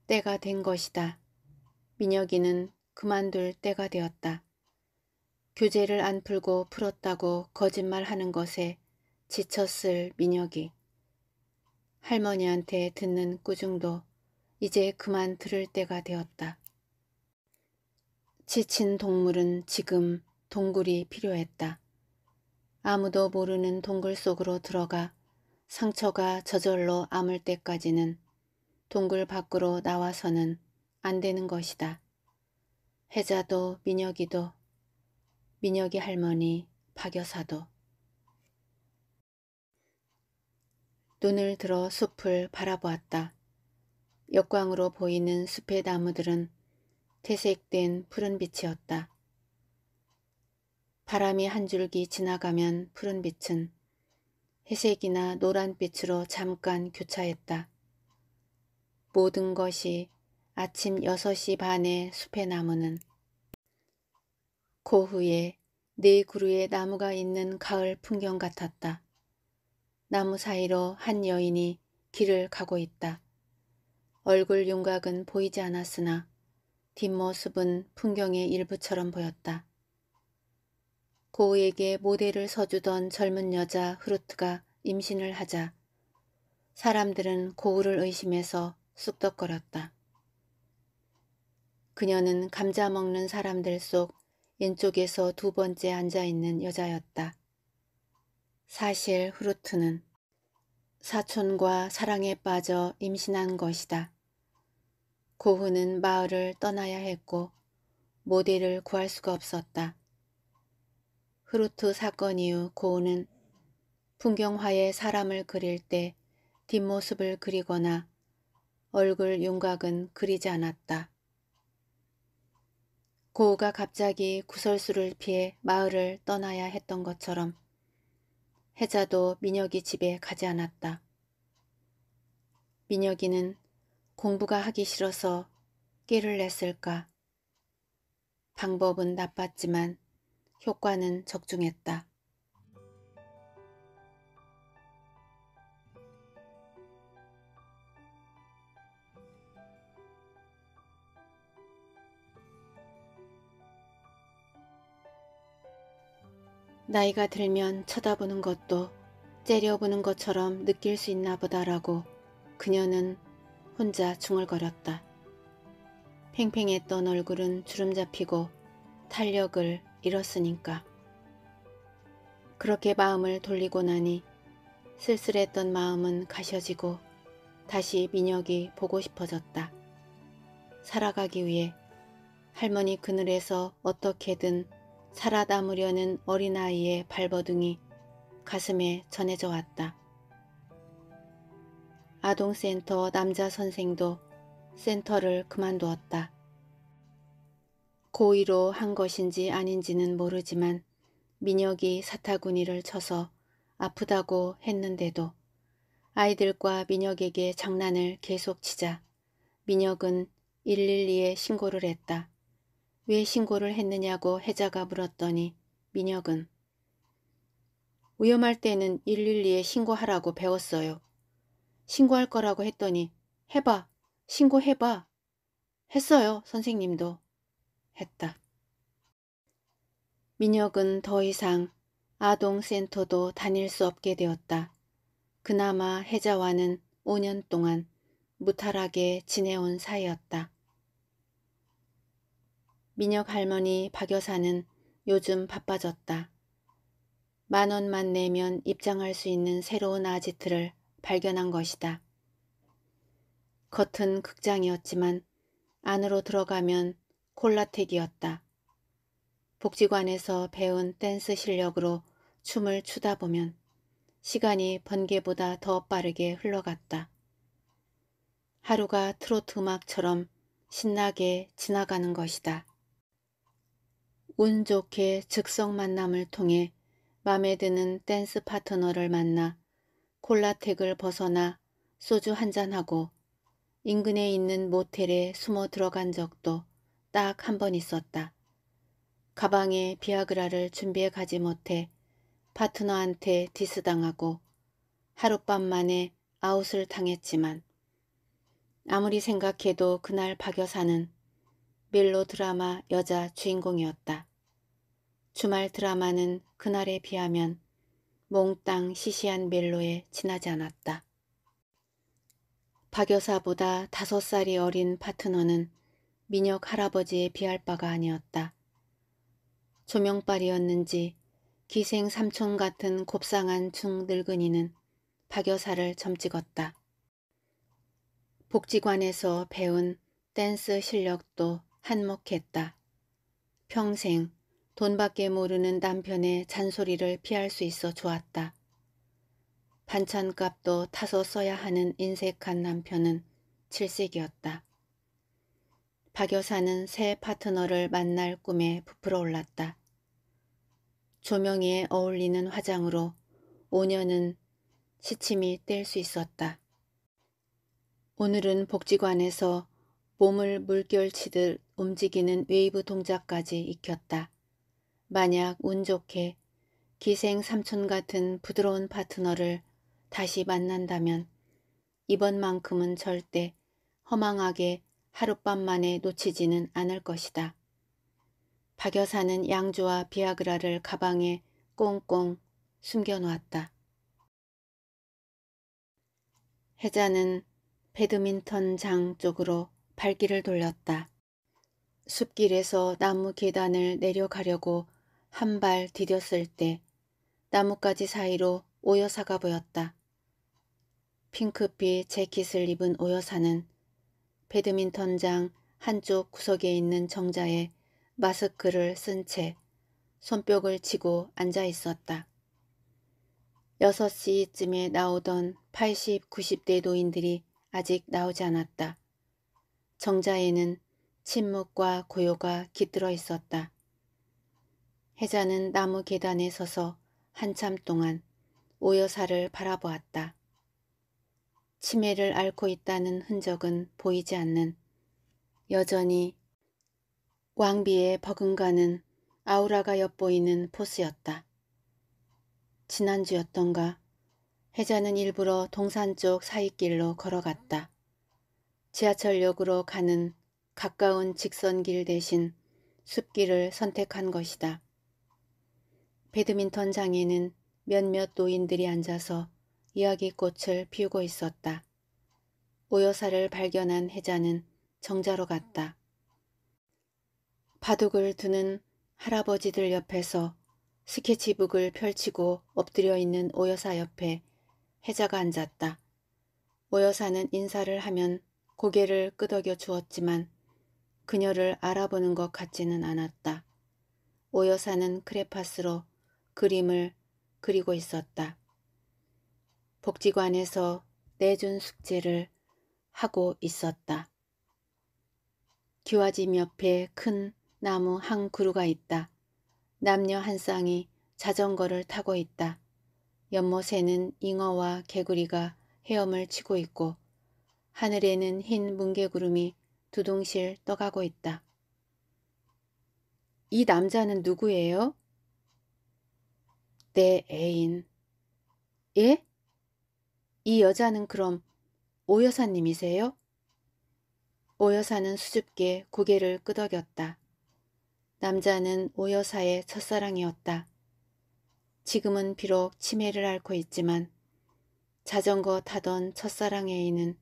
때가 된 것이다. 민혁이는 그만둘 때가 되었다. 교재를 안 풀고 풀었다고 거짓말하는 것에 지쳤을 민혁이. 할머니한테 듣는 꾸중도 이제 그만 들을 때가 되었다. 지친 동물은 지금 동굴이 필요했다. 아무도 모르는 동굴 속으로 들어가 상처가 저절로 아물 때까지는 동굴 밖으로 나와서는 안 되는 것이다. 혜자도 민혁이도 민혁이 할머니 박여사도 눈을 들어 숲을 바라보았다. 역광으로 보이는 숲의 나무들은 퇴색된 푸른 빛이었다. 바람이 한 줄기 지나가면 푸른 빛은 회색이나 노란 빛으로 잠깐 교차했다. 모든 것이 아침 6시 반에 숲의 나무는 고흐에네 그루의 나무가 있는 가을 풍경 같았다. 나무 사이로 한 여인이 길을 가고 있다. 얼굴 윤곽은 보이지 않았으나 뒷모습은 풍경의 일부처럼 보였다. 고우에게 모델을 서주던 젊은 여자 후르트가 임신을 하자 사람들은 고우를 의심해서 쑥덕거렸다. 그녀는 감자 먹는 사람들 속 왼쪽에서 두 번째 앉아있는 여자였다. 사실 후르트는 사촌과 사랑에 빠져 임신한 것이다. 고흐는 그 마을을 떠나야 했고 모델을 구할 수가 없었다. 후루트 사건 이후 고흐는 그 풍경화에 사람을 그릴 때 뒷모습을 그리거나 얼굴 윤곽은 그리지 않았다. 고우가 갑자기 구설수를 피해 마을을 떠나야 했던 것처럼 해자도 민혁이 집에 가지 않았다. 민혁이는 공부가 하기 싫어서 끼를 냈을까. 방법은 나빴지만 효과는 적중했다. 나이가 들면 쳐다보는 것도 째려보는 것처럼 느낄 수 있나 보다라고 그녀는 혼자 중얼거렸다. 팽팽했던 얼굴은 주름 잡히고 탄력을 잃었으니까. 그렇게 마음을 돌리고 나니 쓸쓸했던 마음은 가셔지고 다시 민혁이 보고 싶어졌다. 살아가기 위해 할머니 그늘에서 어떻게든 살아남으려는 어린아이의 발버둥이 가슴에 전해져 왔다. 아동센터 남자 선생도 센터를 그만두었다. 고의로 한 것인지 아닌지는 모르지만 민혁이 사타구니를 쳐서 아프다고 했는데도 아이들과 민혁에게 장난을 계속 치자 민혁은 112에 신고를 했다. 왜 신고를 했느냐고 해자가 물었더니 민혁은 위험할 때는 112에 신고하라고 배웠어요. 신고할 거라고 했더니 해봐, 신고해봐. 했어요, 선생님도. 했다. 민혁은 더 이상 아동센터도 다닐 수 없게 되었다. 그나마 혜자와는 5년 동안 무탈하게 지내온 사이였다. 민혁 할머니 박 여사는 요즘 바빠졌다. 만 원만 내면 입장할 수 있는 새로운 아지트를 발견한 것이다. 겉은 극장이었지만 안으로 들어가면 콜라텍이었다. 복지관에서 배운 댄스 실력으로 춤을 추다 보면 시간이 번개보다 더 빠르게 흘러갔다. 하루가 트로트 음악처럼 신나게 지나가는 것이다. 운 좋게 즉석 만남을 통해 맘에 드는 댄스 파트너를 만나 콜라텍을 벗어나 소주 한잔하고 인근에 있는 모텔에 숨어 들어간 적도 딱 한 번 있었다. 가방에 비아그라를 준비해 가지 못해 파트너한테 디스당하고 하룻밤 만에 아웃을 당했지만 아무리 생각해도 그날 박여사는 멜로드라마 여자 주인공이었다. 주말 드라마는 그날에 비하면 몽땅 시시한 멜로에 지나지 않았다. 박 여사보다 다섯 살이 어린 파트너는 민혁 할아버지의 비할 바가 아니었다. 조명빨이었는지 기생 삼촌 같은 곱상한 중늙은이는 박 여사를 점찍었다. 복지관에서 배운 댄스 실력도 한몫했다. 평생 돈밖에 모르는 남편의 잔소리를 피할 수 있어 좋았다. 반찬값도 타서 써야 하는 인색한 남편은 칠색이었다. 박 여사는 새 파트너를 만날 꿈에 부풀어 올랐다. 조명에 어울리는 화장으로 5년은 시침이 뗄 수 있었다. 오늘은 복지관에서 몸을 물결치듯 움직이는 웨이브 동작까지 익혔다. 만약 운 좋게 기생 삼촌 같은 부드러운 파트너를 다시 만난다면 이번만큼은 절대 허망하게 하룻밤만에 놓치지는 않을 것이다. 박 여사는 양주와 비아그라를 가방에 꽁꽁 숨겨놓았다. 혜자는 배드민턴장 쪽으로 발길을 돌렸다. 숲길에서 나무 계단을 내려가려고 한 발 디뎠을 때 나뭇가지 사이로 오여사가 보였다. 핑크빛 재킷을 입은 오여사는 배드민턴장 한쪽 구석에 있는 정자에 마스크를 쓴 채 손뼉을 치고 앉아 있었다. 6시쯤에 나오던 80, 90대 노인들이 아직 나오지 않았다. 정자에는 침묵과 고요가 깃들어 있었다. 혜자는 나무 계단에 서서 한참 동안 오여사를 바라보았다. 치매를 앓고 있다는 흔적은 보이지 않는 여전히 왕비의 버금가는 아우라가 엿보이는 포스였다. 지난주였던가 혜자는 일부러 동산 쪽 사이길로 걸어갔다. 지하철역으로 가는 가까운 직선길 대신 숲길을 선택한 것이다. 배드민턴 장에는 몇몇 노인들이 앉아서 이야기꽃을 피우고 있었다. 오여사를 발견한 혜자는 정자로 갔다. 바둑을 두는 할아버지들 옆에서 스케치북을 펼치고 엎드려 있는 오여사 옆에 혜자가 앉았다. 오여사는 인사를 하면 고개를 끄덕여 주었지만 그녀를 알아보는 것 같지는 않았다. 오여사는 크레파스로 그림을 그리고 있었다. 복지관에서 내준 숙제를 하고 있었다. 기와집 옆에 큰 나무 한 그루가 있다. 남녀 한 쌍이 자전거를 타고 있다. 연못에는 잉어와 개구리가 헤엄을 치고 있고 하늘에는 흰 뭉게구름이 두둥실 떠가고 있다. 이 남자는 누구예요? 내 애인. 예? 이 여자는 그럼 오 여사님이세요? 오 여사는 수줍게 고개를 끄덕였다. 남자는 오 여사의 첫사랑이었다. 지금은 비록 치매를 앓고 있지만 자전거 타던 첫사랑 애인은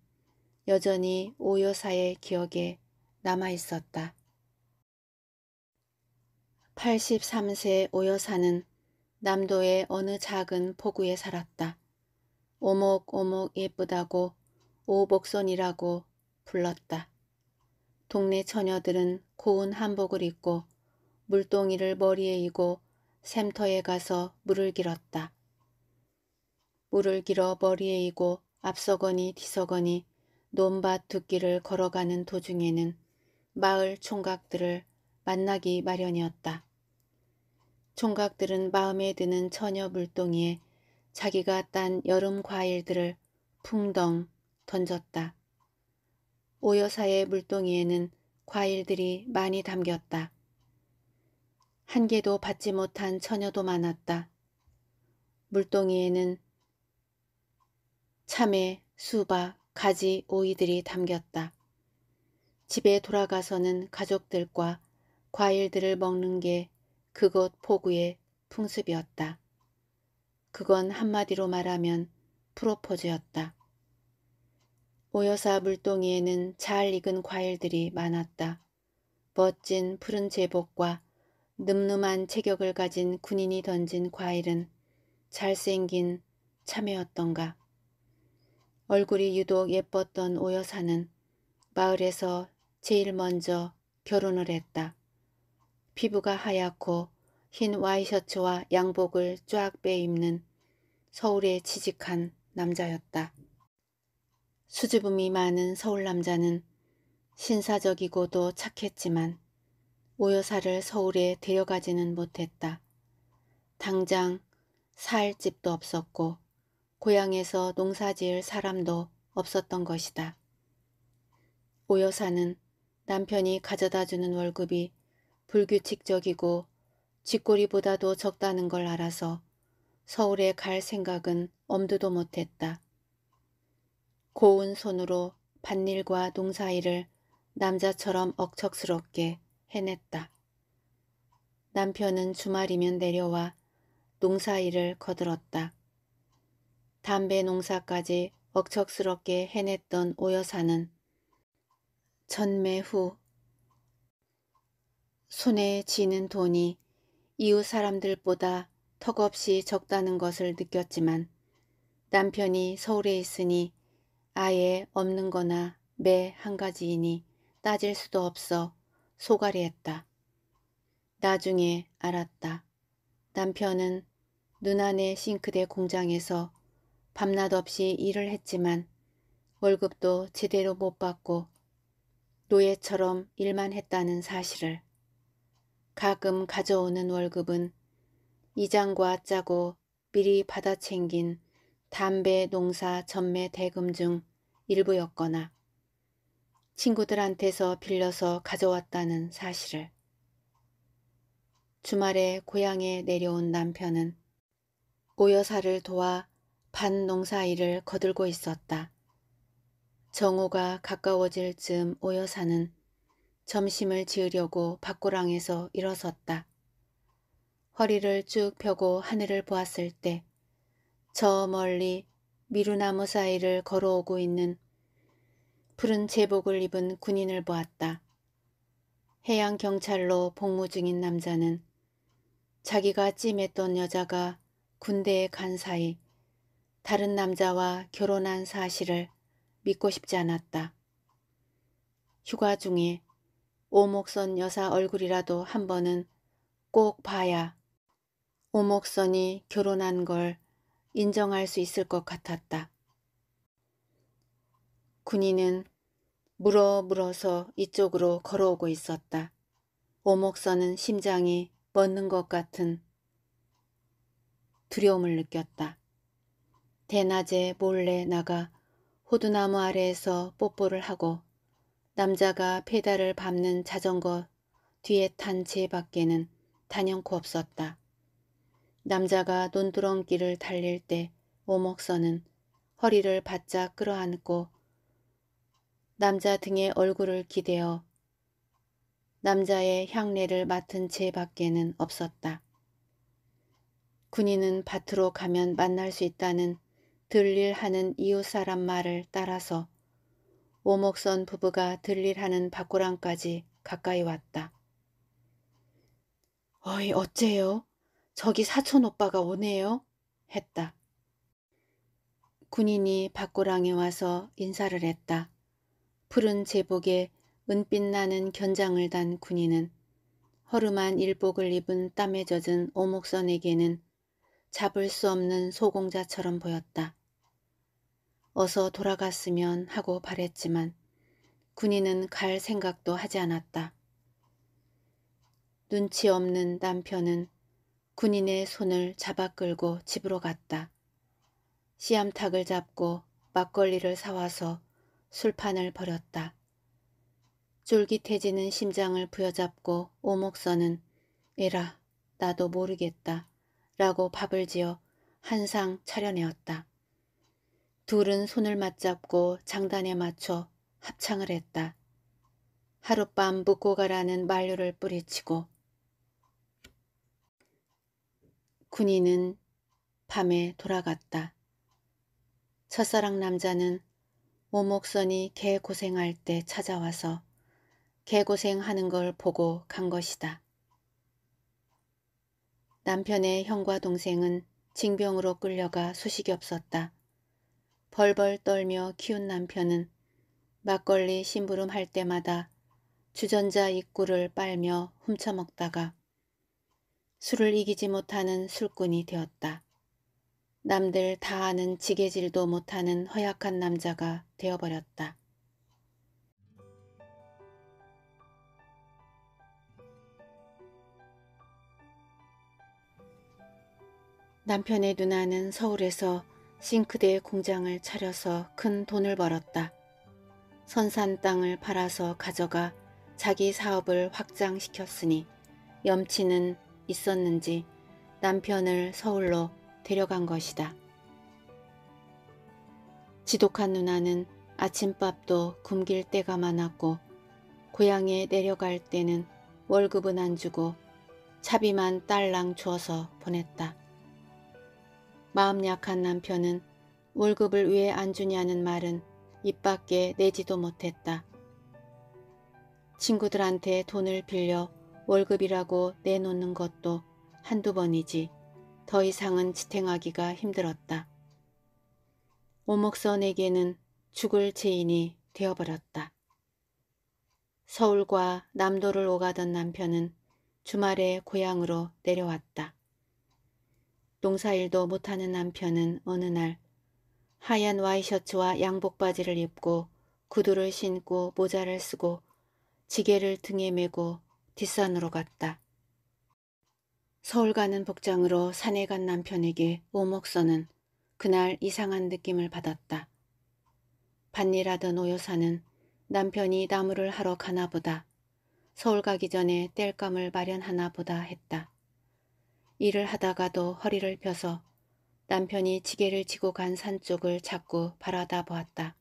여전히 오 여사의 기억에 남아있었다. 83세 오 여사는 남도의 어느 작은 포구에 살았다. 오목오목 예쁘다고 오복손이라고 불렀다. 동네 처녀들은 고운 한복을 입고 물동이를 머리에 이고 샘터에 가서 물을 길었다. 물을 길어 머리에 이고 앞서거니 뒤서거니 논밭 두 끼를 걸어가는 도중에는 마을 총각들을 만나기 마련이었다. 총각들은 마음에 드는 처녀 물동이에 자기가 딴 여름 과일들을 풍덩 던졌다. 오여사의 물동이에는 과일들이 많이 담겼다. 한 개도 받지 못한 처녀도 많았다. 물동이에는 참외, 수박, 가지, 오이들이 담겼다. 집에 돌아가서는 가족들과 과일들을 먹는 게 그곳 포구의 풍습이었다. 그건 한마디로 말하면 프로포즈였다. 오여사 물동이에는 잘 익은 과일들이 많았다. 멋진 푸른 제복과 늠름한 체격을 가진 군인이 던진 과일은 잘생긴 참외였던가. 얼굴이 유독 예뻤던 오여사는 마을에서 제일 먼저 결혼을 했다. 피부가 하얗고 흰 와이셔츠와 양복을 쫙 빼입는 서울에 취직한 남자였다. 수줍음이 많은 서울 남자는 신사적이고도 착했지만 오여사를 서울에 데려가지는 못했다. 당장 살 집도 없었고 고향에서 농사지을 사람도 없었던 것이다. 오여사는 남편이 가져다주는 월급이 불규칙적이고 쥐꼬리보다도 적다는 걸 알아서 서울에 갈 생각은 엄두도 못했다. 고운 손으로 밭일과 농사일을 남자처럼 억척스럽게 해냈다. 남편은 주말이면 내려와 농사일을 거들었다. 담배 농사까지 억척스럽게 해냈던 오여사는 전매 후 손에 쥐는 돈이 이웃 사람들보다 턱없이 적다는 것을 느꼈지만 남편이 서울에 있으니 아예 없는 거나 매 한 가지이니 따질 수도 없어 소가리했다. 나중에 알았다. 남편은 누나네 싱크대 공장에서 밤낮 없이 일을 했지만 월급도 제대로 못 받고 노예처럼 일만 했다는 사실을 가끔 가져오는 월급은 이장과 짜고 미리 받아 챙긴 담배 농사 전매 대금 중 일부였거나 친구들한테서 빌려서 가져왔다는 사실을 주말에 고향에 내려온 남편은 오여사를 도와 반 농사 일을 거들고 있었다. 정호가 가까워질 즈음 오여사는 점심을 지으려고 밖고랑에서 일어섰다. 허리를 쭉 펴고 하늘을 보았을 때 저 멀리 미루나무 사이를 걸어오고 있는 푸른 제복을 입은 군인을 보았다. 해양경찰로 복무 중인 남자는 자기가 찜했던 여자가 군대에 간 사이 다른 남자와 결혼한 사실을 믿고 싶지 않았다. 휴가 중에 오목선 여사 얼굴이라도 한 번은 꼭 봐야 오목선이 결혼한 걸 인정할 수 있을 것 같았다. 군인은 물어 물어서 이쪽으로 걸어오고 있었다. 오목선은 심장이 멎는 것 같은 두려움을 느꼈다. 대낮에 몰래 나가 호두나무 아래에서 뽀뽀를 하고 남자가 페달을 밟는 자전거 뒤에 탄 채 밖에는 단연코 없었다. 남자가 논두렁길을 달릴 때 오목선은 허리를 바짝 끌어안고 남자 등의 얼굴을 기대어 남자의 향내를 맡은 채 밖에는 없었다. 군인은 밭으로 가면 만날 수 있다는 들릴하는 이웃사람 말을 따라서 오목선 부부가 들릴하는 박구랑까지 가까이 왔다. 어이 어째요? 저기 사촌 오빠가 오네요? 했다. 군인이 박구랑에 와서 인사를 했다. 푸른 제복에 은빛 나는 견장을 단 군인은 허름한 일복을 입은 땀에 젖은 오목선에게는 잡을 수 없는 소공자처럼 보였다. 어서 돌아갔으면 하고 바랬지만 군인은 갈 생각도 하지 않았다. 눈치 없는 남편은 군인의 손을 잡아 끌고 집으로 갔다. 씨암탉을 잡고 막걸리를 사와서 술판을 벌였다. 쫄깃해지는 심장을 부여잡고 오목선은 에라 나도 모르겠다 라고 밥을 지어 한상 차려내었다. 둘은 손을 맞잡고 장단에 맞춰 합창을 했다. 하룻밤 묵고 가라는 만류를 뿌리치고 군인은 밤에 돌아갔다. 첫사랑 남자는 오목선이 개고생할 때 찾아와서 개고생하는 걸 보고 간 것이다. 남편의 형과 동생은 징병으로 끌려가 소식이 없었다. 벌벌 떨며 키운 남편은 막걸리 심부름 할 때마다 주전자 입구를 빨며 훔쳐먹다가 술을 이기지 못하는 술꾼이 되었다. 남들 다 아는 지게질도 못하는 허약한 남자가 되어버렸다. 남편의 누나는 서울에서 싱크대에 공장을 차려서 큰 돈을 벌었다. 선산 땅을 팔아서 가져가 자기 사업을 확장시켰으니 염치는 있었는지 남편을 서울로 데려간 것이다. 지독한 누나는 아침밥도 굶길 때가 많았고 고향에 내려갈 때는 월급은 안 주고 차비만 딸랑 주어서 보냈다. 마음 약한 남편은 월급을 왜 안 주냐는 말은 입 밖에 내지도 못했다. 친구들한테 돈을 빌려 월급이라고 내놓는 것도 한두 번이지 더 이상은 지탱하기가 힘들었다. 오목선에게는 죽을 죄인이 되어버렸다. 서울과 남도를 오가던 남편은 주말에 고향으로 내려왔다. 농사일도 못하는 남편은 어느 날 하얀 와이셔츠와 양복 바지를 입고 구두를 신고 모자를 쓰고 지게를 등에 메고 뒷산으로 갔다. 서울 가는 복장으로 산에 간 남편에게 오목선은 그날 이상한 느낌을 받았다. 밭일하던 오여사는 남편이 나무를 하러 가나 보다. 서울 가기 전에 땔감을 마련하나 보다 했다. 일을 하다가도 허리를 펴서 남편이 지게를 지고 간 산 쪽을 자꾸 바라다 보았다.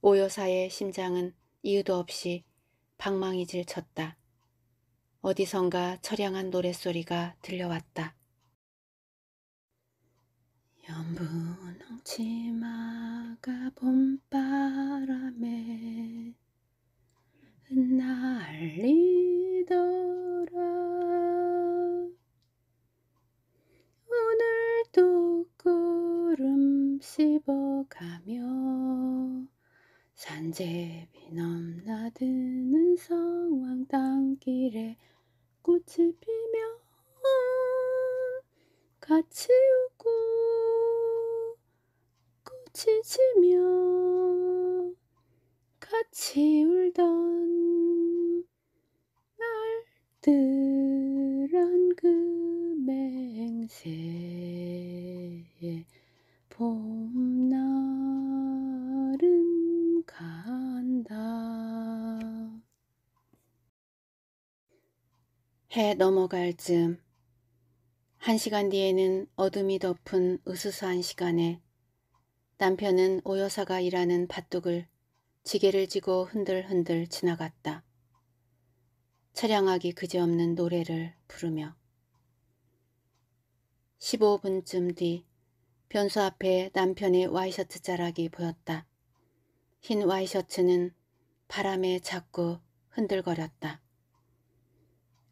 오여사의 심장은 이유도 없이 방망이질 쳤다. 어디선가 처량한 노랫소리가 들려왔다. 연분 홍치마가 봄바람에 흩날리더라 오늘도 구름 씹어가며 산재비 넘나드는 성황 땅길에 꽃이 피면 같이 우고 꽃이 지면 같이 울던 날들은 그 맹세의 봄날은 간다. 해 넘어갈 즈음 한 시간 뒤에는 어둠이 덮은 으스스한 시간에 남편은 오여사가 일하는 밭둑을 지게를 지고 흔들흔들 지나갔다. 차량하기 그지없는 노래를 부르며 15분쯤 뒤 변수 앞에 남편의 와이셔츠 자락이 보였다. 흰 와이셔츠는 바람에 자꾸 흔들거렸다.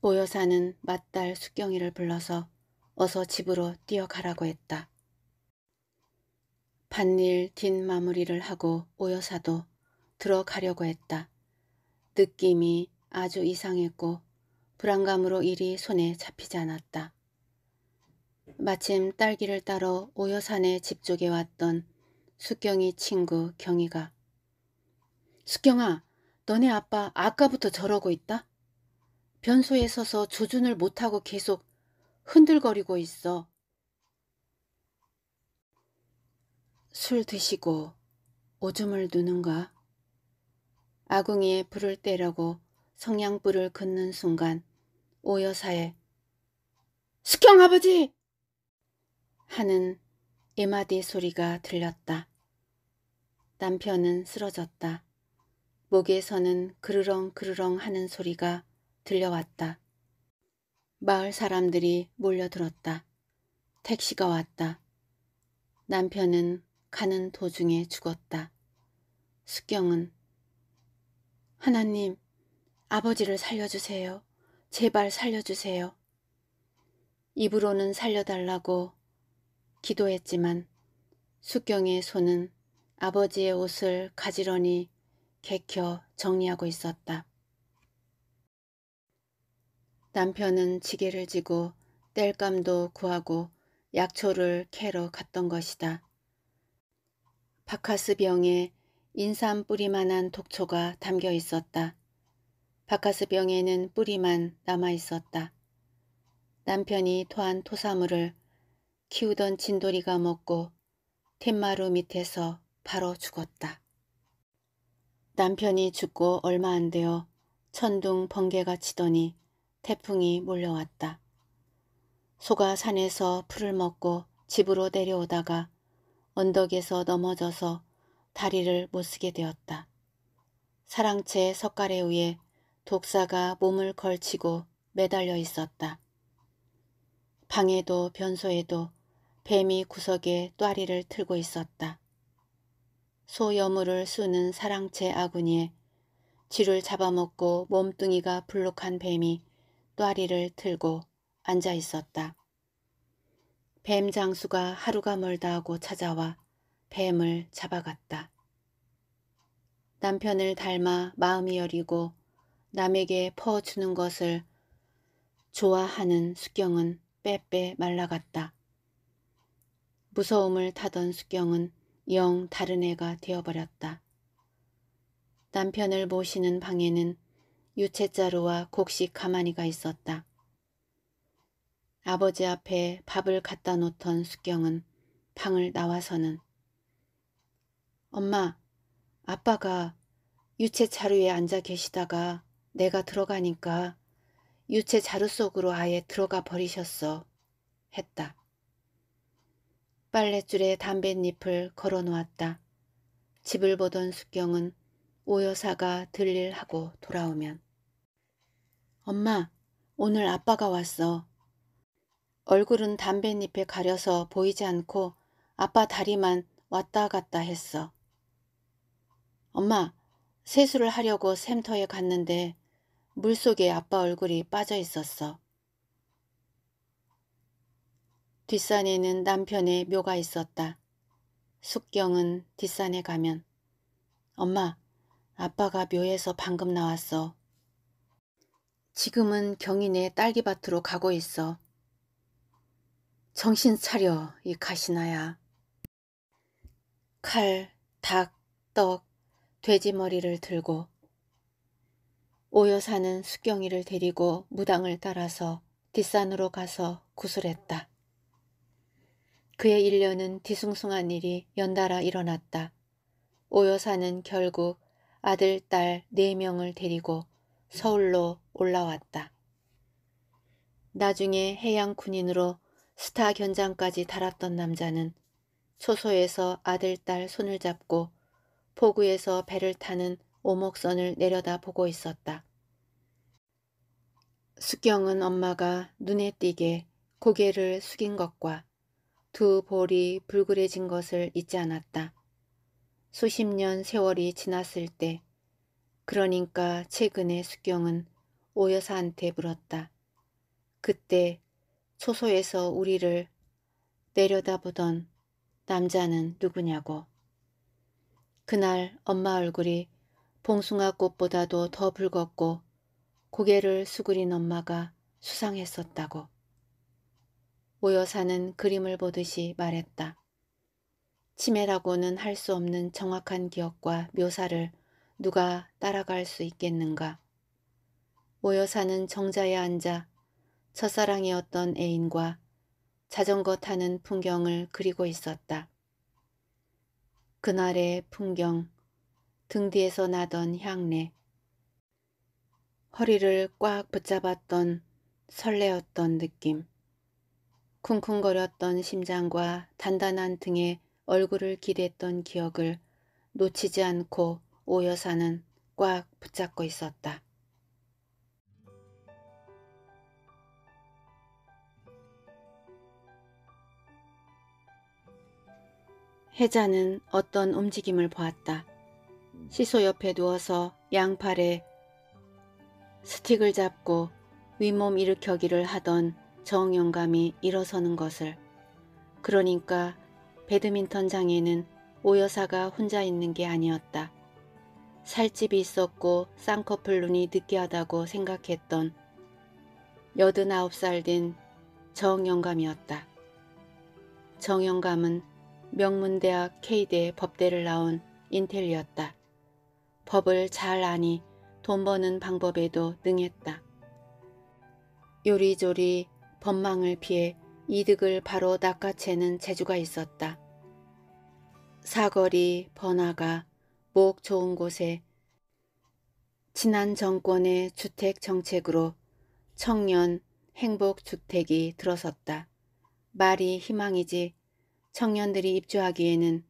오여사는 맏딸 숙경이를 불러서 어서 집으로 뛰어가라고 했다. 반일 뒷마무리를 하고 오여사도 들어가려고 했다. 느낌이 아주 이상했고 불안감으로 일이 손에 잡히지 않았다. 마침 딸기를 따러 오여산의 집 쪽에 왔던 숙경이 친구 경희가 숙경아 너네 아빠 아까부터 저러고 있다? 변소에 서서 조준을 못하고 계속 흔들거리고 있어. 술 드시고 오줌을 누는가? 아궁이에 불을 때려고 성냥불을 긋는 순간 오여사에 숙경 아버지! 하는 에마디 소리가 들렸다. 남편은 쓰러졌다. 목에서는 그르렁 그르렁 하는 소리가 들려왔다. 마을 사람들이 몰려들었다. 택시가 왔다. 남편은 가는 도중에 죽었다. 숙경은 하나님 아버지를 살려주세요. 제발 살려주세요. 입으로는 살려달라고 기도했지만 숙경의 손은 아버지의 옷을 가지런히 개켜 정리하고 있었다. 남편은 지게를 지고 땔감도 구하고 약초를 캐러 갔던 것이다. 박카스 병에 인삼 뿌리만한 독초가 담겨 있었다. 박카스 병에는 뿌리만 남아 있었다. 남편이 토한 토사물을 키우던 진돌이가 먹고 툇마루 밑에서 바로 죽었다. 남편이 죽고 얼마 안 되어 천둥 번개가 치더니 태풍이 몰려왔다. 소가 산에서 풀을 먹고 집으로 내려오다가 언덕에서 넘어져서 다리를 못 쓰게 되었다. 사랑채 석가래 위에 독사가 몸을 걸치고 매달려 있었다. 방에도 변소에도 뱀이 구석에 또아리를 틀고 있었다. 소여물을 쑤는 사랑채 아군이에 쥐를 잡아먹고 몸뚱이가 불룩한 뱀이 또아리를 틀고 앉아 있었다. 뱀 장수가 하루가 멀다 하고 찾아와 뱀을 잡아갔다. 남편을 닮아 마음이 여리고 남에게 퍼주는 것을 좋아하는 숙경은 빼빼 말라갔다. 무서움을 타던 숙경은 영 다른 애가 되어버렸다. 남편을 모시는 방에는 유채자루와 곡식 가마니가 있었다. 아버지 앞에 밥을 갖다 놓던 숙경은 방을 나와서는 엄마, 아빠가 유채 자루에 앉아 계시다가 내가 들어가니까 유채 자루 속으로 아예 들어가 버리셨어 했다. 빨랫줄에 담뱃잎을 걸어놓았다. 집을 보던 숙경은 오여사가 들릴 하고 돌아오면 엄마 오늘 아빠가 왔어. 얼굴은 담뱃잎에 가려서 보이지 않고 아빠 다리만 왔다 갔다 했어. 엄마 세수를 하려고 샘터에 갔는데 물속에 아빠 얼굴이 빠져 있었어. 뒷산에는 남편의 묘가 있었다. 숙경은 뒷산에 가면 엄마, 아빠가 묘에서 방금 나왔어. 지금은 경인의 딸기밭으로 가고 있어. 정신 차려, 이 가시나야. 칼, 닭, 떡, 돼지머리를 들고 오여사는 숙경이를 데리고 무당을 따라서 뒷산으로 가서 구슬했다. 그의 일년은 뒤숭숭한 일이 연달아 일어났다. 오여사는 결국 아들, 딸 네명을 데리고 서울로 올라왔다. 나중에 해양 군인으로 스타 견장까지 달았던 남자는 초소에서 아들, 딸 손을 잡고 포구에서 배를 타는 오목선을 내려다보고 있었다. 숙경은 엄마가 눈에 띄게 고개를 숙인 것과 두 볼이 불그레진 것을 잊지 않았다. 수십 년 세월이 지났을 때 그러니까 최근에 숙경은 오여사한테 물었다. 그때 초소에서 우리를 내려다보던 남자는 누구냐고. 그날 엄마 얼굴이 봉숭아 꽃보다도 더 붉었고 고개를 수그린 엄마가 수상했었다고. 보여 사는 그림을 보듯이 말했다. 치매라고는 할 수 없는 정확한 기억과 묘사를 누가 따라갈 수 있겠는가. 모여 사는 정자에 앉아 첫사랑이었던 애인과 자전거 타는 풍경을 그리고 있었다. 그날의 풍경, 등 뒤에서 나던 향내, 허리를 꽉 붙잡았던 설레었던 느낌. 쿵쿵거렸던 심장과 단단한 등에 얼굴을 기댔던 기억을 놓치지 않고 오 여사는 꽉 붙잡고 있었다. 혜자는 어떤 움직임을 보았다. 시소 옆에 누워서 양팔에 스틱을 잡고 윗몸 일으켜기를 하던 정영감이 일어서는 것을. 그러니까 배드민턴장에는 오여사가 혼자 있는 게 아니었다. 살집이 있었고 쌍꺼풀 눈이 느끼하다고 생각했던 89살 된 정영감이었다. 정영감은 명문대학 K대 법대를 나온 인텔이었다. 법을 잘 아니 돈 버는 방법에도 능했다. 요리조리 건망을 피해 이득을 바로 낚아채는 재주가 있었다. 사거리, 번화가, 목 좋은 곳에 지난 정권의 주택 정책으로 청년 행복주택이 들어섰다. 말이 희망이지 청년들이 입주하기에는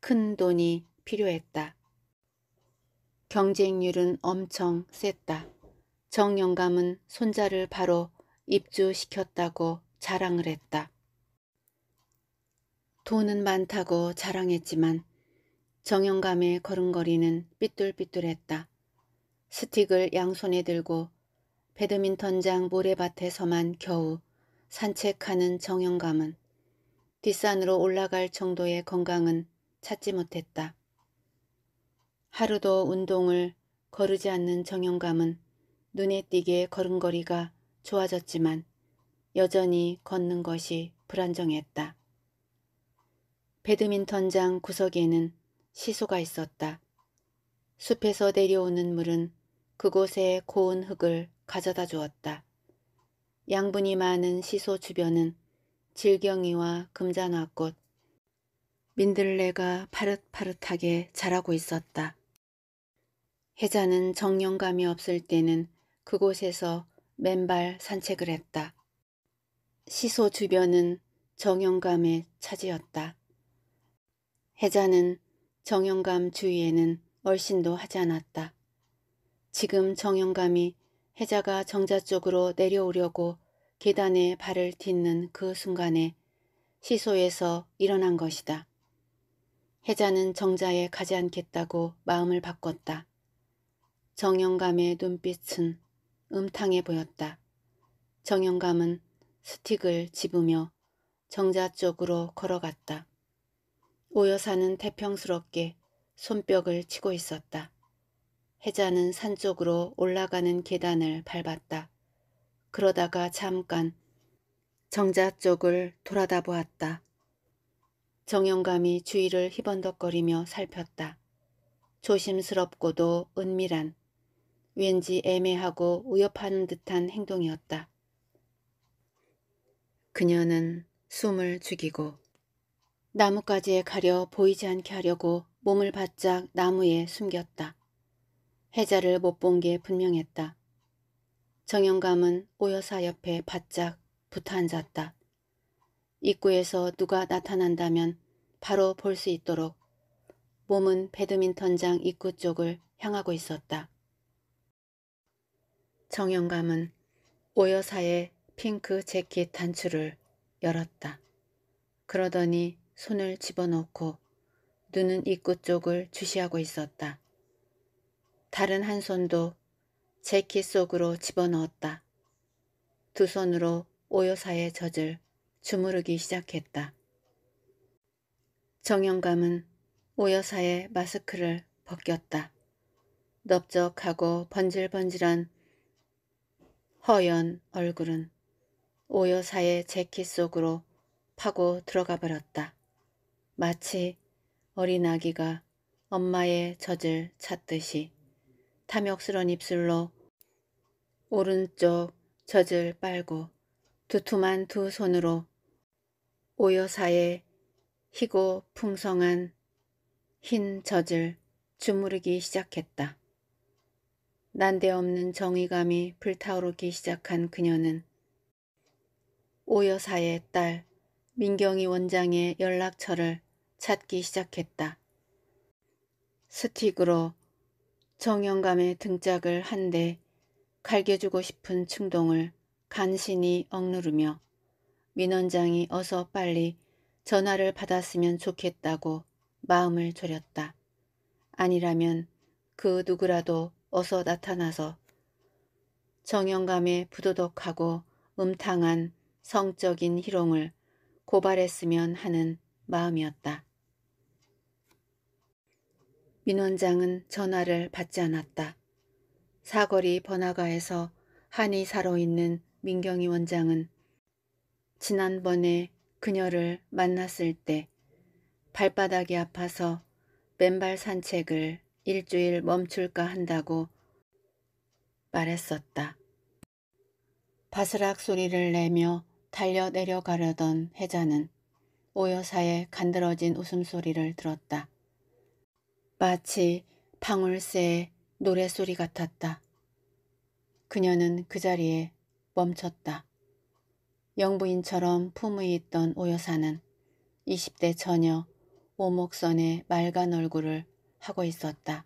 큰 돈이 필요했다. 경쟁률은 엄청 셌다. 정영감은 손자를 바로 입주시켰다고 자랑을 했다. 돈은 많다고 자랑했지만 정형감의 걸음걸이는 삐뚤삐뚤했다. 스틱을 양손에 들고 배드민턴장 모래밭에서만 겨우 산책하는 정형감은 뒷산으로 올라갈 정도의 건강은 찾지 못했다. 하루도 운동을 거르지 않는 정형감은 눈에 띄게 걸음걸이가 좋아졌지만 여전히 걷는 것이 불안정했다. 배드민턴장 구석에는 시소가 있었다. 숲에서 내려오는 물은 그곳의 고운 흙을 가져다 주었다. 양분이 많은 시소 주변은 질경이와 금잔화꽃, 민들레가 파릇파릇하게 자라고 있었다. 해자는 정령감이 없을 때는 그곳에서 맨발 산책을 했다. 시소 주변은 정영감의 차지였다. 해자는 정영감 주위에는 얼씬도 하지 않았다. 지금 정영감이 해자가 정자 쪽으로 내려오려고 계단에 발을 딛는 그 순간에 시소에서 일어난 것이다. 해자는 정자에 가지 않겠다고 마음을 바꿨다. 정영감의 눈빛은 음탕해 보였다. 정영감은 스틱을 집으며 정자 쪽으로 걸어갔다. 오여사는 태평스럽게 손뼉을 치고 있었다. 혜자는산 쪽으로 올라가는 계단을 밟았다. 그러다가 잠깐 정자 쪽을 돌아다 보았다. 정영감이 주위를 희번덕거리며 살폈다. 조심스럽고도 은밀한 왠지 애매하고 위협하는 듯한 행동이었다. 그녀는 숨을 죽이고 나뭇가지에 가려 보이지 않게 하려고 몸을 바짝 나무에 숨겼다. 해자를 못 본 게 분명했다. 정영감은 오여사 옆에 바짝 붙어 앉았다. 입구에서 누가 나타난다면 바로 볼 수 있도록 몸은 배드민턴장 입구 쪽을 향하고 있었다. 정영감은 오여사의 핑크 재킷 단추를 열었다. 그러더니 손을 집어넣고 눈은 입구 쪽을 주시하고 있었다. 다른 한 손도 재킷 속으로 집어넣었다. 두 손으로 오여사의 젖을 주무르기 시작했다. 정영감은 오여사의 마스크를 벗겼다. 넓적하고 번질번질한 허연 얼굴은 오여사의 재킷 속으로 파고 들어가 버렸다. 마치 어린 아기가 엄마의 젖을 찾듯이 탐욕스런 입술로 오른쪽 젖을 빨고 두툼한 두 손으로 오여사의 희고 풍성한 흰 젖을 주무르기 시작했다. 난데없는 정의감이 불타오르기 시작한 그녀는 오여사의 딸 민경이 원장의 연락처를 찾기 시작했다. 스틱으로 정영감의 등짝을 한 대 갈겨주고 싶은 충동을 간신히 억누르며 민 원장이 어서 빨리 전화를 받았으면 좋겠다고 마음을 졸였다. 아니라면 그 누구라도 어서 나타나서 정형감의 부도덕하고 음탕한 성적인 희롱을 고발했으면 하는 마음이었다. 민 원장은 전화를 받지 않았다. 사거리 번화가에서 한이 사아있는 민경희 원장은 지난번에 그녀를 만났을 때 발바닥이 아파서 맨발 산책을 일주일 멈출까 한다고 말했었다. 바스락 소리를 내며 달려 내려가려던 혜자는 오여사의 간드러진 웃음소리를 들었다. 마치 방울새의 노래소리 같았다. 그녀는 그 자리에 멈췄다. 영부인처럼 품위 있던 오여사는 20대 처녀 오목선의 맑은 얼굴을 하고 있었다.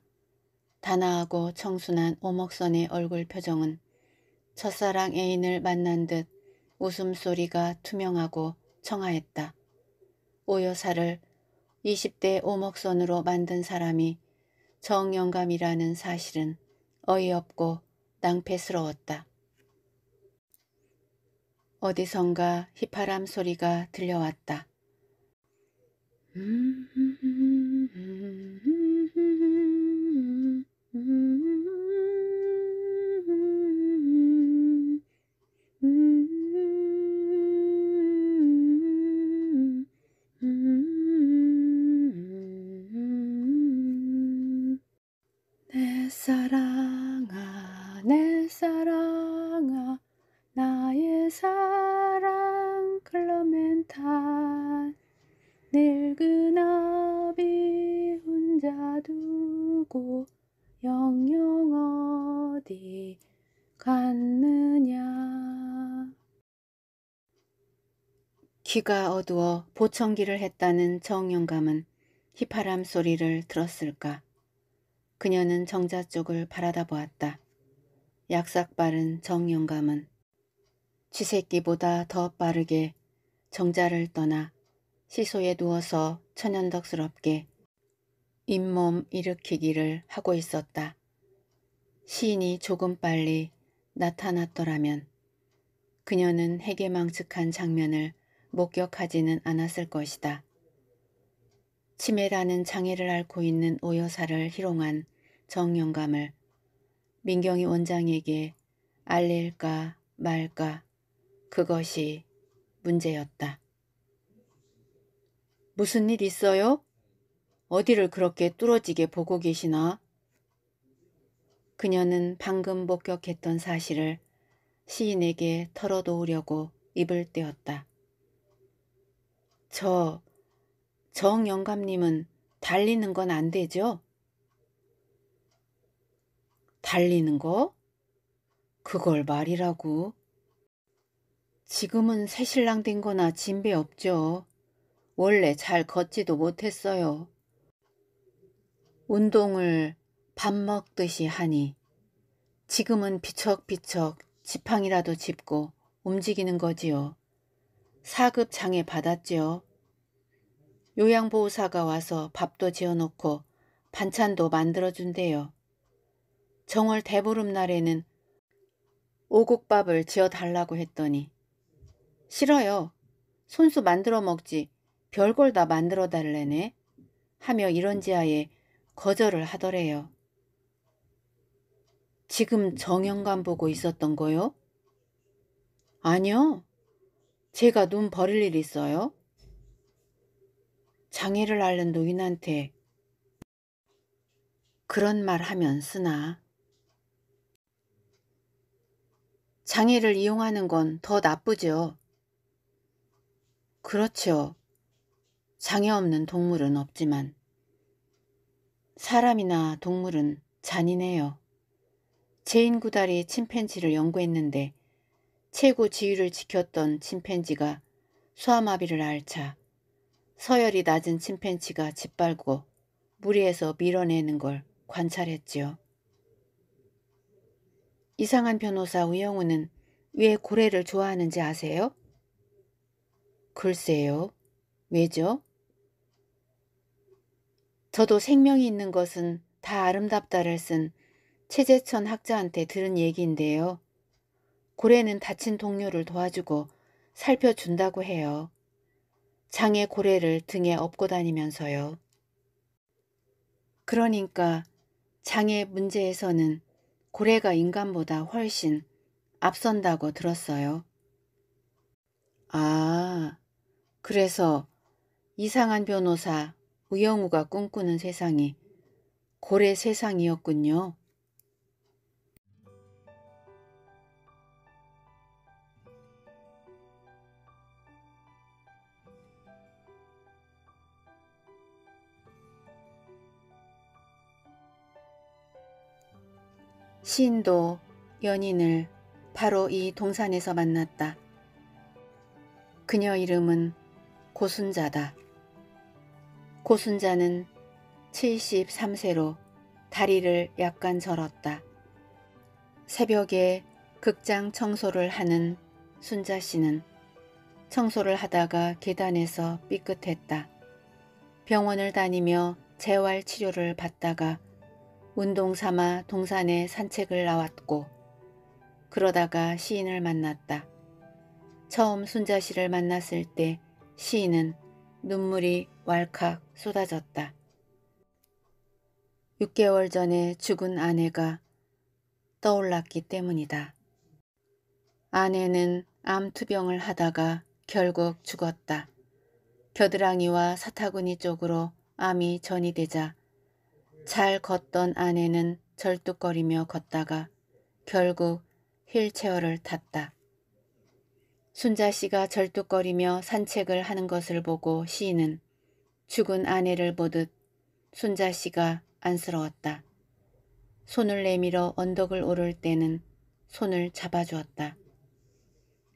단아하고 청순한 오목선의 얼굴 표정은 첫사랑 애인을 만난 듯 웃음소리가 투명하고 청아했다. 오여사를 20대 오목선으로 만든 사람이 정영감이라는 사실은 어이없고 낭패스러웠다. 어디선가 휘파람 소리가 들려왔다. 음... 음, 음, 음 그가 어두워 보청기를 했다는 정영감은 휘파람 소리를 들었을까. 그녀는 정자 쪽을 바라다 보았다. 약삭 빠른 정영감은 쥐새끼보다 더 빠르게 정자를 떠나 시소에 누워서 천연덕스럽게 잇몸 일으키기를 하고 있었다. 시인이 조금 빨리 나타났더라면 그녀는 해계망측한 장면을 목격하지는 않았을 것이다. 치매라는 장애를 앓고 있는 오여사를 희롱한 정영감을 민경이 원장에게 알릴까 말까 그것이 문제였다. 무슨 일 있어요? 어디를 그렇게 뚫어지게 보고 계시나? 그녀는 방금 목격했던 사실을 시인에게 털어놓으려고 입을 떼었다. 저 정영감님은 달리는 건 안 되죠? 달리는 거? 그걸 말이라고. 지금은 새신랑 된 거나 진배 없죠. 원래 잘 걷지도 못했어요. 운동을 밥 먹듯이 하니 지금은 비척비척 지팡이라도 짚고 움직이는 거지요. 4급 장애 받았지요. 요양보호사가 와서 밥도 지어놓고 반찬도 만들어준대요. 정월 대보름날에는 오곡밥을 지어달라고 했더니 싫어요. 손수 만들어 먹지 별걸 다 만들어 달래네 하며 이런지하에 거절을 하더래요. 지금 정영감 보고 있었던 거요? 아니요. 제가 눈 버릴 일 있어요? 장애를 앓는 노인한테 그런 말 하면 쓰나. 장애를 이용하는 건 더 나쁘죠. 그렇죠. 장애 없는 동물은 없지만 사람이나 동물은 잔인해요. 제인 구달이 침팬지를 연구했는데 최고 지위를 지켰던 침팬지가 소아마비를 앓자 서열이 낮은 침팬지가 짓밟고 무리해서 밀어내는 걸 관찰했지요. 이상한 변호사 우영우는 왜 고래를 좋아하는지 아세요? 글쎄요. 왜죠? 저도 생명이 있는 것은 다 아름답다를 쓴 최재천 학자한테 들은 얘기인데요. 고래는 다친 동료를 도와주고 살펴준다고 해요. 장애 고래를 등에 업고 다니면서요. 그러니까 장애 문제에서는 고래가 인간보다 훨씬 앞선다고 들었어요. 아, 그래서 이상한 변호사 우영우가 꿈꾸는 세상이 고래 세상이었군요. 시인도 연인을 바로 이 동산에서 만났다. 그녀 이름은 고순자다. 고순자는 73세로 다리를 약간 절었다. 새벽에 극장 청소를 하는 순자 씨는 청소를 하다가 계단에서 삐끗했다. 병원을 다니며 재활 치료를 받다가 운동 삼아 동산에 산책을 나왔고 그러다가 시인을 만났다. 처음 순자 씨를 만났을 때 시인은 눈물이 왈칵 쏟아졌다. 6개월 전에 죽은 아내가 떠올랐기 때문이다. 아내는 암투병을 하다가 결국 죽었다. 겨드랑이와 사타구니 쪽으로 암이 전이되자 잘 걷던 아내는 절뚝거리며 걷다가 결국 휠체어를 탔다. 순자 씨가 절뚝거리며 산책을 하는 것을 보고 시인은 죽은 아내를 보듯 순자 씨가 안쓰러웠다. 손을 내밀어 언덕을 오를 때는 손을 잡아주었다.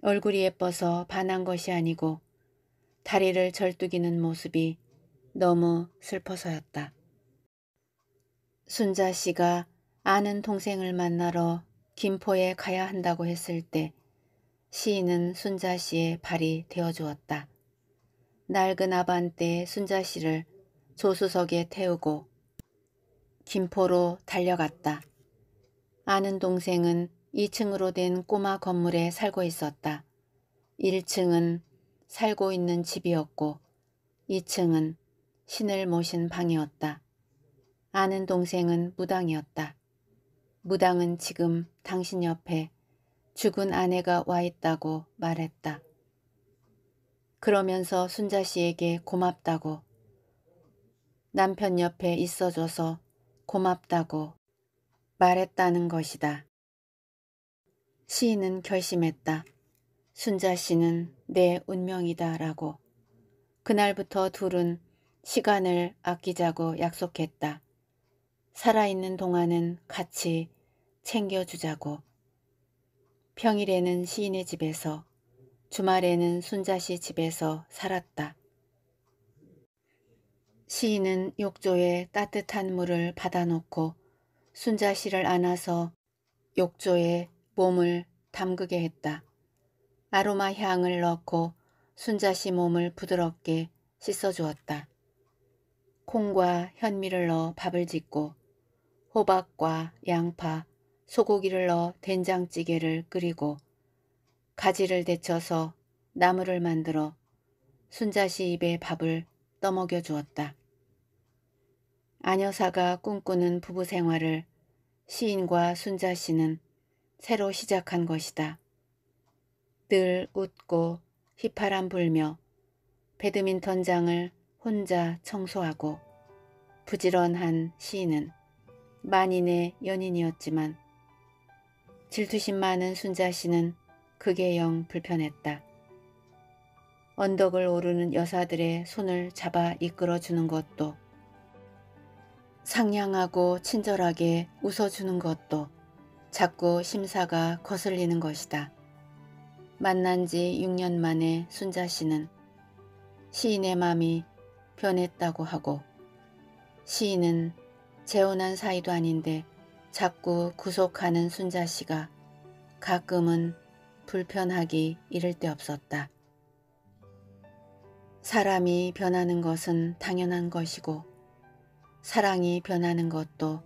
얼굴이 예뻐서 반한 것이 아니고 다리를 절뚝이는 모습이 너무 슬퍼서였다. 순자 씨가 아는 동생을 만나러 김포에 가야 한다고 했을 때 시인은 순자 씨의 발이 되어주었다. 낡은 아반떼 순자 씨를 조수석에 태우고 김포로 달려갔다. 아는 동생은 2층으로 된 꼬마 건물에 살고 있었다. 1층은 살고 있는 집이었고 2층은 신을 모신 방이었다. 아는 동생은 무당이었다. 무당은 지금 당신 옆에 죽은 아내가 와 있다고 말했다. 그러면서 순자 씨에게 고맙다고 남편 옆에 있어줘서 고맙다고 말했다는 것이다. 시인은 결심했다. 순자 씨는 내 운명이다 라고. 그날부터 둘은 시간을 아끼자고 약속했다. 살아있는 동안은 같이 챙겨주자고. 평일에는 시인의 집에서, 주말에는 순자씨 집에서 살았다. 시인은 욕조에 따뜻한 물을 받아놓고 순자씨를 안아서 욕조에 몸을 담그게 했다. 아로마 향을 넣고 순자씨 몸을 부드럽게 씻어주었다. 콩과 현미를 넣어 밥을 짓고 호박과 양파, 소고기를 넣어 된장찌개를 끓이고 가지를 데쳐서 나물을 만들어 순자시 입에 밥을 떠먹여 주었다. 아녀사가 꿈꾸는 부부 생활을 시인과 순자씨는 새로 시작한 것이다. 늘 웃고 휘파람 불며 배드민턴장을 혼자 청소하고 부지런한 시인은 만인의 연인이었지만 질투심 많은 순자씨는 그게 영 불편했다. 언덕을 오르는 여사들의 손을 잡아 이끌어주는 것도 상냥하고 친절하게 웃어주는 것도 자꾸 심사가 거슬리는 것이다. 만난 지 6년 만에 순자 씨는 시인의 마음이 변했다고 하고 시인은 재혼한 사이도 아닌데 자꾸 구속하는 순자씨가 가끔은 불편하기 이를 데 없었다. 사람이 변하는 것은 당연한 것이고 사랑이 변하는 것도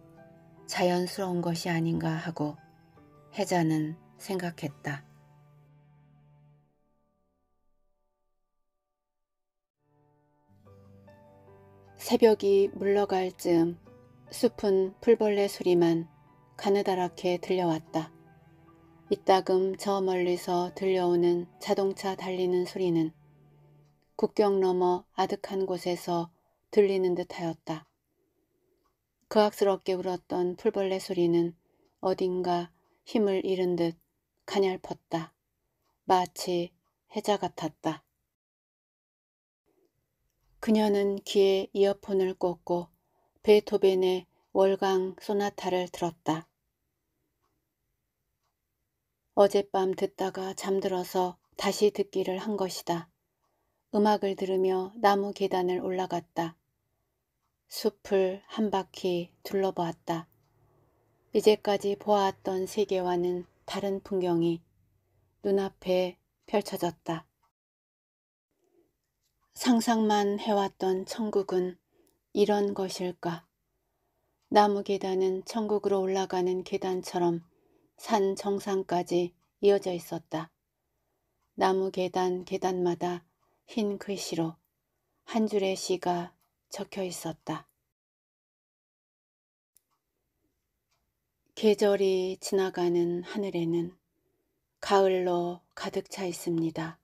자연스러운 것이 아닌가 하고 해자는 생각했다. 새벽이 물러갈 즈음 숲은 풀벌레 소리만 가느다랗게 들려왔다. 이따금 저 멀리서 들려오는 자동차 달리는 소리는 국경 넘어 아득한 곳에서 들리는 듯하였다. 그악스럽게 울었던 풀벌레 소리는 어딘가 힘을 잃은 듯 가냘펐다. 마치 해자 같았다. 그녀는 귀에 이어폰을 꽂고 베토벤의 월광 소나타를 들었다. 어젯밤 듣다가 잠들어서 다시 듣기를 한 것이다. 음악을 들으며 나무 계단을 올라갔다. 숲을 한 바퀴 둘러보았다. 이제까지 보아왔던 세계와는 다른 풍경이 눈앞에 펼쳐졌다. 상상만 해왔던 천국은 이런 것일까? 나무 계단은 천국으로 올라가는 계단처럼 산 정상까지 이어져 있었다. 나무 계단 계단마다 흰 글씨로 한 줄의 시가 적혀 있었다. 계절이 지나가는 하늘에는 가을로 가득 차 있습니다.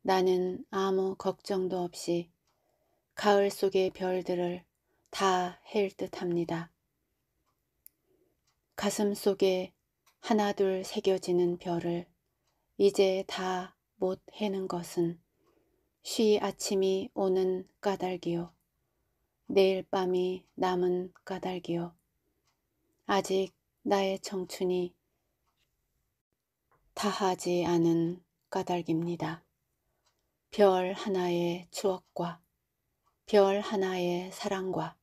나는 아무 걱정도 없이 가을 속의 별들을 다 헬 듯합니다. 가슴 속에 하나둘 새겨지는 별을 이제 다 못 해는 것은 쉬 아침이 오는 까닭이요. 내일 밤이 남은 까닭이요. 아직 나의 청춘이 다하지 않은 까닭입니다. 별 하나의 추억과 별 하나의 사랑과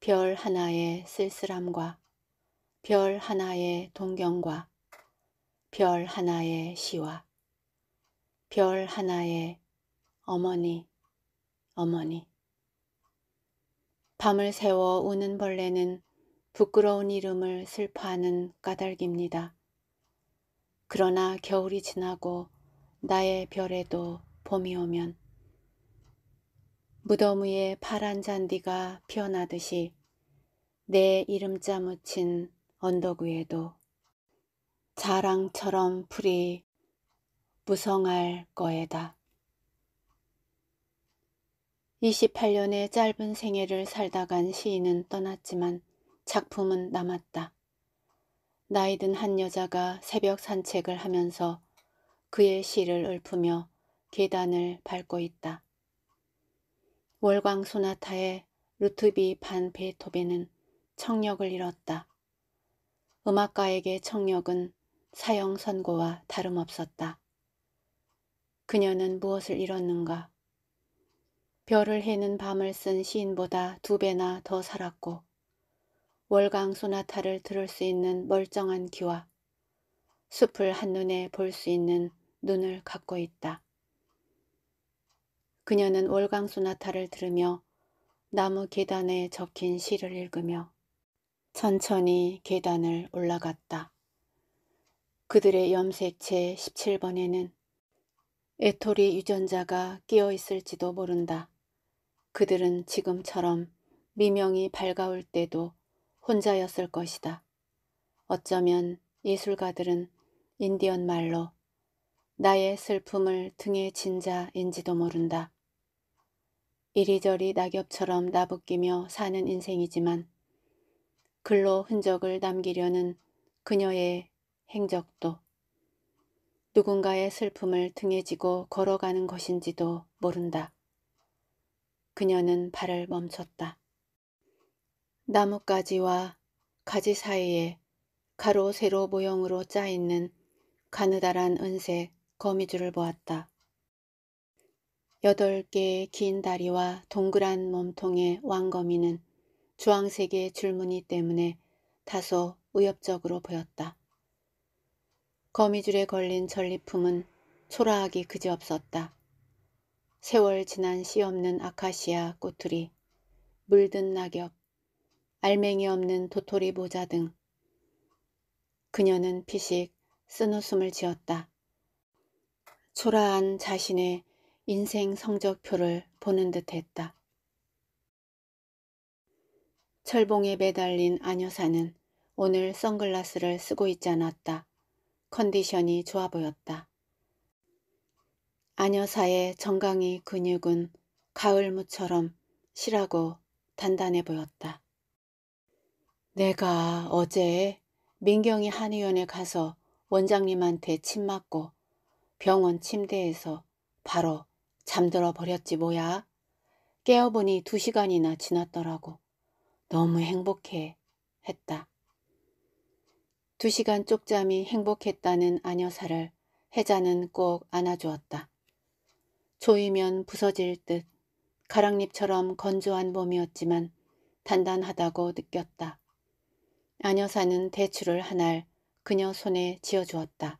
별 하나의 쓸쓸함과 별 하나의 동경과 별 하나의 시와 별 하나의 어머니, 어머니. 밤을 새워 우는 벌레는 부끄러운 이름을 슬퍼하는 까닭입니다. 그러나 겨울이 지나고 나의 별에도 봄이 오면 무덤 위에 파란 잔디가 피어나듯이 내 이름자 묻힌 언덕 위에도 자랑처럼 풀이 무성할 거에다. 28년의 짧은 생애를 살다 간 시인은 떠났지만 작품은 남았다. 나이든 한 여자가 새벽 산책을 하면서 그의 시를 읊으며 계단을 밟고 있다. 월광 소나타의 루트비 반 베토벤은 청력을 잃었다. 음악가에게 청력은 사형 선고와 다름없었다. 그녀는 무엇을 잃었는가? 별을 해는 밤을 쓴 시인보다 두 배나 더 살았고 월광 소나타를 들을 수 있는 멀쩡한 귀와 숲을 한눈에 볼 수 있는 눈을 갖고 있다. 그녀는 월광 수나타를 들으며 나무 계단에 적힌 시를 읽으며 천천히 계단을 올라갔다. 그들의 염색체 17번에는 에토리 유전자가 끼어 있을지도 모른다. 그들은 지금처럼 미명이 밝아올 때도 혼자였을 것이다. 어쩌면 예술가들은 인디언 말로 나의 슬픔을 등에 진 자인지도 모른다. 이리저리 낙엽처럼 나부끼며 사는 인생이지만 글로 흔적을 남기려는 그녀의 행적도 누군가의 슬픔을 등에 지고 걸어가는 것인지도 모른다. 그녀는 발을 멈췄다. 나뭇가지와 가지 사이에 가로 세로 모형으로 짜있는 가느다란 은색 거미줄을 보았다. 여덟 개의 긴 다리와 동그란 몸통의 왕거미는 주황색의 줄무늬 때문에 다소 의협적으로 보였다. 거미줄에 걸린 전리품은 초라하기 그지없었다. 세월 지난 씨 없는 아카시아 꼬투리, 물든 낙엽, 알맹이 없는 도토리 모자 등 그녀는 피식 쓴 웃음을 지었다. 초라한 자신의 인생 성적표를 보는 듯 했다. 철봉에 매달린 아녀사는 오늘 선글라스를 쓰고 있지 않았다. 컨디션이 좋아 보였다. 아녀사의 정강이 근육은 가을무처럼 실하고 단단해 보였다. 내가 어제 민경이 한의원에 가서 원장님한테 침 맞고 병원 침대에서 바로 잠들어 버렸지 뭐야. 깨어보니 두 시간이나 지났더라고. 너무 행복해 했다. 두 시간 쪽잠이 행복했다는 아녀사를 혜자는 꼭 안아주었다. 조이면 부서질 듯 가랑잎처럼 건조한 몸이었지만 단단하다고 느꼈다. 아녀사는 대추를 한 알 그녀 손에 쥐어주었다.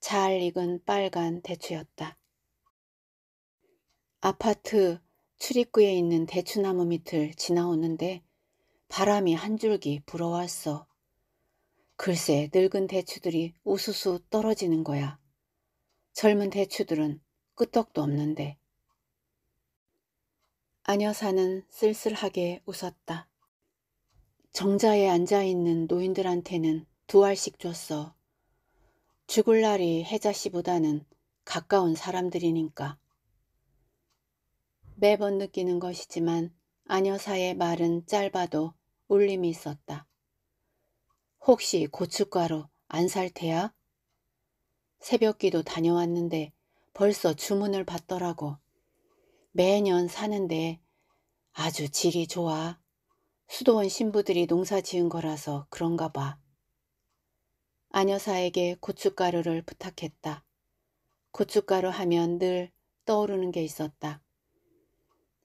잘 익은 빨간 대추였다. 아파트 출입구에 있는 대추나무 밑을 지나오는데 바람이 한 줄기 불어왔어. 글쎄 늙은 대추들이 우수수 떨어지는 거야. 젊은 대추들은 끄떡도 없는데. 아녀사는 쓸쓸하게 웃었다. 정자에 앉아있는 노인들한테는 두 알씩 줬어. 죽을 날이 혜자씨보다는 가까운 사람들이니까. 매번 느끼는 것이지만 아녀사의 말은 짧아도 울림이 있었다. 혹시 고춧가루 안 살 테야? 새벽기도 다녀왔는데 벌써 주문을 받더라고. 매년 사는데 아주 질이 좋아. 수도원 신부들이 농사 지은 거라서 그런가 봐. 아녀사에게 고춧가루를 부탁했다. 고춧가루 하면 늘 떠오르는 게 있었다.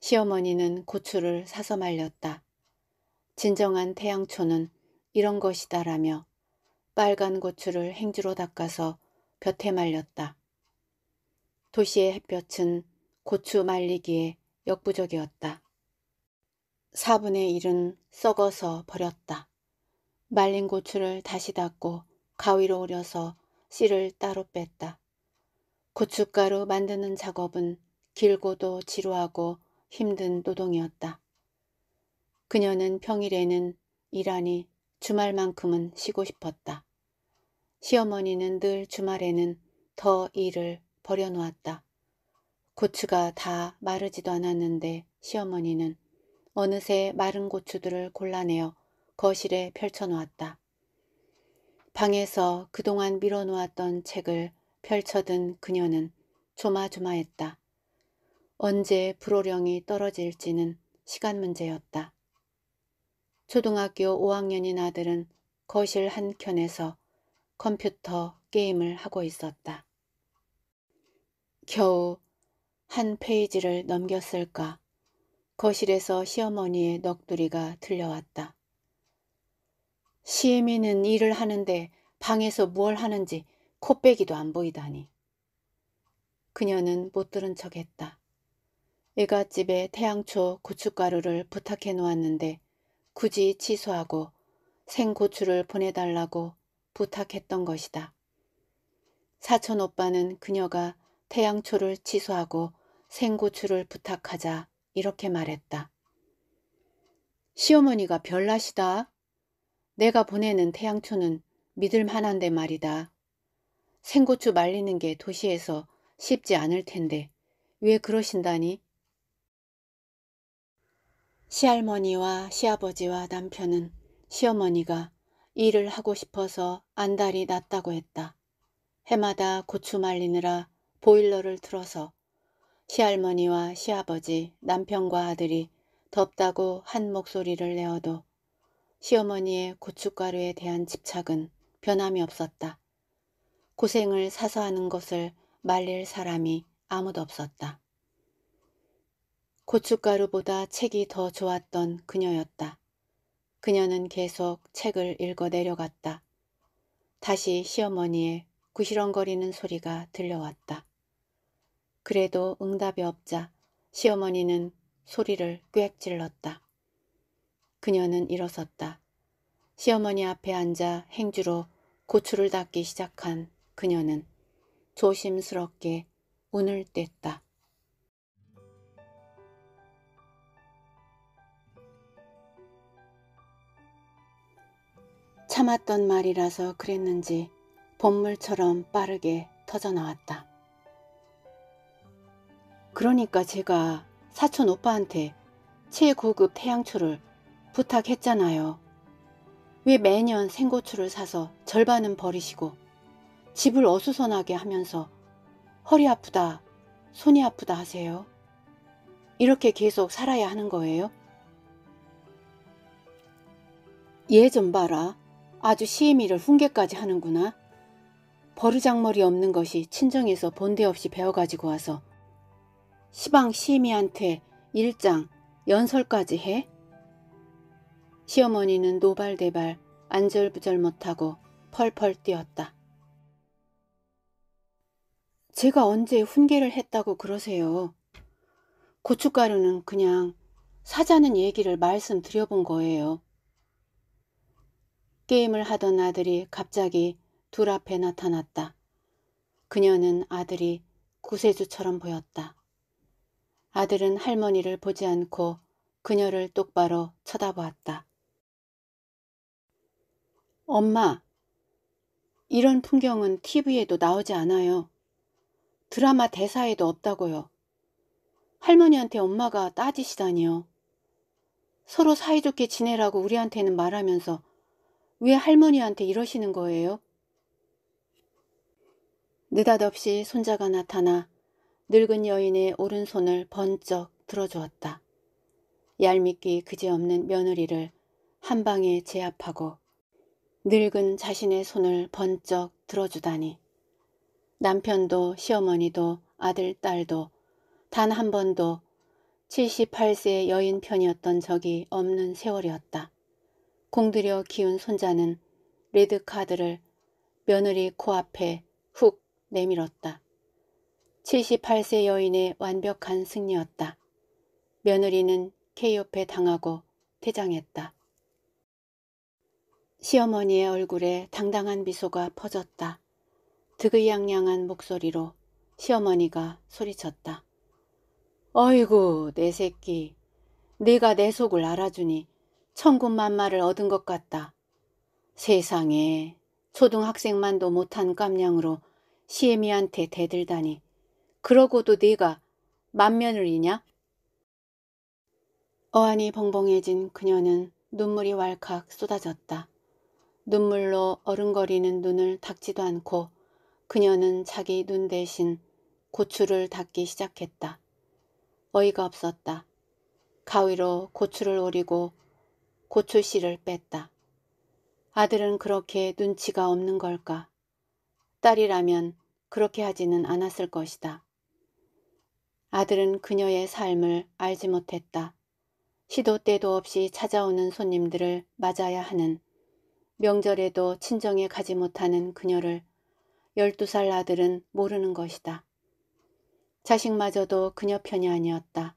시어머니는 고추를 사서 말렸다. 진정한 태양초는 이런 것이다라며 빨간 고추를 행주로 닦아서 볕에 말렸다. 도시의 햇볕은 고추 말리기에 역부족이었다. 4분의 1은 썩어서 버렸다. 말린 고추를 다시 닦고 가위로 우려서 씨를 따로 뺐다. 고춧가루 만드는 작업은 길고도 지루하고 힘든 노동이었다. 그녀는 평일에는 일하니 주말만큼은 쉬고 싶었다. 시어머니는 늘 주말에는 더 일을 버려놓았다. 고추가 다 마르지도 않았는데 시어머니는 어느새 마른 고추들을 골라내어 거실에 펼쳐놓았다. 방에서 그동안 밀어놓았던 책을 펼쳐든 그녀는 조마조마했다. 언제 불호령이 떨어질지는 시간 문제였다. 초등학교 5학년인 아들은 거실 한켠에서 컴퓨터 게임을 하고 있었다. 겨우 한 페이지를 넘겼을까 거실에서 시어머니의 넋두리가 들려왔다. 시에미는 일을 하는데 방에서 무얼 하는지 코빼기도 안 보이다니. 그녀는 못 들은 척했다. 외갓집에 태양초 고춧가루를 부탁해 놓았는데 굳이 취소하고 생고추를 보내달라고 부탁했던 것이다. 사촌 오빠는 그녀가 태양초를 취소하고 생고추를 부탁하자 이렇게 말했다. 시어머니가 별나시다. 내가 보내는 태양초는 믿을 만한데 말이다. 생고추 말리는 게 도시에서 쉽지 않을 텐데 왜 그러신다니 시할머니와 시아버지와 남편은 시어머니가 일을 하고 싶어서 안달이 났다고 했다. 해마다 고추 말리느라 보일러를 틀어서 시할머니와 시아버지, 남편과 아들이 덥다고 한 목소리를 내어도 시어머니의 고춧가루에 대한 집착은 변함이 없었다. 고생을 사서 하는 것을 말릴 사람이 아무도 없었다. 고춧가루보다 책이 더 좋았던 그녀였다. 그녀는 계속 책을 읽어 내려갔다. 다시 시어머니의 구시렁거리는 소리가 들려왔다. 그래도 응답이 없자 시어머니는 소리를 꽥 질렀다. 그녀는 일어섰다. 시어머니 앞에 앉아 행주로 고추를 닦기 시작한 그녀는 조심스럽게 운을 뗐다. 참았던 말이라서 그랬는지 봇물처럼 빠르게 터져나왔다. 그러니까 제가 사촌 오빠한테 최고급 태양초를 부탁했잖아요. 왜 매년 생고추를 사서 절반은 버리시고 집을 어수선하게 하면서 허리 아프다, 손이 아프다 하세요? 이렇게 계속 살아야 하는 거예요? 얘좀 봐라. 아주 시애미를 훈계까지 하는구나. 버르장머리 없는 것이 친정에서 본대 없이 배워가지고 와서 시방 시애미한테 일장 연설까지 해? 시어머니는 노발대발 안절부절 못하고 펄펄 뛰었다. 제가 언제 훈계를 했다고 그러세요. 고춧가루는 그냥 사자는 얘기를 말씀드려본 거예요. 게임을 하던 아들이 갑자기 둘 앞에 나타났다. 그녀는 아들이 구세주처럼 보였다. 아들은 할머니를 보지 않고 그녀를 똑바로 쳐다보았다. 엄마, 이런 풍경은 TV에도 나오지 않아요. 드라마 대사에도 없다고요. 할머니한테 엄마가 따지시다니요. 서로 사이좋게 지내라고 우리한테는 말하면서 왜 할머니한테 이러시는 거예요? 느닷없이 손자가 나타나 늙은 여인의 오른손을 번쩍 들어주었다. 얄밉기 그지없는 며느리를 한 방에 제압하고 늙은 자신의 손을 번쩍 들어주다니 남편도 시어머니도 아들 딸도 단 한 번도 78세 여인 편이었던 적이 없는 세월이었다. 공들여 기운 손자는 레드카드를 며느리 코앞에 훅 내밀었다. 78세 여인의 완벽한 승리였다. 며느리는 K옆에 당하고 퇴장했다. 시어머니의 얼굴에 당당한 미소가 퍼졌다. 득의양양한 목소리로 시어머니가 소리쳤다. 어이구 내 새끼 네가 내 속을 알아주니 천군만마를 얻은 것 같다. 세상에 초등학생만도 못한 깜냥으로 시애미한테 대들다니 그러고도 네가 만면을 이냐? 어안이 벙벙해진 그녀는 눈물이 왈칵 쏟아졌다. 눈물로 어른거리는 눈을 닦지도 않고 그녀는 자기 눈 대신 고추를 닦기 시작했다. 어이가 없었다. 가위로 고추를 오리고 고추씨를 뺐다. 아들은 그렇게 눈치가 없는 걸까? 딸이라면 그렇게 하지는 않았을 것이다. 아들은 그녀의 삶을 알지 못했다. 시도 때도 없이 찾아오는 손님들을 맞아야 하는 명절에도 친정에 가지 못하는 그녀를 12살 아들은 모르는 것이다. 자식마저도 그녀 편이 아니었다.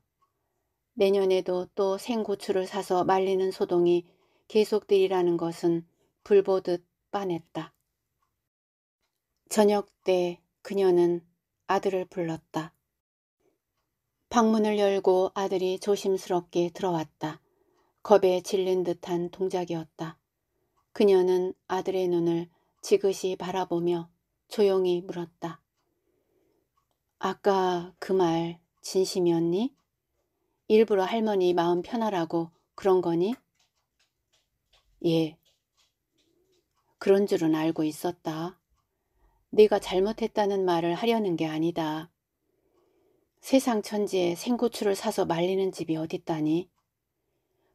내년에도 또 생고추를 사서 말리는 소동이 계속되리라는 것은 불보듯 빤했다. 저녁 때 그녀는 아들을 불렀다. 방문을 열고 아들이 조심스럽게 들어왔다. 겁에 질린 듯한 동작이었다. 그녀는 아들의 눈을 지그시 바라보며 조용히 물었다. 아까 그 말 진심이었니? 일부러 할머니 마음 편하라고 그런 거니? 예. 그런 줄은 알고 있었다. 네가 잘못했다는 말을 하려는 게 아니다. 세상 천지에 생고추를 사서 말리는 집이 어딨다니.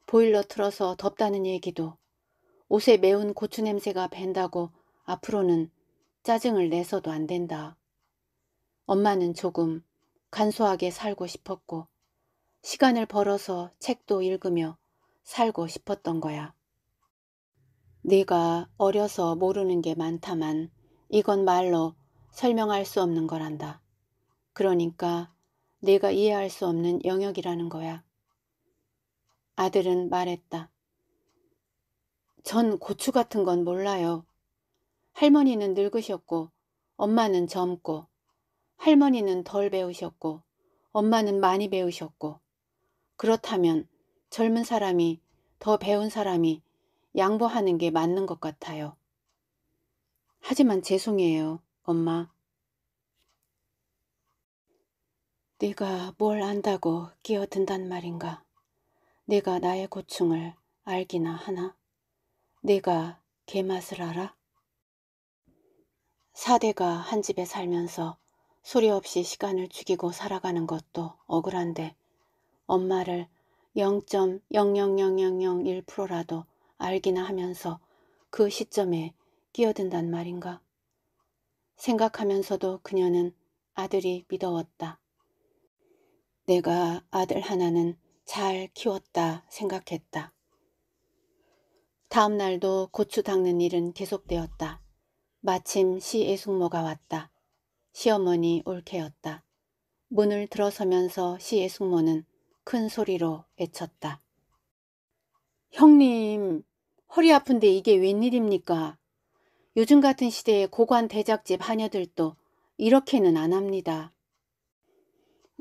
보일러 틀어서 덥다는 얘기도 옷에 매운 고추 냄새가 밴다고 앞으로는 짜증을 내서도 안 된다. 엄마는 조금 간소하게 살고 싶었고 시간을 벌어서 책도 읽으며 살고 싶었던 거야. 네가 어려서 모르는 게 많다만 이건 말로 설명할 수 없는 거란다. 그러니까 네가 이해할 수 없는 영역이라는 거야. 아들은 말했다. 전 고추 같은 건 몰라요. 할머니는 늙으셨고 엄마는 젊고 할머니는 덜 배우셨고 엄마는 많이 배우셨고 그렇다면 젊은 사람이 더 배운 사람이 양보하는 게 맞는 것 같아요. 하지만 죄송해요, 엄마. 네가 뭘 안다고 끼어든단 말인가? 네가 나의 고충을 알기나 하나? 네가 개맛을 알아? 사대가 한 집에 살면서 소리 없이 시간을 죽이고 살아가는 것도 억울한데 엄마를 0 0 0 0 0 1라도 알기나 하면서 그 시점에 끼어든단 말인가. 생각하면서도 그녀는 아들이 믿어웠다. 내가 아들 하나는 잘 키웠다 생각했다. 다음 날도 고추 닦는 일은 계속되었다. 마침 시예숙모가 왔다. 시어머니 올케였다. 문을 들어서면서 시예숙모는 큰 소리로 외쳤다. 형님, 허리 아픈데 이게 웬일입니까? 요즘 같은 시대에 고관 대작집 하녀들도 이렇게는 안 합니다.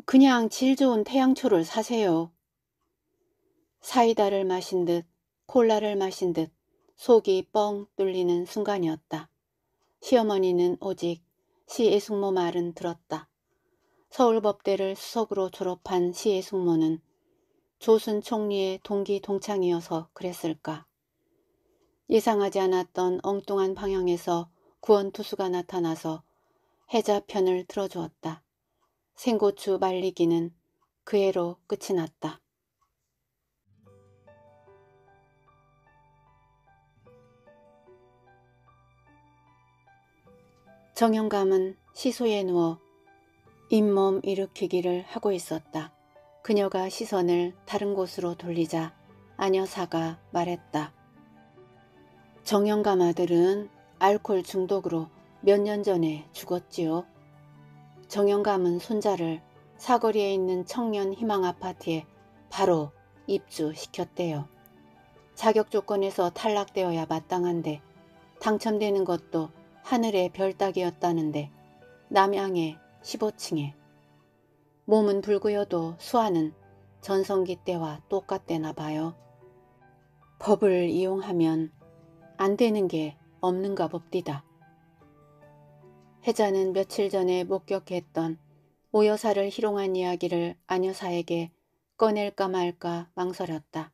그냥 질 좋은 태양초를 사세요. 사이다를 마신 듯 콜라를 마신 듯 속이 뻥 뚫리는 순간이었다. 시어머니는 오직 시애숙모 말은 들었다. 서울법대를 수석으로 졸업한 시의 숙모는 조순 총리의 동기 동창이어서 그랬을까. 예상하지 않았던 엉뚱한 방향에서 구원투수가 나타나서 해자편을 들어주었다. 생고추 말리기는 그 해로 끝이 났다. 정영감은 시소에 누워 잇몸 일으키기를 하고 있었다. 그녀가 시선을 다른 곳으로 돌리자 아녀사가 말했다. 정영감 아들은 알코올 중독으로 몇 년 전에 죽었지요. 정영감은 손자를 사거리에 있는 청년 희망 아파트에 바로 입주시켰대요. 자격 조건에서 탈락되어야 마땅한데 당첨되는 것도 하늘의 별따기였다는데 남양에 15층에 몸은 불구여도 수아는 전성기 때와 똑같대나 봐요. 법을 이용하면 안 되는 게 없는가 봅디다. 혜자는 며칠 전에 목격했던 오여사를 희롱한 이야기를 아녀사에게 꺼낼까 말까 망설였다.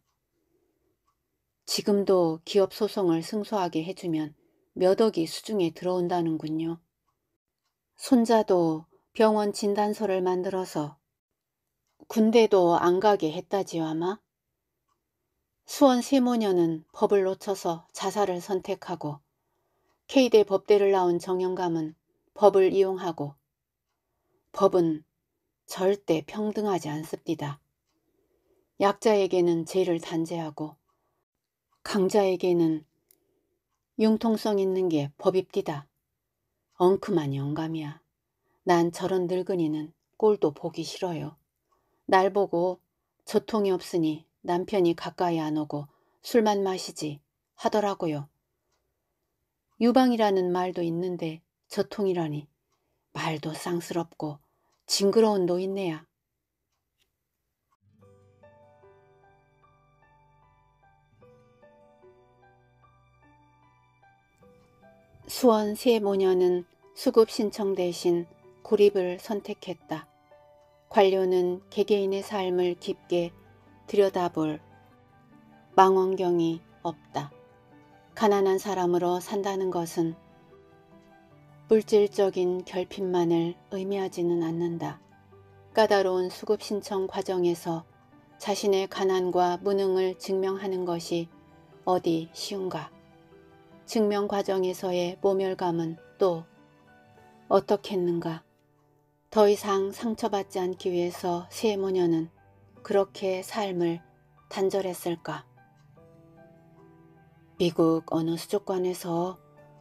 지금도 기업 소송을 승소하게 해주면 몇 억이 수중에 들어온다는군요. 손자도 병원 진단서를 만들어서 군대도 안 가게 했다지요 아마? 수원 세모녀는 법을 놓쳐서 자살을 선택하고 K대 법대를 나온 정영감은 법을 이용하고 법은 절대 평등하지 않습니다. 약자에게는 죄를 단죄하고 강자에게는 융통성 있는 게 법입디다. 엉큼한 영감이야. 난 저런 늙은이는 꼴도 보기 싫어요. 날 보고 저통이 없으니 남편이 가까이 안 오고 술만 마시지 하더라고요. 유방이라는 말도 있는데 저통이라니 말도 쌍스럽고 징그러운 노인네야. 수원 세 모녀는 수급 신청 대신 고립을 선택했다. 관료는 개개인의 삶을 깊게 들여다볼 망원경이 없다. 가난한 사람으로 산다는 것은 물질적인 결핍만을 의미하지는 않는다. 까다로운 수급 신청 과정에서 자신의 가난과 무능을 증명하는 것이 어디 쉬운가. 증명 과정에서의 모멸감은 또 어떻겠는가. 더 이상 상처받지 않기 위해서 시애모녀는 그렇게 삶을 단절했을까. 미국 어느 수족관에서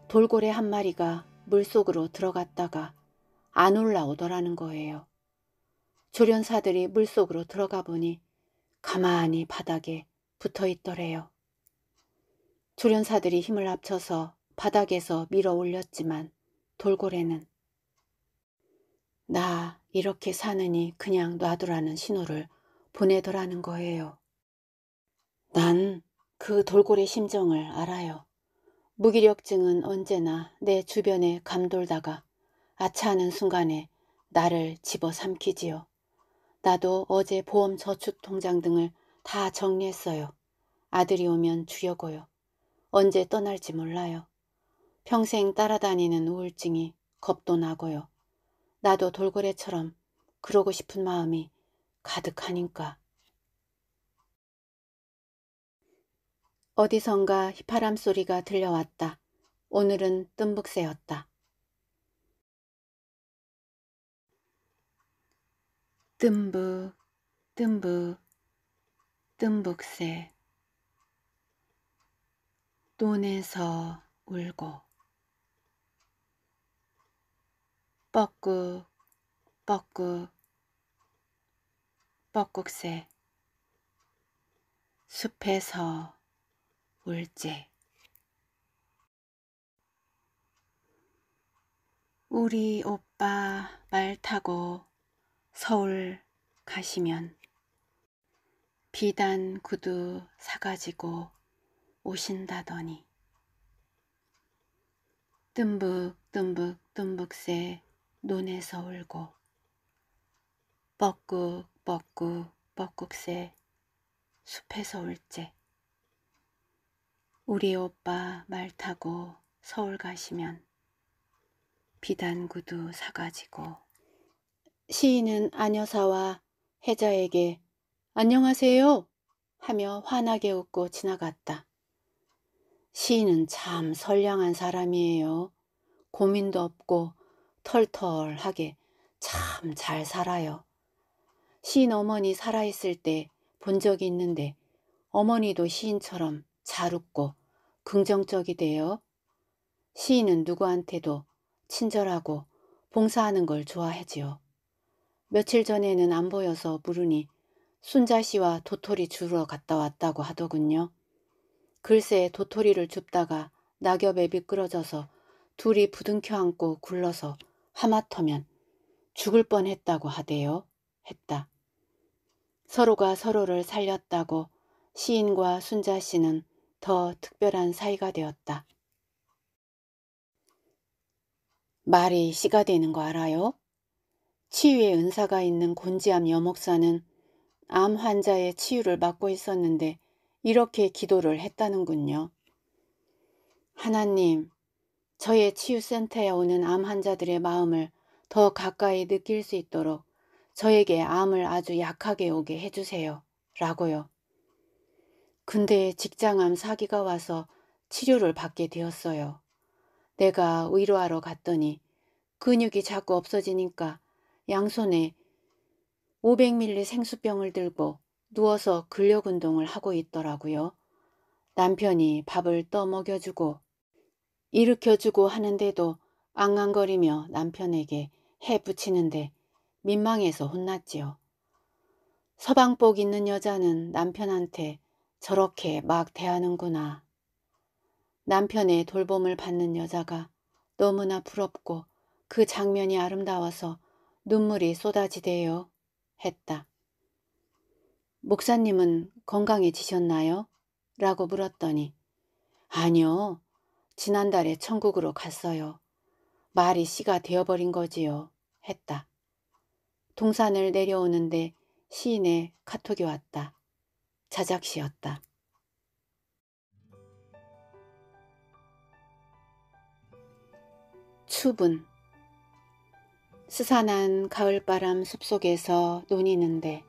돌고래 한 마리가 물속으로 들어갔다가 안 올라오더라는 거예요. 조련사들이 물속으로 들어가 보니 가만히 바닥에 붙어 있더래요. 조련사들이 힘을 합쳐서 바닥에서 밀어 올렸지만 돌고래는 나 이렇게 사느니 그냥 놔두라는 신호를 보내더라는 거예요. 난 그 돌고래 심정을 알아요. 무기력증은 언제나 내 주변에 감돌다가 아차하는 순간에 나를 집어삼키지요. 나도 어제 보험 저축 통장 등을 다 정리했어요. 아들이 오면 주려고요. 언제 떠날지 몰라요. 평생 따라다니는 우울증이 겁도 나고요. 나도 돌고래처럼 그러고 싶은 마음이 가득하니까. 어디선가 휘파람 소리가 들려왔다. 오늘은 뜸북새였다. 뜸북, 뜸북, 뜸북새. 논에서 울고 뻐꾹, 뻐꾹, 뻐꾹새. 숲에서 울제. 우리 오빠 말 타고 서울 가시면 비단 구두 사가지고 오신다더니 뜸북 뜸북 뜸북새 눈에서 울고 뻐꾹 뻐꾹 뻐꾹새 숲에서 울째 우리 오빠 말 타고 서울 가시면 비단구두 사가지고 시인은 아녀사와 혜자에게 안녕하세요 하며 환하게 웃고 지나갔다. 시인은 참 선량한 사람이에요. 고민도 없고 털털하게 참 잘 살아요. 시인 어머니 살아있을 때 본 적이 있는데 어머니도 시인처럼 잘 웃고 긍정적이 되어 시인은 누구한테도 친절하고 봉사하는 걸 좋아하지요. 며칠 전에는 안 보여서 물으니 순자 씨와 도토리 주러 갔다 왔다고 하더군요. 글쎄 도토리를 줍다가 낙엽에 미끄러져서 둘이 부둥켜 안고 굴러서 하마터면 죽을 뻔했다고 하대요. 했다. 서로가 서로를 살렸다고 시인과 순자 씨는 더 특별한 사이가 되었다. 말이 씨가 되는 거 알아요? 치유의 은사가 있는 곤지암 여목사는 암 환자의 치유를 맡고 있었는데 이렇게 기도를 했다는군요. 하나님, 저의 치유센터에 오는 암 환자들의 마음을 더 가까이 느낄 수 있도록 저에게 암을 아주 약하게 오게 해주세요. 라고요. 근데 직장암 사기가 와서 치료를 받게 되었어요. 내가 위로하러 갔더니 근육이 자꾸 없어지니까 양손에 500ml 생수병을 들고 누워서 근력 운동을 하고 있더라고요. 남편이 밥을 떠먹여주고 일으켜주고 하는데도 앙앙거리며 남편에게 해붙이는데 민망해서 혼났지요. 서방복 있는 여자는 남편한테 저렇게 막 대하는구나. 남편의 돌봄을 받는 여자가 너무나 부럽고 그 장면이 아름다워서 눈물이 쏟아지대요. 했다. 목사님은 건강해지셨나요? 라고 물었더니 아니요. 지난달에 천국으로 갔어요. 말이 시가 되어버린 거지요. 했다. 동산을 내려오는데 시인의 카톡이 왔다. 자작시였다. 추분 스산한 가을바람 숲속에서 논이는데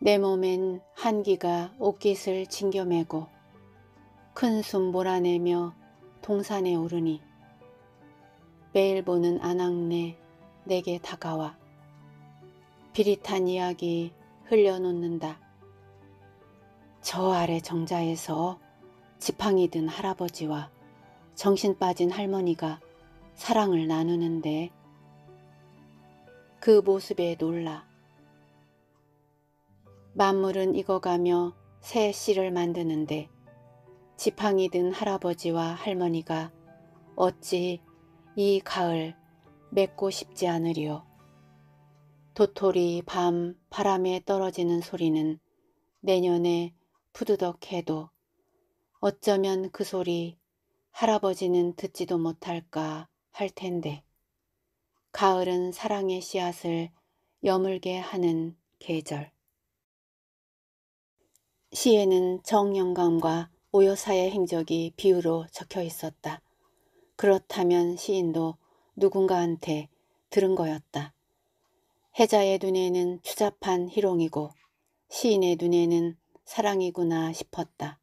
내 몸엔 한기가 옷깃을 징겨매고 큰숨 몰아내며 동산에 오르니 매일 보는 아낙네 내게 다가와 비릿한 이야기 흘려놓는다. 저 아래 정자에서 지팡이 든 할아버지와 정신 빠진 할머니가 사랑을 나누는데 그 모습에 놀라 만물은 익어가며 새 씨를 만드는데 지팡이 든 할아버지와 할머니가 어찌 이 가을 맺고 싶지 않으리요. 도토리 밤 바람에 떨어지는 소리는 내년에 푸드덕해도 어쩌면 그 소리 할아버지는 듣지도 못할까 할 텐데 가을은 사랑의 씨앗을 여물게 하는 계절 시에는 정영감과 오여사의 행적이 비유로 적혀 있었다. 그렇다면 시인도 누군가한테 들은 거였다. 해자의 눈에는 추잡한 희롱이고 시인의 눈에는 사랑이구나 싶었다.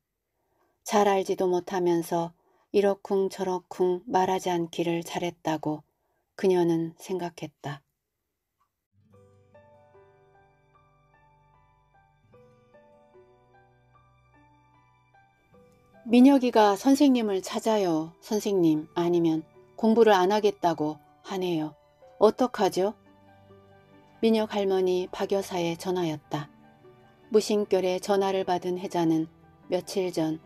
잘 알지도 못하면서 이러쿵저러쿵 말하지 않기를 잘했다고 그녀는 생각했다. 민혁이가 선생님을 찾아요. 선생님 아니면 공부를 안 하겠다고 하네요. 어떡하죠? 민혁 할머니 박 여사의 전화였다. 무심결에 전화를 받은 혜자는 며칠 전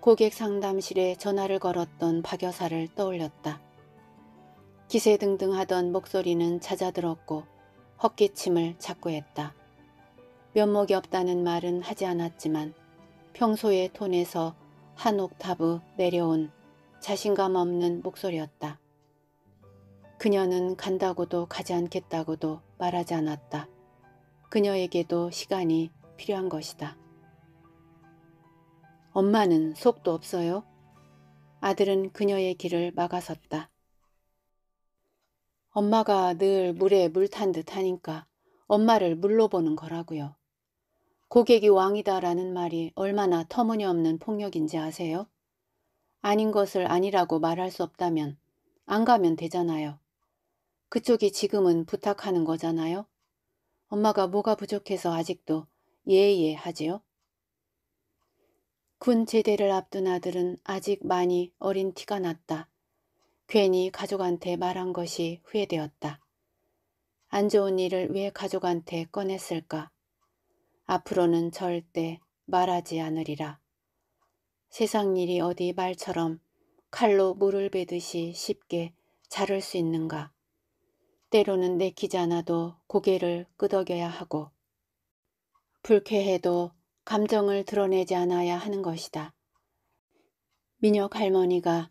고객 상담실에 전화를 걸었던 박 여사를 떠올렸다. 기세등등하던 목소리는 찾아들었고 헛기침을 자꾸 했다. 면목이 없다는 말은 하지 않았지만 평소의 톤에서 한 옥타브 내려온 자신감 없는 목소리였다. 그녀는 간다고도 가지 않겠다고도 말하지 않았다. 그녀에게도 시간이 필요한 것이다. 엄마는 속도 없어요. 아들은 그녀의 길을 막아섰다. 엄마가 늘 물에 물 탄듯 하니까 엄마를 물로 보는 거라고요. 고객이 왕이다라는 말이 얼마나 터무니없는 폭력인지 아세요? 아닌 것을 아니라고 말할 수 없다면 안 가면 되잖아요. 그쪽이 지금은 부탁하는 거잖아요. 엄마가 뭐가 부족해서 아직도 예예 하지요? 군 제대를 앞둔 아들은 아직 많이 어린 티가 났다. 괜히 가족한테 말한 것이 후회되었다. 안 좋은 일을 왜 가족한테 꺼냈을까? 앞으로는 절대 말하지 않으리라. 세상 일이 어디 말처럼 칼로 물을 베듯이 쉽게 자를 수 있는가. 때로는 내키잖아도 고개를 끄덕여야 하고 불쾌해도 감정을 드러내지 않아야 하는 것이다. 민혁 할머니가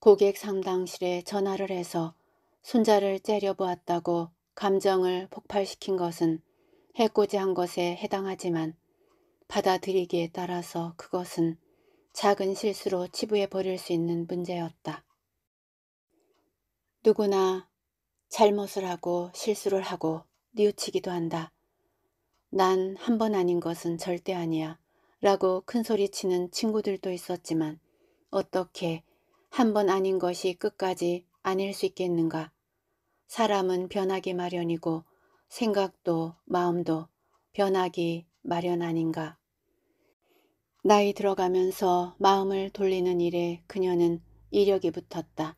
고객 상담실에 전화를 해서 손자를 째려보았다고 감정을 폭발시킨 것은 해코지한 것에 해당하지만 받아들이기에 따라서 그것은 작은 실수로 치부해 버릴 수 있는 문제였다. 누구나 잘못을 하고 실수를 하고 뉘우치기도 한다. 난 한 번 아닌 것은 절대 아니야 라고 큰소리치는 친구들도 있었지만 어떻게 한 번 아닌 것이 끝까지 아닐 수 있겠는가. 사람은 변하기 마련이고 생각도 마음도 변하기 마련 아닌가. 나이 들어가면서 마음을 돌리는 일에 그녀는 이력이 붙었다.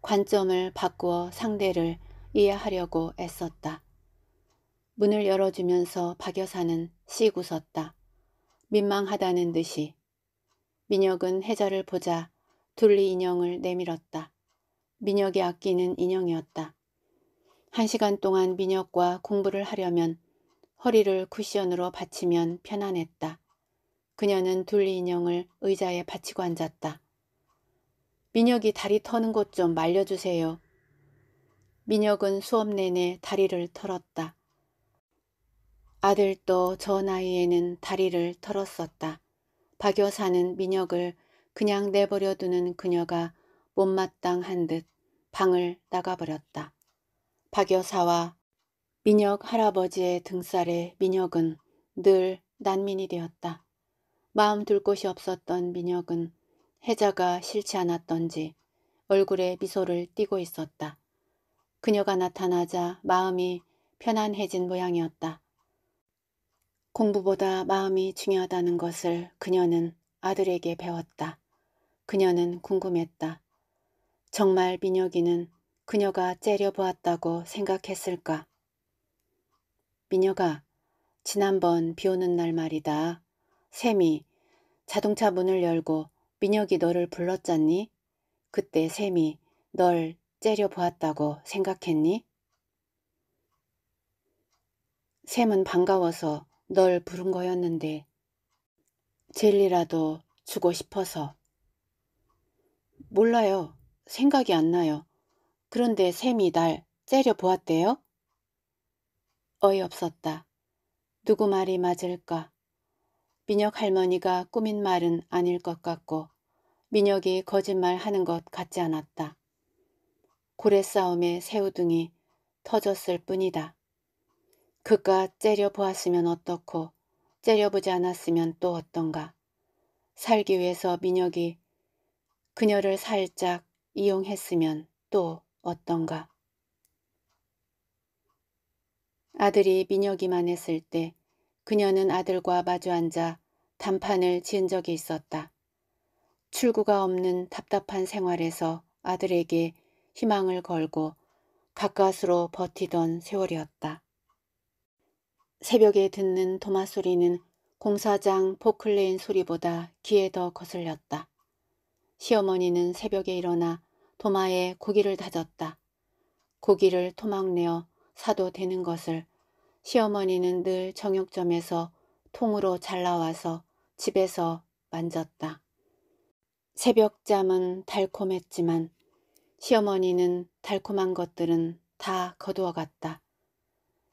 관점을 바꾸어 상대를 이해하려고 애썼다. 문을 열어주면서 박 여사는 씩 웃었다. 민망하다는 듯이. 민혁은 혜자를 보자 둘리 인형을 내밀었다. 민혁이 아끼는 인형이었다. 한 시간 동안 민혁과 공부를 하려면 허리를 쿠션으로 받치면 편안했다. 그녀는 둘리 인형을 의자에 받치고 앉았다. 민혁이 다리 터는 곳 좀 말려주세요. 민혁은 수업 내내 다리를 털었다. 아들도 저 나이에는 다리를 털었었다. 박 여사는 민혁을 그냥 내버려 두는 그녀가 못마땅한 듯 방을 나가버렸다. 박여사와 민혁 할아버지의 등살에 민혁은 늘 난민이 되었다. 마음 둘 곳이 없었던 민혁은 해자가 싫지 않았던지 얼굴에 미소를 띠고 있었다. 그녀가 나타나자 마음이 편안해진 모양이었다. 공부보다 마음이 중요하다는 것을 그녀는 아들에게 배웠다. 그녀는 궁금했다. 정말 민혁이는 그녀가 째려보았다고 생각했을까? 미녀가 지난번 비오는 날 말이다. 샘이 자동차 문을 열고 민혁이 너를 불렀잖니? 그때 샘이 널 째려보았다고 생각했니? 샘은 반가워서 널 부른 거였는데 젤리라도 주고 싶어서 몰라요. 생각이 안 나요. 그런데 샘이 날 째려보았대요? 어이없었다. 누구 말이 맞을까? 민혁 할머니가 꾸민 말은 아닐 것 같고 민혁이 거짓말하는 것 같지 않았다. 고래 싸움에 새우등이 터졌을 뿐이다. 그가 째려보았으면 어떻고 째려보지 않았으면 또 어떤가. 살기 위해서 민혁이 그녀를 살짝 이용했으면 또 어떤가. 아들이 민혁이만 했을 때 그녀는 아들과 마주 앉아 단판을 지은 적이 있었다. 출구가 없는 답답한 생활에서 아들에게 희망을 걸고 가까스로 버티던 세월이었다. 새벽에 듣는 도마 소리는 공사장 포클레인 소리보다 귀에 더 거슬렸다. 시어머니는 새벽에 일어나 도마에 고기를 다졌다. 고기를 토막내어 사도 되는 것을 시어머니는 늘 정육점에서 통으로 잘라와서 집에서 만졌다. 새벽잠은 달콤했지만 시어머니는 달콤한 것들은 다 거두어갔다.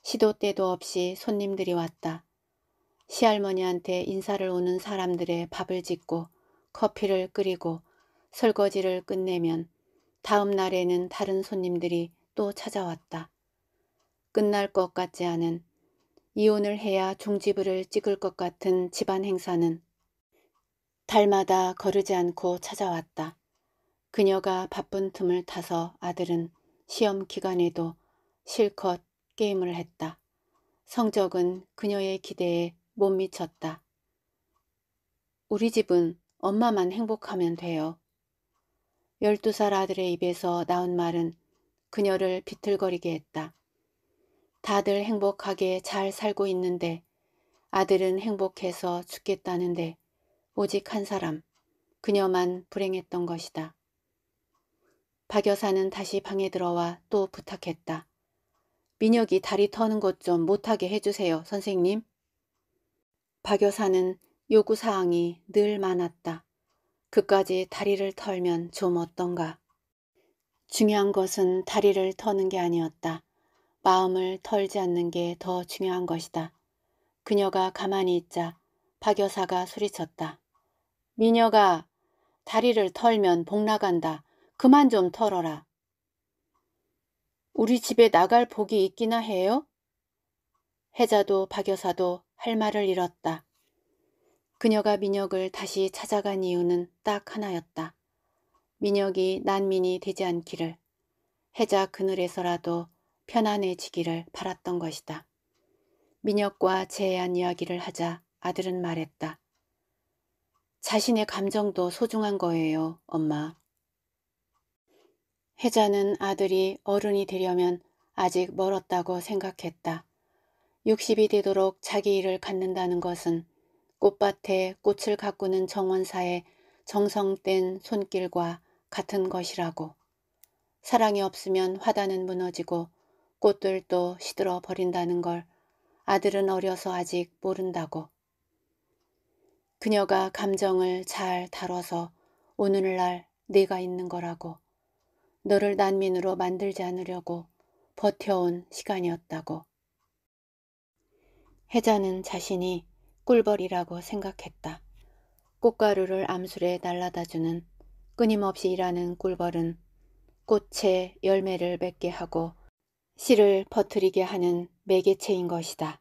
시도 때도 없이 손님들이 왔다. 시할머니한테 인사를 오는 사람들의 밥을 짓고 커피를 끓이고 설거지를 끝내면 다음 날에는 다른 손님들이 또 찾아왔다. 끝날 것 같지 않은 이혼을 해야 종지부를 찍을 것 같은 집안 행사는 달마다 거르지 않고 찾아왔다. 그녀가 바쁜 틈을 타서 아들은 시험 기간에도 실컷 게임을 했다. 성적은 그녀의 기대에 못 미쳤다. 우리 집은 엄마만 행복하면 돼요. 열두 살 아들의 입에서 나온 말은 그녀를 비틀거리게 했다. 다들 행복하게 잘 살고 있는데 아들은 행복해서 죽겠다는데 오직 한 사람, 그녀만 불행했던 것이다. 박 여사는 다시 방에 들어와 또 부탁했다. 민혁이 다리 터는 것 좀 못하게 해주세요, 선생님. 박 여사는 요구사항이 늘 많았다. 그까지 다리를 털면 좀 어떤가. 중요한 것은 다리를 터는 게 아니었다. 마음을 털지 않는 게 더 중요한 것이다. 그녀가 가만히 있자 박 여사가 소리쳤다. 미녀가 다리를 털면 복 나간다. 그만 좀 털어라. 우리 집에 나갈 복이 있기나 해요? 혜자도박 여사도 할 말을 잃었다. 그녀가 민혁을 다시 찾아간 이유는 딱 하나였다. 민혁이 난민이 되지 않기를, 해자 그늘에서라도 편안해지기를 바랐던 것이다. 민혁과 재해한 이야기를 하자 아들은 말했다. 자신의 감정도 소중한 거예요, 엄마. 혜자는 아들이 어른이 되려면 아직 멀었다고 생각했다. 60이 되도록 자기 일을 갖는다는 것은 꽃밭에 꽃을 가꾸는 정원사의 정성된 손길과 같은 것이라고. 사랑이 없으면 화단은 무너지고 꽃들도 시들어 버린다는 걸 아들은 어려서 아직 모른다고. 그녀가 감정을 잘 다뤄서 오늘날 내가 있는 거라고. 너를 난민으로 만들지 않으려고 버텨온 시간이었다고. 혜자는 자신이 꿀벌이라고 생각했다. 꽃가루를 암술에 날라다주는 끊임없이 일하는 꿀벌은 꽃에 열매를 맺게 하고 씨를 퍼뜨리게 하는 매개체인 것이다.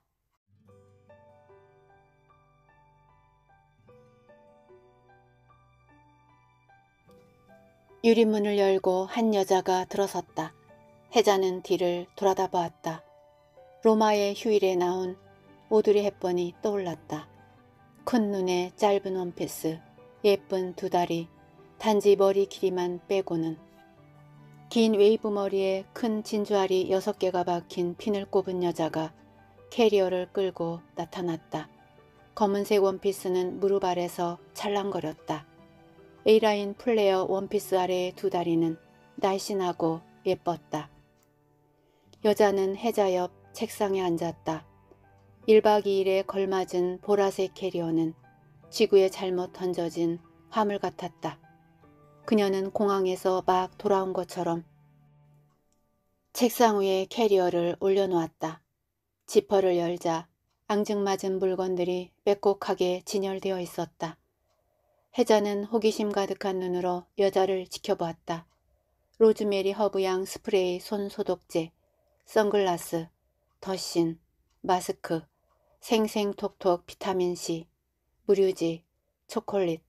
유리문을 열고 한 여자가 들어섰다. 혜자는 뒤를 돌아다 보았다. 로마의 휴일에 나온 오드리 헵번이 떠올랐다. 큰 눈에 짧은 원피스, 예쁜 두 다리, 단지 머리 길이만 빼고는 긴 웨이브 머리에 큰 진주알이 여섯 개가 박힌 핀을 꼽은 여자가 캐리어를 끌고 나타났다. 검은색 원피스는 무릎 아래서 찰랑거렸다. A라인 플레어 원피스 아래의 두 다리는 날씬하고 예뻤다. 여자는 해자 옆 책상에 앉았다. 1박 2일에 걸맞은 보라색 캐리어는 지구에 잘못 던져진 화물 같았다. 그녀는 공항에서 막 돌아온 것처럼 책상 위에 캐리어를 올려놓았다. 지퍼를 열자 앙증맞은 물건들이 빼곡하게 진열되어 있었다. 해자는 호기심 가득한 눈으로 여자를 지켜보았다. 로즈메리 허브향 스프레이 손소독제, 선글라스, 더신, 마스크, 생생톡톡 비타민C, 무류지 초콜릿,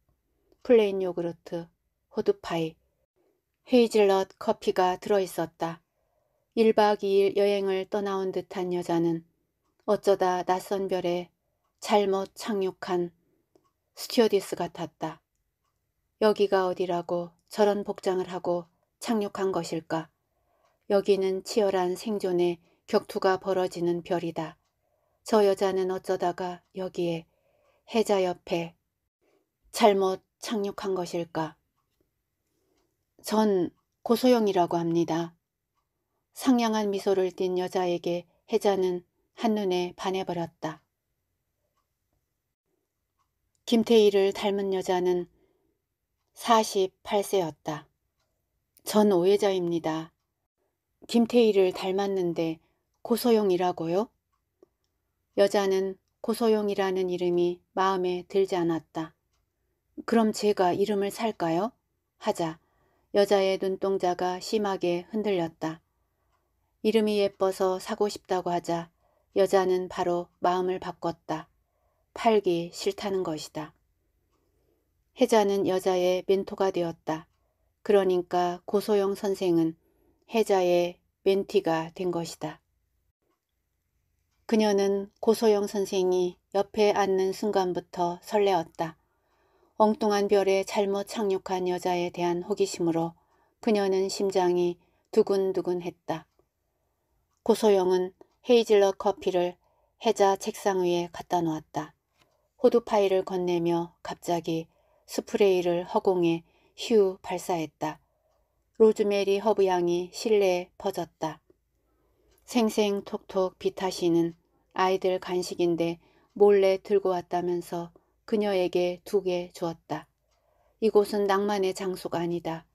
플레인 요구르트, 호두파이, 헤이즐넛 커피가 들어있었다. 1박 2일 여행을 떠나온 듯한 여자는 어쩌다 낯선 별에 잘못 착륙한 스튜어디스 같았다. 여기가 어디라고 저런 복장을 하고 착륙한 것일까? 여기는 치열한 생존의 격투가 벌어지는 별이다. 저 여자는 어쩌다가 여기에 해자 옆에 잘못 착륙한 것일까? 전 고소영이라고 합니다. 상냥한 미소를 띤 여자에게 해자는 한눈에 반해버렸다. 김태희를 닮은 여자는 48세였다. 전 오해자입니다. 김태희를 닮았는데 고소영이라고요? 여자는 고소영이라는 이름이 마음에 들지 않았다. 그럼 제가 이름을 살까요? 하자 여자의 눈동자가 심하게 흔들렸다. 이름이 예뻐서 사고 싶다고 하자 여자는 바로 마음을 바꿨다. 팔기 싫다는 것이다. 혜자는 여자의 멘토가 되었다. 그러니까 고소영 선생은 혜자의 멘티가 된 것이다. 그녀는 고소영 선생이 옆에 앉는 순간부터 설레었다. 엉뚱한 별에 잘못 착륙한 여자에 대한 호기심으로 그녀는 심장이 두근두근했다. 고소영은 헤이즐넛 커피를 해자 책상 위에 갖다 놓았다. 호두파이를 건네며 갑자기 스프레이를 허공에 휘우 발사했다. 로즈메리 허브향이 실내에 퍼졌다. 생생톡톡 비타시는 아이들 간식인데 몰래 들고 왔다면서 그녀에게 두 개 주었다. 이곳은 낭만의 장소가 아니다.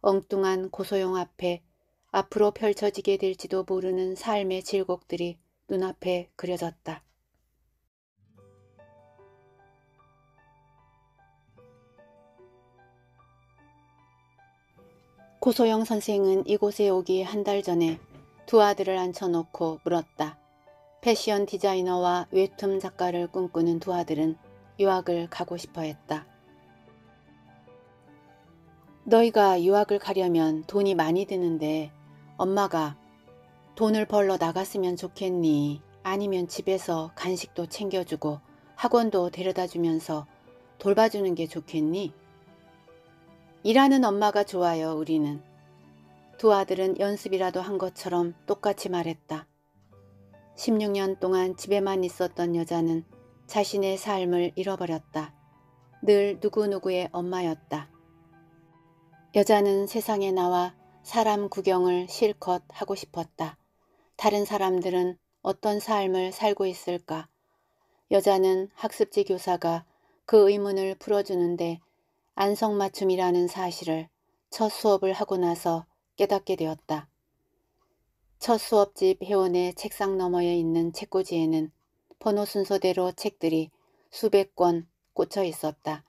엉뚱한 고소영 앞에 앞으로 펼쳐지게 될지도 모르는 삶의 질곡들이 눈앞에 그려졌다. 고소영 선생은 이곳에 오기 한 달 전에 두 아들을 앉혀놓고 물었다. 패션 디자이너와 웹툰 작가를 꿈꾸는 두 아들은 유학을 가고 싶어 했다. 너희가 유학을 가려면 돈이 많이 드는데 엄마가 돈을 벌러 나갔으면 좋겠니 아니면 집에서 간식도 챙겨주고 학원도 데려다 주면서 돌봐주는 게 좋겠니? 일하는 엄마가 좋아요 우리는. 두 아들은 연습이라도 한 것처럼 똑같이 말했다. 16년 동안 집에만 있었던 여자는 자신의 삶을 잃어버렸다. 늘 누구누구의 엄마였다. 여자는 세상에 나와 사람 구경을 실컷 하고 싶었다. 다른 사람들은 어떤 삶을 살고 있을까? 여자는 학습지 교사가 그 의문을 풀어주는데 안성맞춤이라는 사실을 첫 수업을 하고 나서 깨닫게 되었다. 첫 수업집 회원의 책상 너머에 있는 책꽂이에는 번호 순서대로 책들이 수백 권 꽂혀 있었다.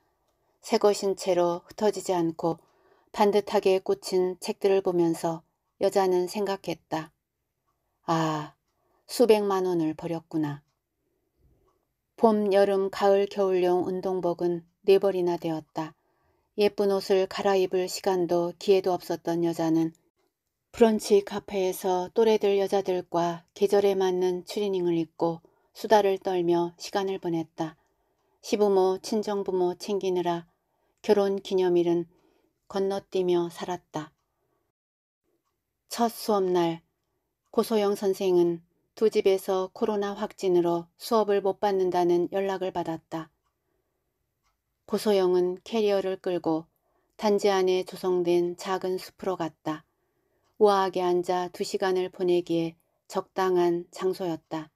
새것인 채로 흩어지지 않고 반듯하게 꽂힌 책들을 보면서 여자는 생각했다. 아, 수백만 원을 버렸구나. 봄, 여름, 가을, 겨울용 운동복은 네 벌이나 되었다. 예쁜 옷을 갈아입을 시간도 기회도 없었던 여자는 브런치 카페에서 또래들 여자들과 계절에 맞는 추리닝을 입고 수다를 떨며 시간을 보냈다. 시부모, 친정부모 챙기느라 결혼 기념일은 건너뛰며 살았다. 첫 수업날 고소영 선생은 두 집에서 코로나 확진으로 수업을 못 받는다는 연락을 받았다. 고소영은 캐리어를 끌고 단지 안에 조성된 작은 숲으로 갔다. 우아하게 앉아 두 시간을 보내기에 적당한 장소였다.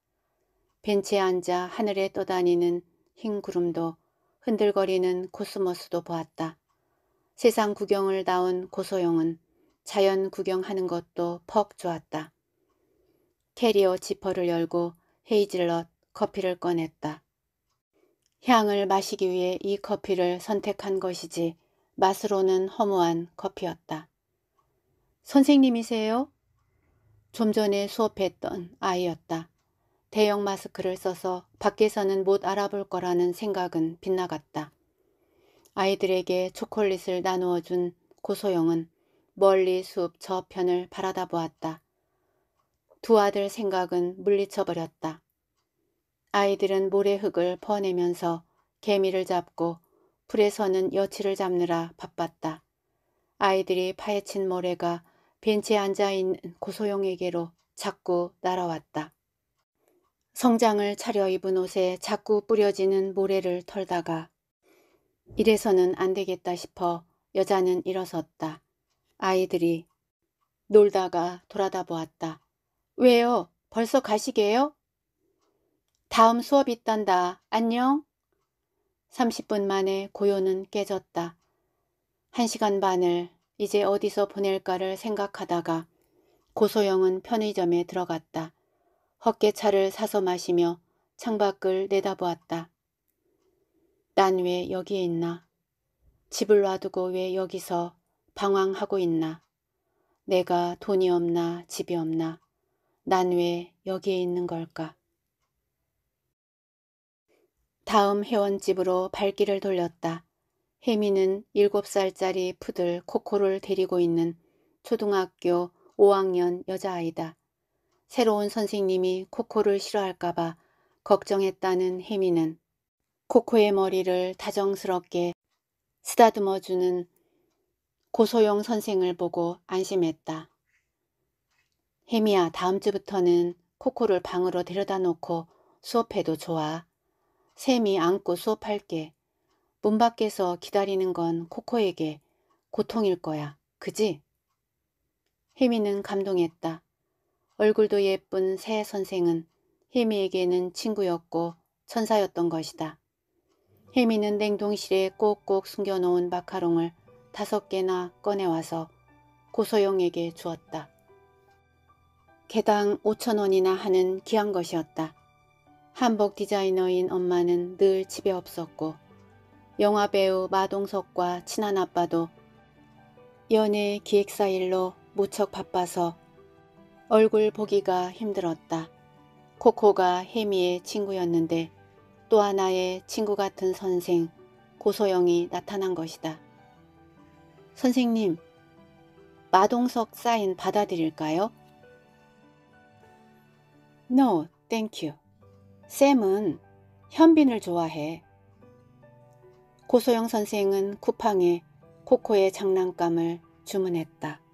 벤치에 앉아 하늘에 떠다니는 흰 구름도 흔들거리는 코스모스도 보았다. 세상 구경을 다운 고소영은 자연 구경하는 것도 퍽 좋았다. 캐리어 지퍼를 열고 헤이즐넛 커피를 꺼냈다. 향을 마시기 위해 이 커피를 선택한 것이지 맛으로는 허무한 커피였다. 선생님이세요? 좀 전에 수업했던 아이였다. 대형 마스크를 써서 밖에서는 못 알아볼 거라는 생각은 빗나갔다. 아이들에게 초콜릿을 나누어 준 고소영은 멀리 숲 저편을 바라다 보았다. 두 아들 생각은 물리쳐 버렸다. 아이들은 모래흙을 퍼내면서 개미를 잡고 풀에서는 여치를 잡느라 바빴다. 아이들이 파헤친 모래가 벤치에 앉아있는 고소영에게로 자꾸 날아왔다. 성장을 차려입은 옷에 자꾸 뿌려지는 모래를 털다가 이래서는 안 되겠다 싶어 여자는 일어섰다. 아이들이 놀다가 돌아다 보았다. 왜요? 벌써 가시게요? 다음 수업 있단다. 안녕? 30분 만에 고요는 깨졌다. 1시간 반을 이제 어디서 보낼까를 생각하다가 고소영은 편의점에 들어갔다. 헛개차를 사서 마시며 창밖을 내다보았다. 난 왜 여기에 있나? 집을 놔두고 왜 여기서 방황하고 있나? 내가 돈이 없나 집이 없나? 난 왜 여기에 있는 걸까? 다음 회원집으로 발길을 돌렸다. 혜미는 7살짜리 푸들 코코를 데리고 있는 초등학교 5학년 여자아이다. 새로운 선생님이 코코를 싫어할까봐 걱정했다는 혜미는 코코의 머리를 다정스럽게 쓰다듬어주는 고소용 선생을 보고 안심했다. 혜미야 다음 주부터는 코코를 방으로 데려다 놓고 수업해도 좋아. 샘이 안고 수업할게. 문 밖에서 기다리는 건 코코에게 고통일 거야. 그지? 혜미는 감동했다. 얼굴도 예쁜 새 선생은 혜미에게는 친구였고 천사였던 것이다. 혜미는 냉동실에 꼭꼭 숨겨놓은 마카롱을 다섯 개나 꺼내와서 고소영에게 주었다. 개당 5천 원이나 하는 귀한 것이었다. 한복 디자이너인 엄마는 늘 집에 없었고 영화배우 마동석과 친한 아빠도 연예 기획사 일로 무척 바빠서 얼굴 보기가 힘들었다. 코코가 혜미의 친구였는데 또 하나의 친구 같은 선생 고소영이 나타난 것이다. 선생님, 마동석 사인 받아들일까요? No, thank you. 쌤은 현빈을 좋아해. 고소영 선생은 쿠팡에 코코의 장난감을 주문했다.